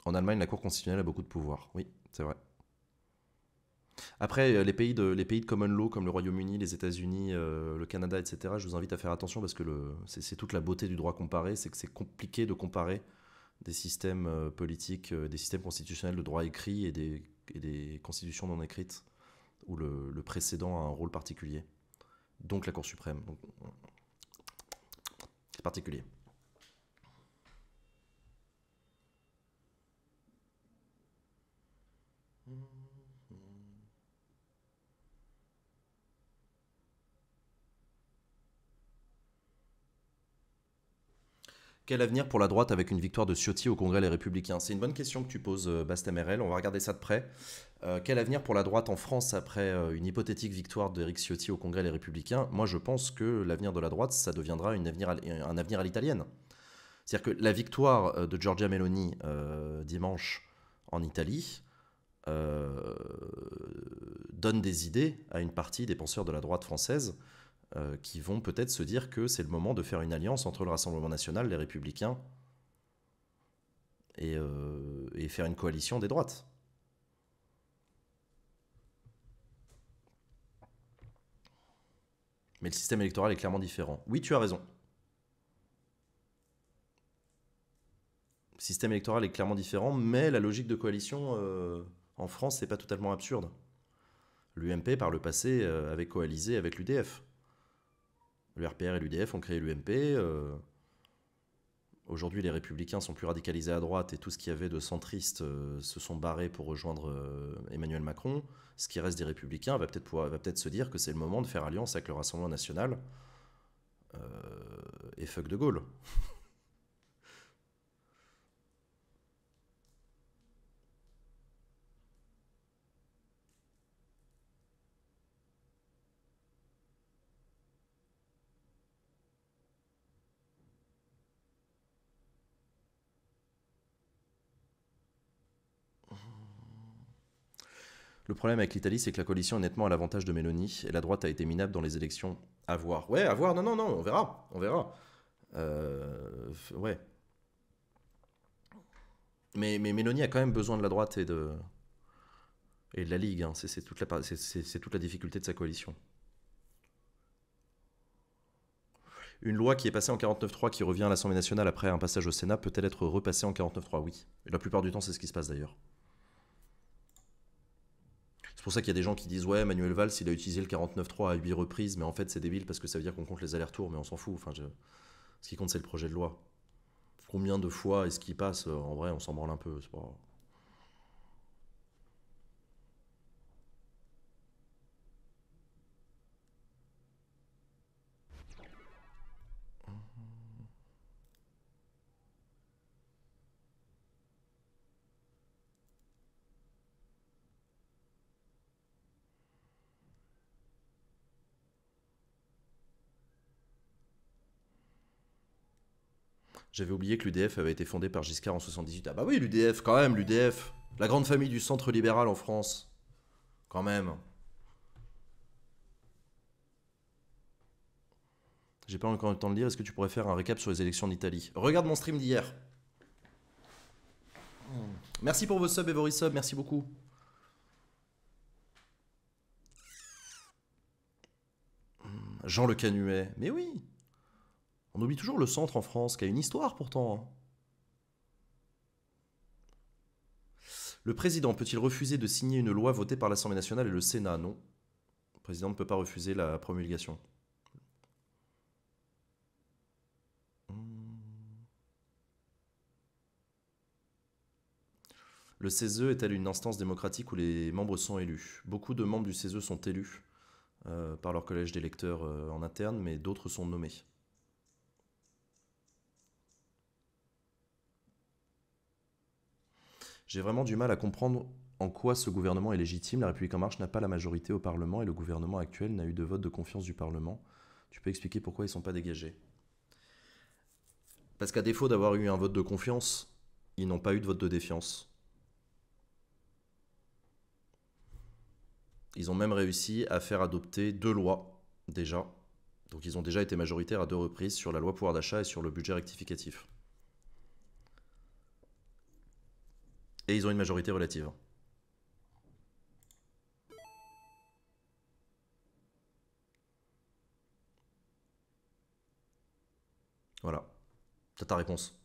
En Allemagne, la Cour constitutionnelle a beaucoup de pouvoir. Oui, c'est vrai. Après, euh, les pays, de, les pays de common law comme le Royaume-Uni, les États-Unis, euh, le Canada, etc., je vous invite à faire attention parce que c'est toute la beauté du droit comparé, c'est que c'est compliqué de comparer des systèmes euh, politiques, des systèmes constitutionnels de droit écrit et des, constitutions non écrites où le, le, précédent a un rôle particulier. Donc la Cour suprême. C'est particulier. Quel avenir pour la droite avec une victoire de Ciotti au Congrès des Républicains C'est une bonne question que tu poses, euh, Bastien On va regarder ça de près. Euh, quel avenir pour la droite en France après euh, une hypothétique victoire d'Éric Ciotti au Congrès des Républicains Moi, je pense que l'avenir de la droite, ça deviendra avenir un avenir à l'italienne. C'est-à-dire que la victoire de Giorgia Meloni dimanche en Italie donne des idées à une partie des penseurs de la droite française euh, qui vont peut-être se dire que c'est le moment de faire une alliance entre le Rassemblement national, les républicains, euh, et, faire une coalition des droites. Mais le système électoral est clairement différent. Oui, tu as raison. Le système électoral est clairement différent, mais la logique de coalition euh, en France, n'est pas totalement absurde. L'UMP, par le passé, avait coalisé avec l'UDF. Le RPR et l'UDF ont créé l'UMP. Euh, aujourd'hui, les républicains sont plus radicalisés à droite et tout ce qu'il y avait de centristes euh, se sont barrés pour rejoindre euh, Emmanuel Macron. Ce qui reste des républicains va peut-être se dire que c'est le moment de faire alliance avec le Rassemblement national et fuck de Gaulle. Le problème avec l'Italie, c'est que la coalition est nettement à l'avantage de Mélanie et la droite a été minable dans les élections. À voir. Ouais, à voir. Non, non, non, on verra. On verra. Euh, ouais. Mais, mais Mélanie a quand même besoin de la droite et de, et la Ligue. Hein. C'est toute, la, difficulté de sa coalition. Une loi qui est passée en 49.3 qui revient à l'Assemblée nationale après un passage au Sénat peut-elle être repassée en 49.3 Oui. la plupart du temps, c'est ce qui se passe d'ailleurs. C'est pour ça qu'il y a des gens qui disent Ouais, Manuel Valls, il a utilisé le 49.3 à 8 reprises, mais en fait, c'est débile parce que ça veut dire qu'on compte les allers-retours, mais on s'en fout. Enfin, Ce qui compte, c'est le projet de loi. Combien de fois est-ce qu'il passe En vrai, on s'en branle un peu. Pas... J'avais oublié que l'UDF avait été fondée par Giscard en 78. Ah bah oui, l'UDF, quand même, l'UDF. La grande famille du centre libéral en France. Quand même. J'ai pas encore le temps de lire. Est-ce que tu pourrais faire un récap sur les élections d'Italie Regarde mon stream d'hier. Merci pour vos subs et vos resubs. Merci beaucoup. Jean Le Canuet. Mais oui on oublie toujours le centre en France, qui a une histoire pourtant. Hein. Le président peut-il refuser de signer une loi votée par l'Assemblée nationale et le Sénat Non. Le président ne peut pas refuser la promulgation. Hmm. Le CESE est-elle une instance démocratique où les membres sont élus Beaucoup de membres du CESE sont élus euh, par leur collège d'électeurs euh, en interne, mais d'autres sont nommés. J'ai vraiment du mal à comprendre en quoi ce gouvernement est légitime. La République en marche n'a pas la majorité au Parlement et le gouvernement actuel n'a eu de vote de confiance du Parlement. Tu peux expliquer pourquoi ils ne sont pas dégagés Parce qu'à défaut d'avoir eu un vote de confiance, ils n'ont pas eu de vote de défiance. Ils ont même réussi à faire adopter deux lois déjà. Donc ils ont déjà été majoritaires à deux reprises sur la loi pouvoir d'achat et sur le budget rectificatif. Et ils ont une majorité relative. Voilà. T'as ta réponse.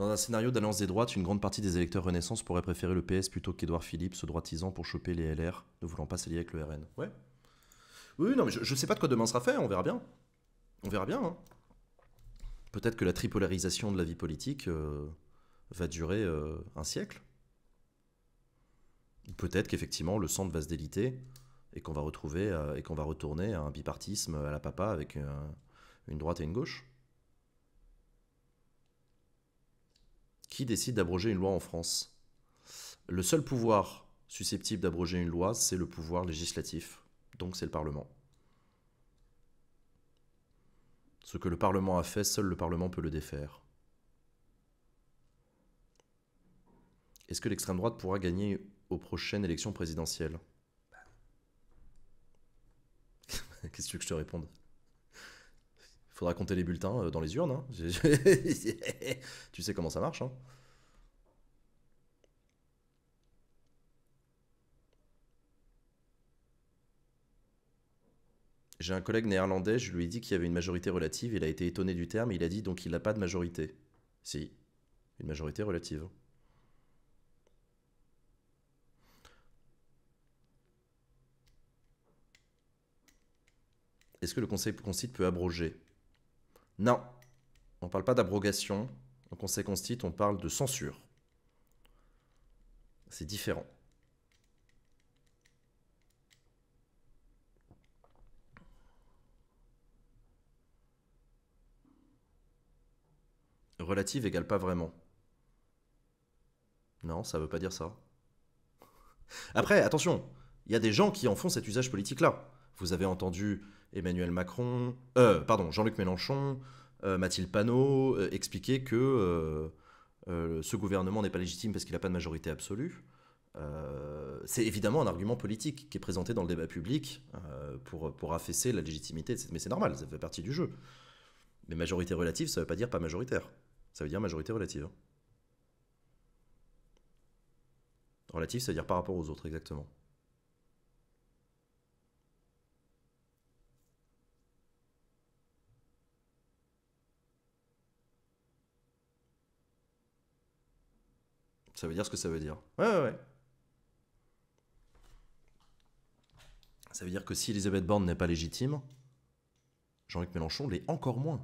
Dans un scénario d'alliance des droites, une grande partie des électeurs Renaissance pourraient préférer le PS plutôt qu'Edouard Philippe, se droitisant pour choper les LR, ne voulant pas s'allier avec le RN. Ouais. Oui, non, mais je, ne sais pas de quoi demain sera fait, on verra bien. On verra bien. Hein. Peut-être que la tripolarisation de la vie politique euh, va durer euh, un siècle. Peut-être qu'effectivement le centre va se déliter et qu'on va retrouver euh, et qu'on va retourner à un bipartisme à la papa avec une droite et une gauche. qui décide d'abroger une loi en France Le seul pouvoir susceptible d'abroger une loi, c'est le pouvoir législatif, donc c'est le Parlement. Ce que le Parlement a fait, seul le Parlement peut le défaire. Est-ce que l'extrême droite pourra gagner aux prochaines élections présidentielles *laughs* Qu'est-ce que tu veux que je te réponde Faudra compter les bulletins euh, dans les urnes. Hein. *laughs* tu sais comment ça marche. Hein. J'ai un collègue néerlandais, je lui ai dit qu'il y avait une majorité relative, il a été étonné du terme, il a dit donc il n'a pas de majorité. Si, une majorité relative. Est-ce que le Conseil concite peut abroger non, on ne parle pas d'abrogation. On conséquence titre, on parle de censure. C'est différent. Relative égale pas vraiment. Non, ça ne veut pas dire ça. Après, attention, il y a des gens qui en font cet usage politique-là. Vous avez entendu Emmanuel Macron, euh, pardon, Jean-Luc Mélenchon, euh, Mathilde Panot euh, expliquer que ce gouvernement n'est pas légitime parce qu'il n'a pas de majorité absolue. c'est évidemment un argument politique qui est présenté dans le débat public pour, pour affaisser la légitimité, mais c'est normal, ça fait partie du jeu. Mais majorité relative, ça ne veut pas dire pas majoritaire, ça veut dire majorité relative. Hein. Relative, ça veut dire par rapport aux autres, exactement. Ça veut dire ce que ça veut dire. Ouais, ouais, ouais. Ça veut dire que si Elisabeth Borne n'est pas légitime, Jean-Luc Mélenchon l'est encore moins.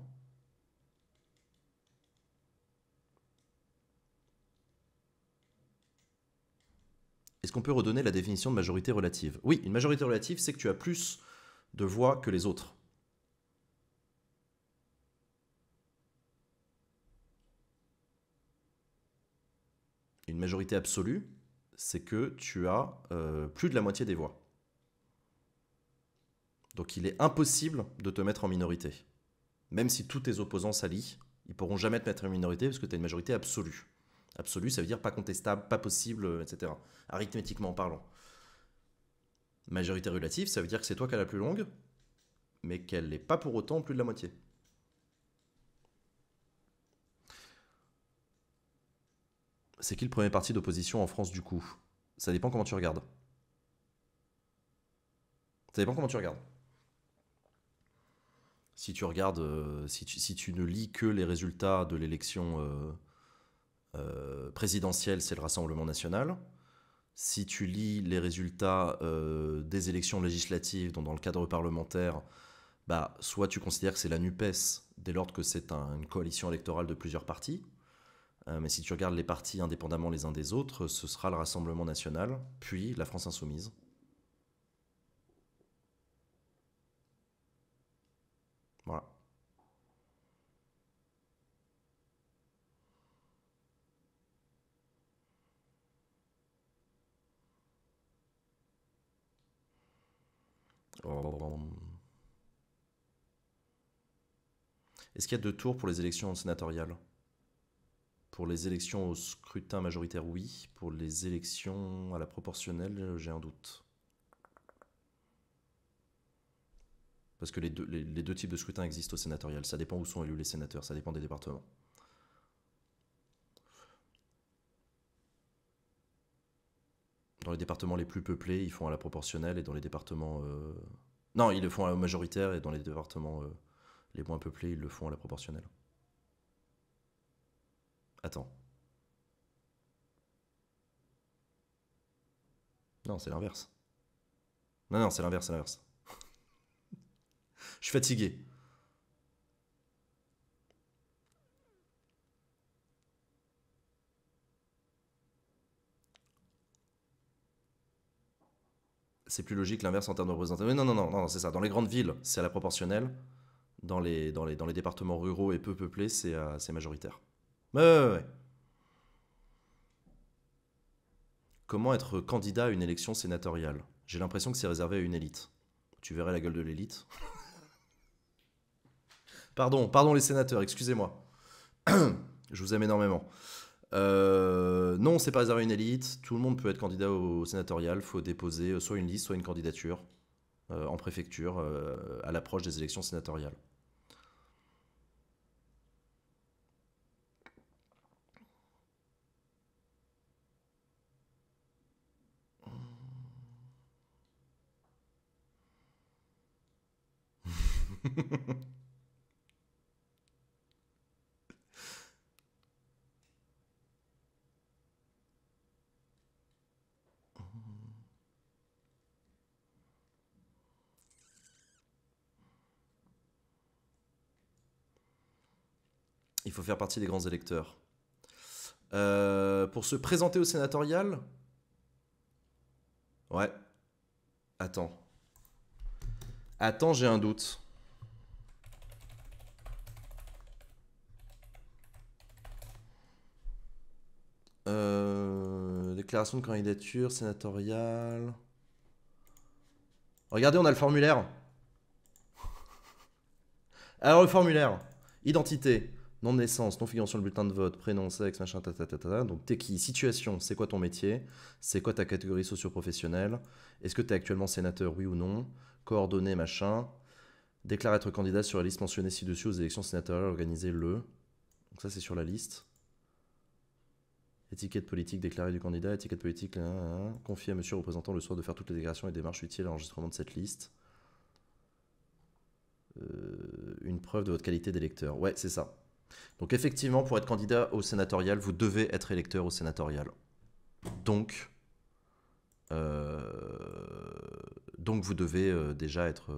Est-ce qu'on peut redonner la définition de majorité relative Oui, une majorité relative, c'est que tu as plus de voix que les autres. une majorité absolue, c'est que tu as euh, plus de la moitié des voix. Donc il est impossible de te mettre en minorité. Même si tous tes opposants s'allient, ils pourront jamais te mettre en minorité parce que tu as une majorité absolue. Absolue, ça veut dire pas contestable, pas possible, etc. Arithmétiquement parlant. Majorité relative, ça veut dire que c'est toi qui as la plus longue, mais qu'elle n'est pas pour autant plus de la moitié. c'est qui le premier parti d'opposition en France du coup Ça dépend comment tu regardes. Ça dépend comment tu regardes. Si tu regardes, euh, si, tu, ne lis que les résultats de l'élection euh, euh, présidentielle, c'est le Rassemblement national. Si tu lis les résultats des élections législatives, dont dans le cadre parlementaire, bah, soit tu considères que c'est la NUPES, dès lors que c'est une coalition électorale de plusieurs partis, euh, mais si tu regardes les partis indépendamment les uns des autres, ce sera le Rassemblement national, puis la France insoumise. Voilà. Est-ce qu'il y a deux tours pour les élections sénatoriales pour les élections au scrutin majoritaire, oui. Pour les élections à la proportionnelle, j'ai un doute. Parce que les deux, types de scrutin existent au sénatorial. Ça dépend où sont élus les sénateurs, ça dépend des départements. Dans les départements les plus peuplés, ils font à la proportionnelle et dans les départements... Euh, non, ils le font à majoritaire et dans les départements euh, les moins peuplés, ils le font à la proportionnelle. Attends. Non, c'est l'inverse. Non, non, c'est l'inverse, c'est l'inverse. *laughs* Je suis fatigué. C'est plus logique l'inverse en termes de représentation. non, non, non, non c'est ça. Dans les grandes villes, c'est à la proportionnelle. Dans les, dans dans les départements ruraux et peu peuplés, c'est euh, majoritaire. Comment être candidat à une élection sénatoriale J'ai l'impression que c'est réservé à une élite. Tu verrais la gueule de l'élite. pardon, pardon les sénateurs, excusez-moi. *clears throat* Je vous aime énormément. Euh, non, c'est pas réservé à une élite. Tout le monde peut être candidat au sénatorial. Faut déposer euh, soit une liste, soit une candidature euh, en préfecture à l'approche des élections sénatoriales. Il faut faire partie des grands électeurs. Euh, pour se présenter au sénatorial Ouais. Attends. Attends, j'ai un doute. Euh, déclaration de candidature sénatoriale. Regardez, on a le formulaire. *laughs* Alors le formulaire. Identité, nom de naissance, non figuration sur le bulletin de vote, prénom, sexe, machin, tatatata. Donc t'es qui Situation, c'est quoi ton métier C'est quoi ta catégorie socio-professionnelle Est-ce que t'es actuellement sénateur, oui ou non Coordonnées, machin. Déclare être candidat sur la liste mentionnée ci-dessus aux élections sénatoriales organisées le. Donc ça c'est sur la liste. Étiquette politique déclarée du candidat, étiquette politique confie hein, hein, hein, confiée à monsieur représentant le soir de faire toutes les déclarations et démarches utiles à l'enregistrement de cette liste. Euh, une preuve de votre qualité d'électeur. Ouais, c'est ça. Donc effectivement, pour être candidat au sénatorial, vous devez être électeur au sénatorial. Donc, euh, donc vous devez euh, déjà être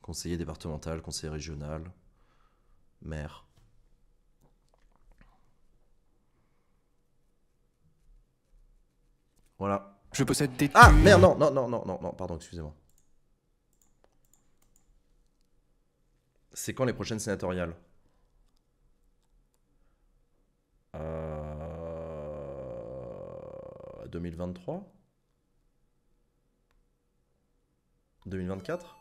conseiller départemental, conseiller régional, maire. Voilà. Je possède des. Ah merde, non, non, non, non, non, non, pardon, excusez-moi. C'est quand les prochaines sénatoriales euh... 2023 2024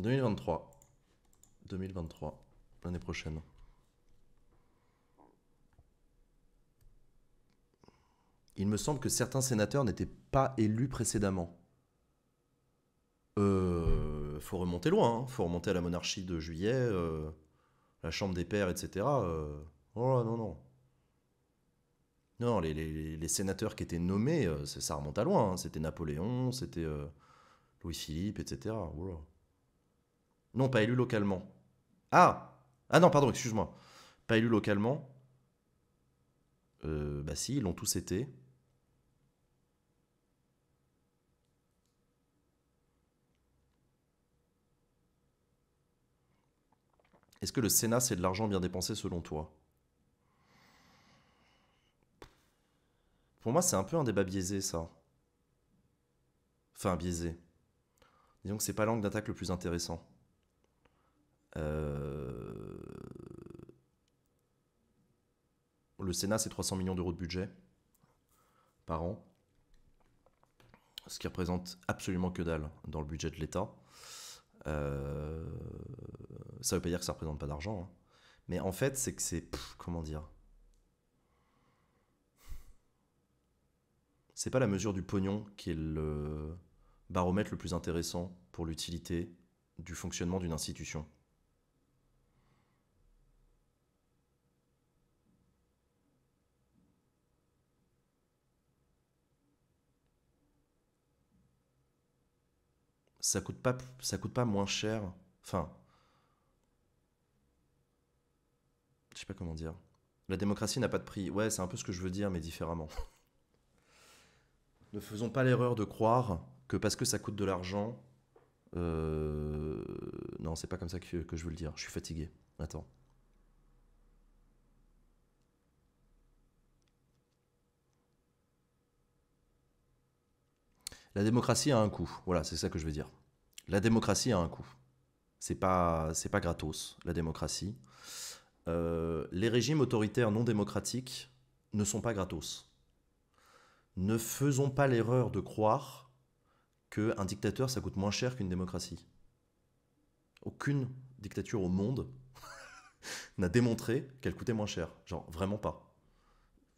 2023. 2023, l'année prochaine. Il me semble que certains sénateurs n'étaient pas élus précédemment. Euh, faut remonter loin, hein. faut remonter à la monarchie de juillet, euh, la chambre des pairs, etc. Euh, oh non, non. Non, les, sénateurs qui étaient nommés, euh, ça remonte à loin. Hein. C'était Napoléon, c'était euh, Louis-Philippe, etc. Oh là. Non, pas élu localement. Ah Ah non, pardon, excuse-moi. Pas élu localement. Euh, bah si, ils l'ont tous été. Est-ce que le Sénat, c'est de l'argent bien dépensé selon toi Pour moi, c'est un peu un débat biaisé, ça. Enfin, biaisé. Disons que c'est pas l'angle d'attaque le plus intéressant. Euh, le Sénat, c'est 300 millions d'euros de budget par an, ce qui représente absolument que dalle dans le budget de l'État. Ça euh, Ça veut pas dire que ça représente pas d'argent, hein. mais en fait, c'est que c'est. Comment dire C'est pas la mesure du pognon qui est le baromètre le plus intéressant pour l'utilité du fonctionnement d'une institution. ça coûte pas, ça coûte pas moins cher. Enfin, je sais pas comment dire. La démocratie n'a pas de prix. Ouais, c'est un peu ce que je veux dire, mais différemment. *laughs* ne faisons pas l'erreur de croire que parce que ça coûte de l'argent. Euh, non, c'est pas comme ça que, que je veux le dire. Je suis fatigué. Attends. La démocratie a un coût. Voilà, c'est ça que je veux dire. La démocratie a un coût. C'est pas, c'est pas gratos, la démocratie. Euh, les régimes autoritaires non démocratiques ne sont pas gratos. Ne faisons pas l'erreur de croire qu'un dictateur, ça coûte moins cher qu'une démocratie. Aucune dictature au monde *laughs* n'a démontré qu'elle coûtait moins cher. Genre, vraiment pas.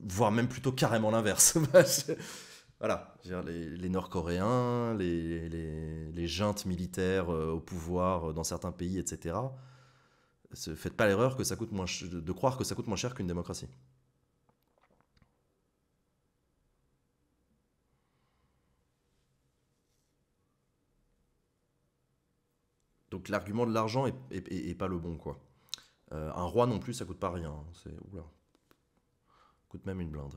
Voire même plutôt carrément l'inverse. *laughs* voilà, les, Nord-Coréens, les, juntes militaires euh, au pouvoir euh, dans certains pays, etc. Faites pas l'erreur que ça coûte moins de croire que ça coûte moins cher qu'une démocratie. Donc l'argument de l'argent est, pas le bon quoi. Euh, un roi non plus ça coûte pas rien. Hein. C'est coûte même une blinde.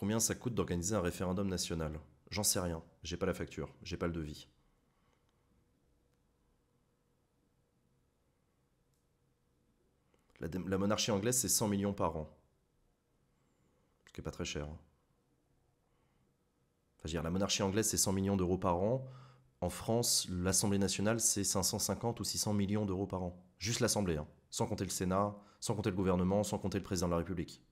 Combien ça coûte d'organiser un référendum national J'en sais rien, j'ai pas la facture, j'ai pas le devis. La, monarchie anglaise, c'est 100 millions par an. Ce qui est pas très cher. Hein. Enfin, dire, la monarchie anglaise, c'est 100 millions d'euros par an. En France, l'Assemblée nationale, c'est 550 ou 600 millions d'euros par an. Juste l'Assemblée, hein. sans compter le Sénat, sans compter le gouvernement, sans compter le président de la République.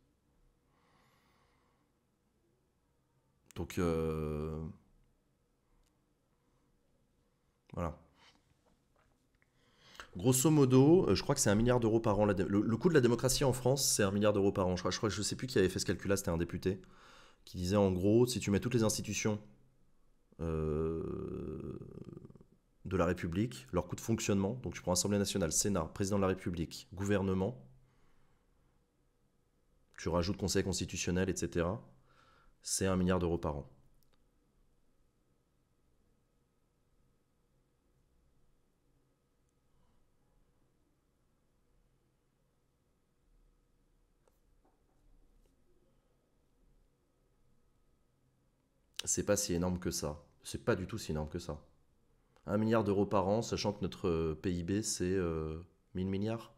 Donc euh, voilà. Grosso modo, euh, je crois que c'est un milliard d'euros par an. Le, coût de la démocratie en France, c'est un milliard d'euros par an. Je crois, je je sais plus qui avait fait ce calcul-là, c'était un député qui disait en gros, si tu mets toutes les institutions euh, de la République, leur coût de fonctionnement, donc tu prends Assemblée nationale, Sénat, président de la République, gouvernement, tu rajoutes Conseil constitutionnel, etc c'est 1 milliard d'euros par an. C'est pas si énorme que ça. C'est pas du tout si énorme que ça. 1 milliard d'euros par an, sachant que notre euh, PIB, c'est euh, 1000 milliards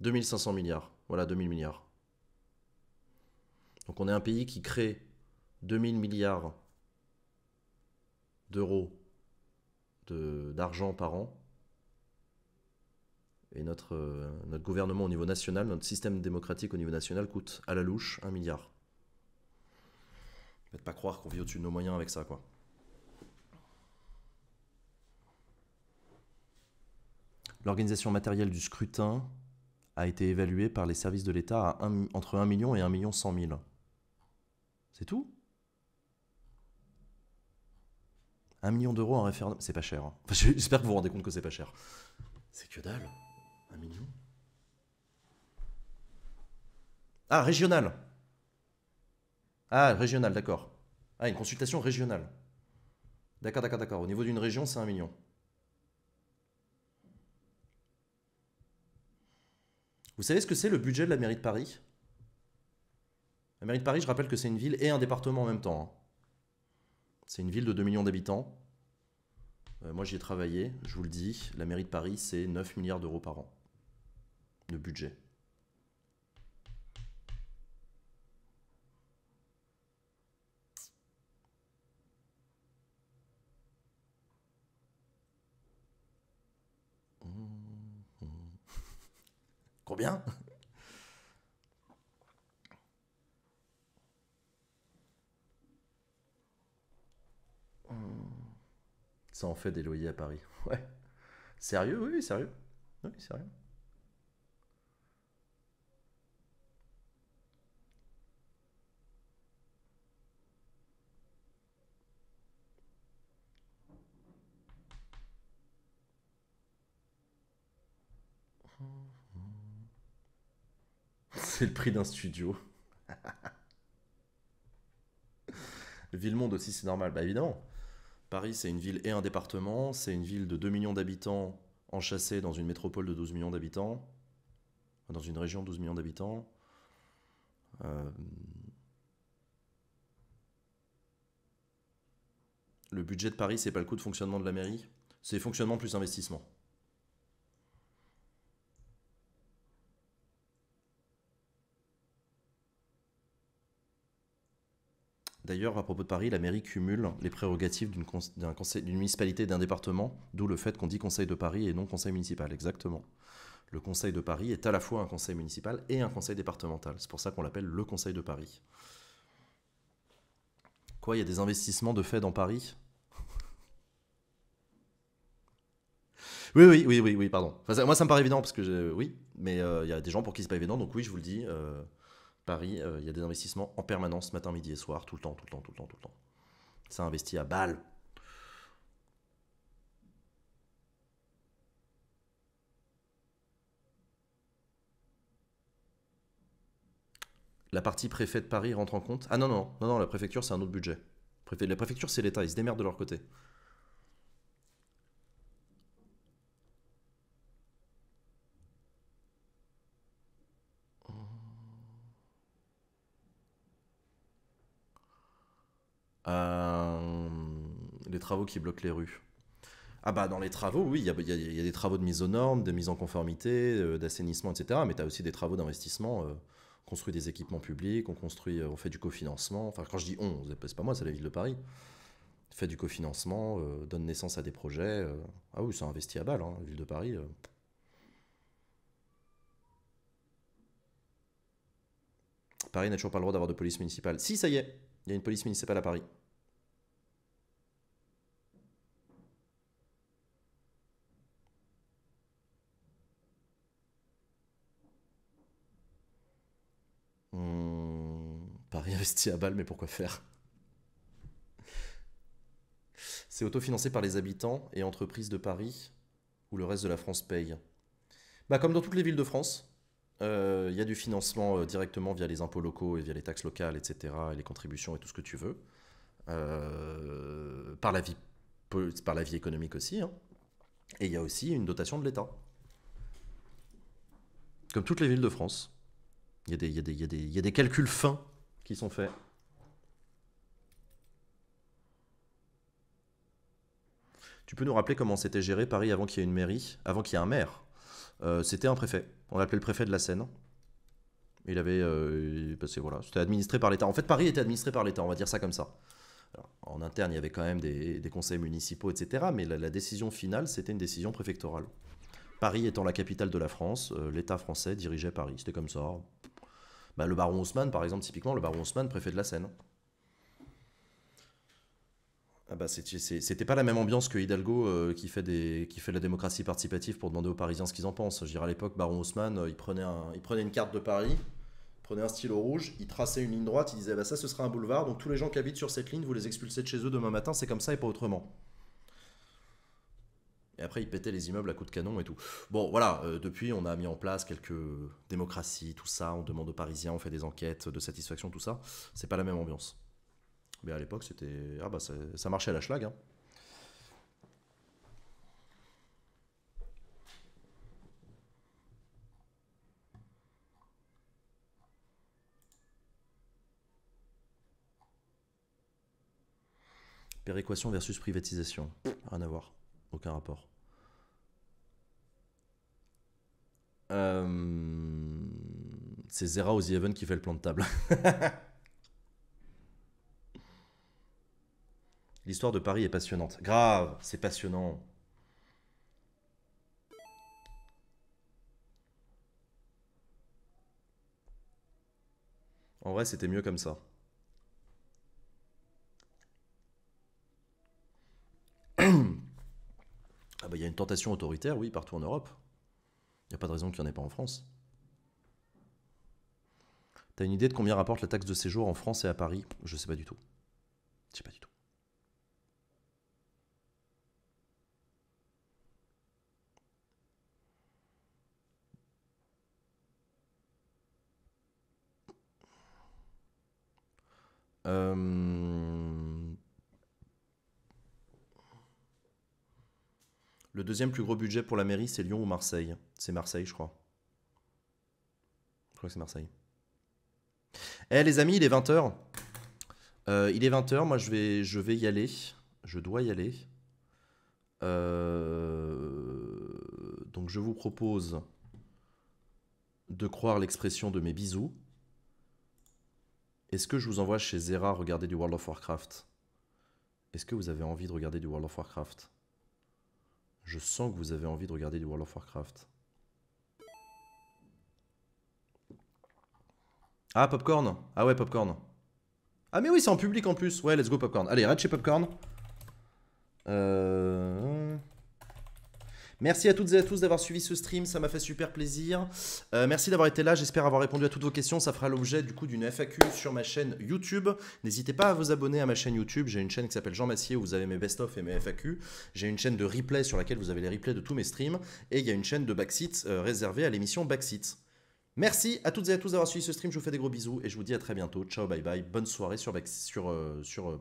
2500 milliards. Voilà, 2000 milliards. Donc on est un pays qui crée 2000 milliards d'euros d'argent par an. Et notre, euh, notre gouvernement au niveau national, notre système démocratique au niveau national coûte à la louche 1 milliard. Faites pas croire qu'on vit au-dessus de nos moyens avec ça, quoi. L'organisation matérielle du scrutin, a été évalué par les services de l'État entre 1 million et 1 million 100 000. C'est tout 1 million d'euros en référendum, c'est pas cher. Hein. J'espère que vous vous rendez compte que c'est pas cher. C'est que dalle 1 million Ah, régional Ah, régional, d'accord. Ah, une consultation régionale. D'accord, d'accord, d'accord. Au niveau d'une région, c'est 1 million. Vous savez ce que c'est le budget de la mairie de Paris La mairie de Paris, je rappelle que c'est une ville et un département en même temps. Hein. C'est une ville de 2 millions d'habitants. Euh, moi, j'y ai travaillé, je vous le dis. La mairie de Paris, c'est 9 milliards d'euros par an de budget. Combien Ça en fait des loyers à Paris. Ouais. Sérieux, oui, sérieux. Oui, sérieux. C'est le prix d'un studio. Ville villes-monde aussi, c'est normal. Bah évidemment. Paris, c'est une ville et un département. C'est une ville de 2 millions d'habitants enchâssée dans une métropole de 12 millions d'habitants. Dans une région de 12 millions d'habitants. Euh, le budget de Paris, c'est pas le coût de fonctionnement de la mairie. C'est fonctionnement plus investissement. D'ailleurs, à propos de Paris, la mairie cumule les prérogatives d'une municipalité et d'un département, d'où le fait qu'on dit Conseil de Paris et non Conseil municipal, exactement. Le Conseil de Paris est à la fois un conseil municipal et un conseil départemental. C'est pour ça qu'on l'appelle le Conseil de Paris. Quoi, il y a des investissements de fait dans Paris Oui, oui, oui, oui, oui, pardon. moi, ça me paraît évident parce que oui, mais euh, il y a des gens pour qui c'est pas évident, donc oui, je vous le dis. Euh, Paris, euh, il y a des investissements en permanence, matin, midi et soir, tout le temps, tout le temps, tout le temps, tout le temps. Ça investit à balles. La partie préfet de Paris rentre en compte Ah non, non, non, non la préfecture, c'est un autre budget. La préfecture, c'est l'État, ils se démerdent de leur côté. Euh, les travaux qui bloquent les rues. Ah bah dans les travaux, oui, il y a, des travaux de mise aux normes, de mise en conformité, euh, d'assainissement, etc. Mais tu as aussi des travaux d'investissement. Euh, on construit des équipements publics, on construit, on fait du cofinancement. Enfin, quand je dis on, c'est pas moi, c'est la ville de Paris. Fait du cofinancement, donne naissance à des projets. Ah oui, c'est investit à balle, hein, la ville de Paris. Paris n'a toujours pas le droit d'avoir de police municipale. Si, ça y est, il y a une police municipale à Paris. Hmm, Paris investit à balles, mais pourquoi faire C'est autofinancé par les habitants et entreprises de Paris, où le reste de la France paye. Bah, comme dans toutes les villes de France, euh, il y a du financement euh, directement via les impôts locaux et via les taxes locales, etc., et les contributions et tout ce que tu veux, euh, par, la vie, par la vie économique aussi. Hein. Et il y a aussi une dotation de l'État. Comme toutes les villes de France, il y, y a des calculs fins qui sont faits. Tu peux nous rappeler comment c'était géré Paris avant qu'il y ait une mairie, avant qu'il y ait un maire euh, c'était un préfet. On l'appelait le préfet de la Seine. Il avait. Euh, voilà, c'était administré par l'État. En fait, Paris était administré par l'État, on va dire ça comme ça. en interne, il y avait quand même des, conseils municipaux, etc. Mais la, décision finale, c'était une décision préfectorale. Paris étant la capitale de la France, euh, l'État français dirigeait Paris. C'était comme ça. Bah, le baron Haussmann, par exemple, typiquement, le baron Haussmann, préfet de la Seine. Ah bah c'était pas la même ambiance que Hidalgo euh, qui, fait des, qui fait la démocratie participative pour demander aux Parisiens ce qu'ils en pensent. Je à l'époque, Baron Haussmann, euh, il, prenait un, il prenait une carte de Paris, prenait un stylo rouge, il traçait une ligne droite, il disait bah ça ce sera un boulevard, donc tous les gens qui habitent sur cette ligne, vous les expulsez de chez eux demain matin, c'est comme ça et pas autrement. Et après, il pétait les immeubles à coups de canon et tout. Bon, voilà, euh, depuis, on a mis en place quelques démocraties, tout ça, on demande aux Parisiens, on fait des enquêtes de satisfaction, tout ça. C'est pas la même ambiance. Mais à l'époque, c'était ah bah, ça, marchait à la schlag. Hein. Péréquation versus privatisation. Rien à voir. Aucun rapport. Euh, c'est Zera aux qui fait le plan de table. *laughs* L'histoire de Paris est passionnante. Grave, c'est passionnant. En vrai, c'était mieux comme ça. *clears throat* Ah bah il y a une tentation autoritaire, oui, partout en Europe. Il n'y a pas de raison qu'il n'y en ait pas en France. T'as une idée de combien rapporte la taxe de séjour en France et à Paris Je sais pas du tout. Je sais pas du tout. Euh, le deuxième plus gros budget pour la mairie, c'est Lyon ou Marseille C'est Marseille, je crois. Je crois que c'est Marseille. Eh les amis, il est 20h. Euh, il est 20h, moi je vais, je vais y aller. Je dois y aller. Euh, donc je vous propose de croire l'expression de mes bisous. Est-ce que je vous envoie chez Zera regarder du World of Warcraft Est-ce que vous avez envie de regarder du World of Warcraft Je sens que vous avez envie de regarder du World of Warcraft. Ah, Popcorn Ah ouais, Popcorn. Ah mais oui, c'est en public en plus. Ouais, let's go Popcorn. Allez, arrête chez Popcorn. Euh... Merci à toutes et à tous d'avoir suivi ce stream, ça m'a fait super plaisir. Euh, merci d'avoir été là, j'espère avoir répondu à toutes vos questions. Ça fera l'objet du coup d'une FAQ sur ma chaîne YouTube. N'hésitez pas à vous abonner à ma chaîne YouTube. J'ai une chaîne qui s'appelle Jean Massier où vous avez mes best-of et mes FAQ. J'ai une chaîne de replay sur laquelle vous avez les replays de tous mes streams. Et il y a une chaîne de backseat euh, réservée à l'émission Backseat. Merci à toutes et à tous d'avoir suivi ce stream. Je vous fais des gros bisous et je vous dis à très bientôt. Ciao, bye bye. Bonne soirée sur, sur, euh, sur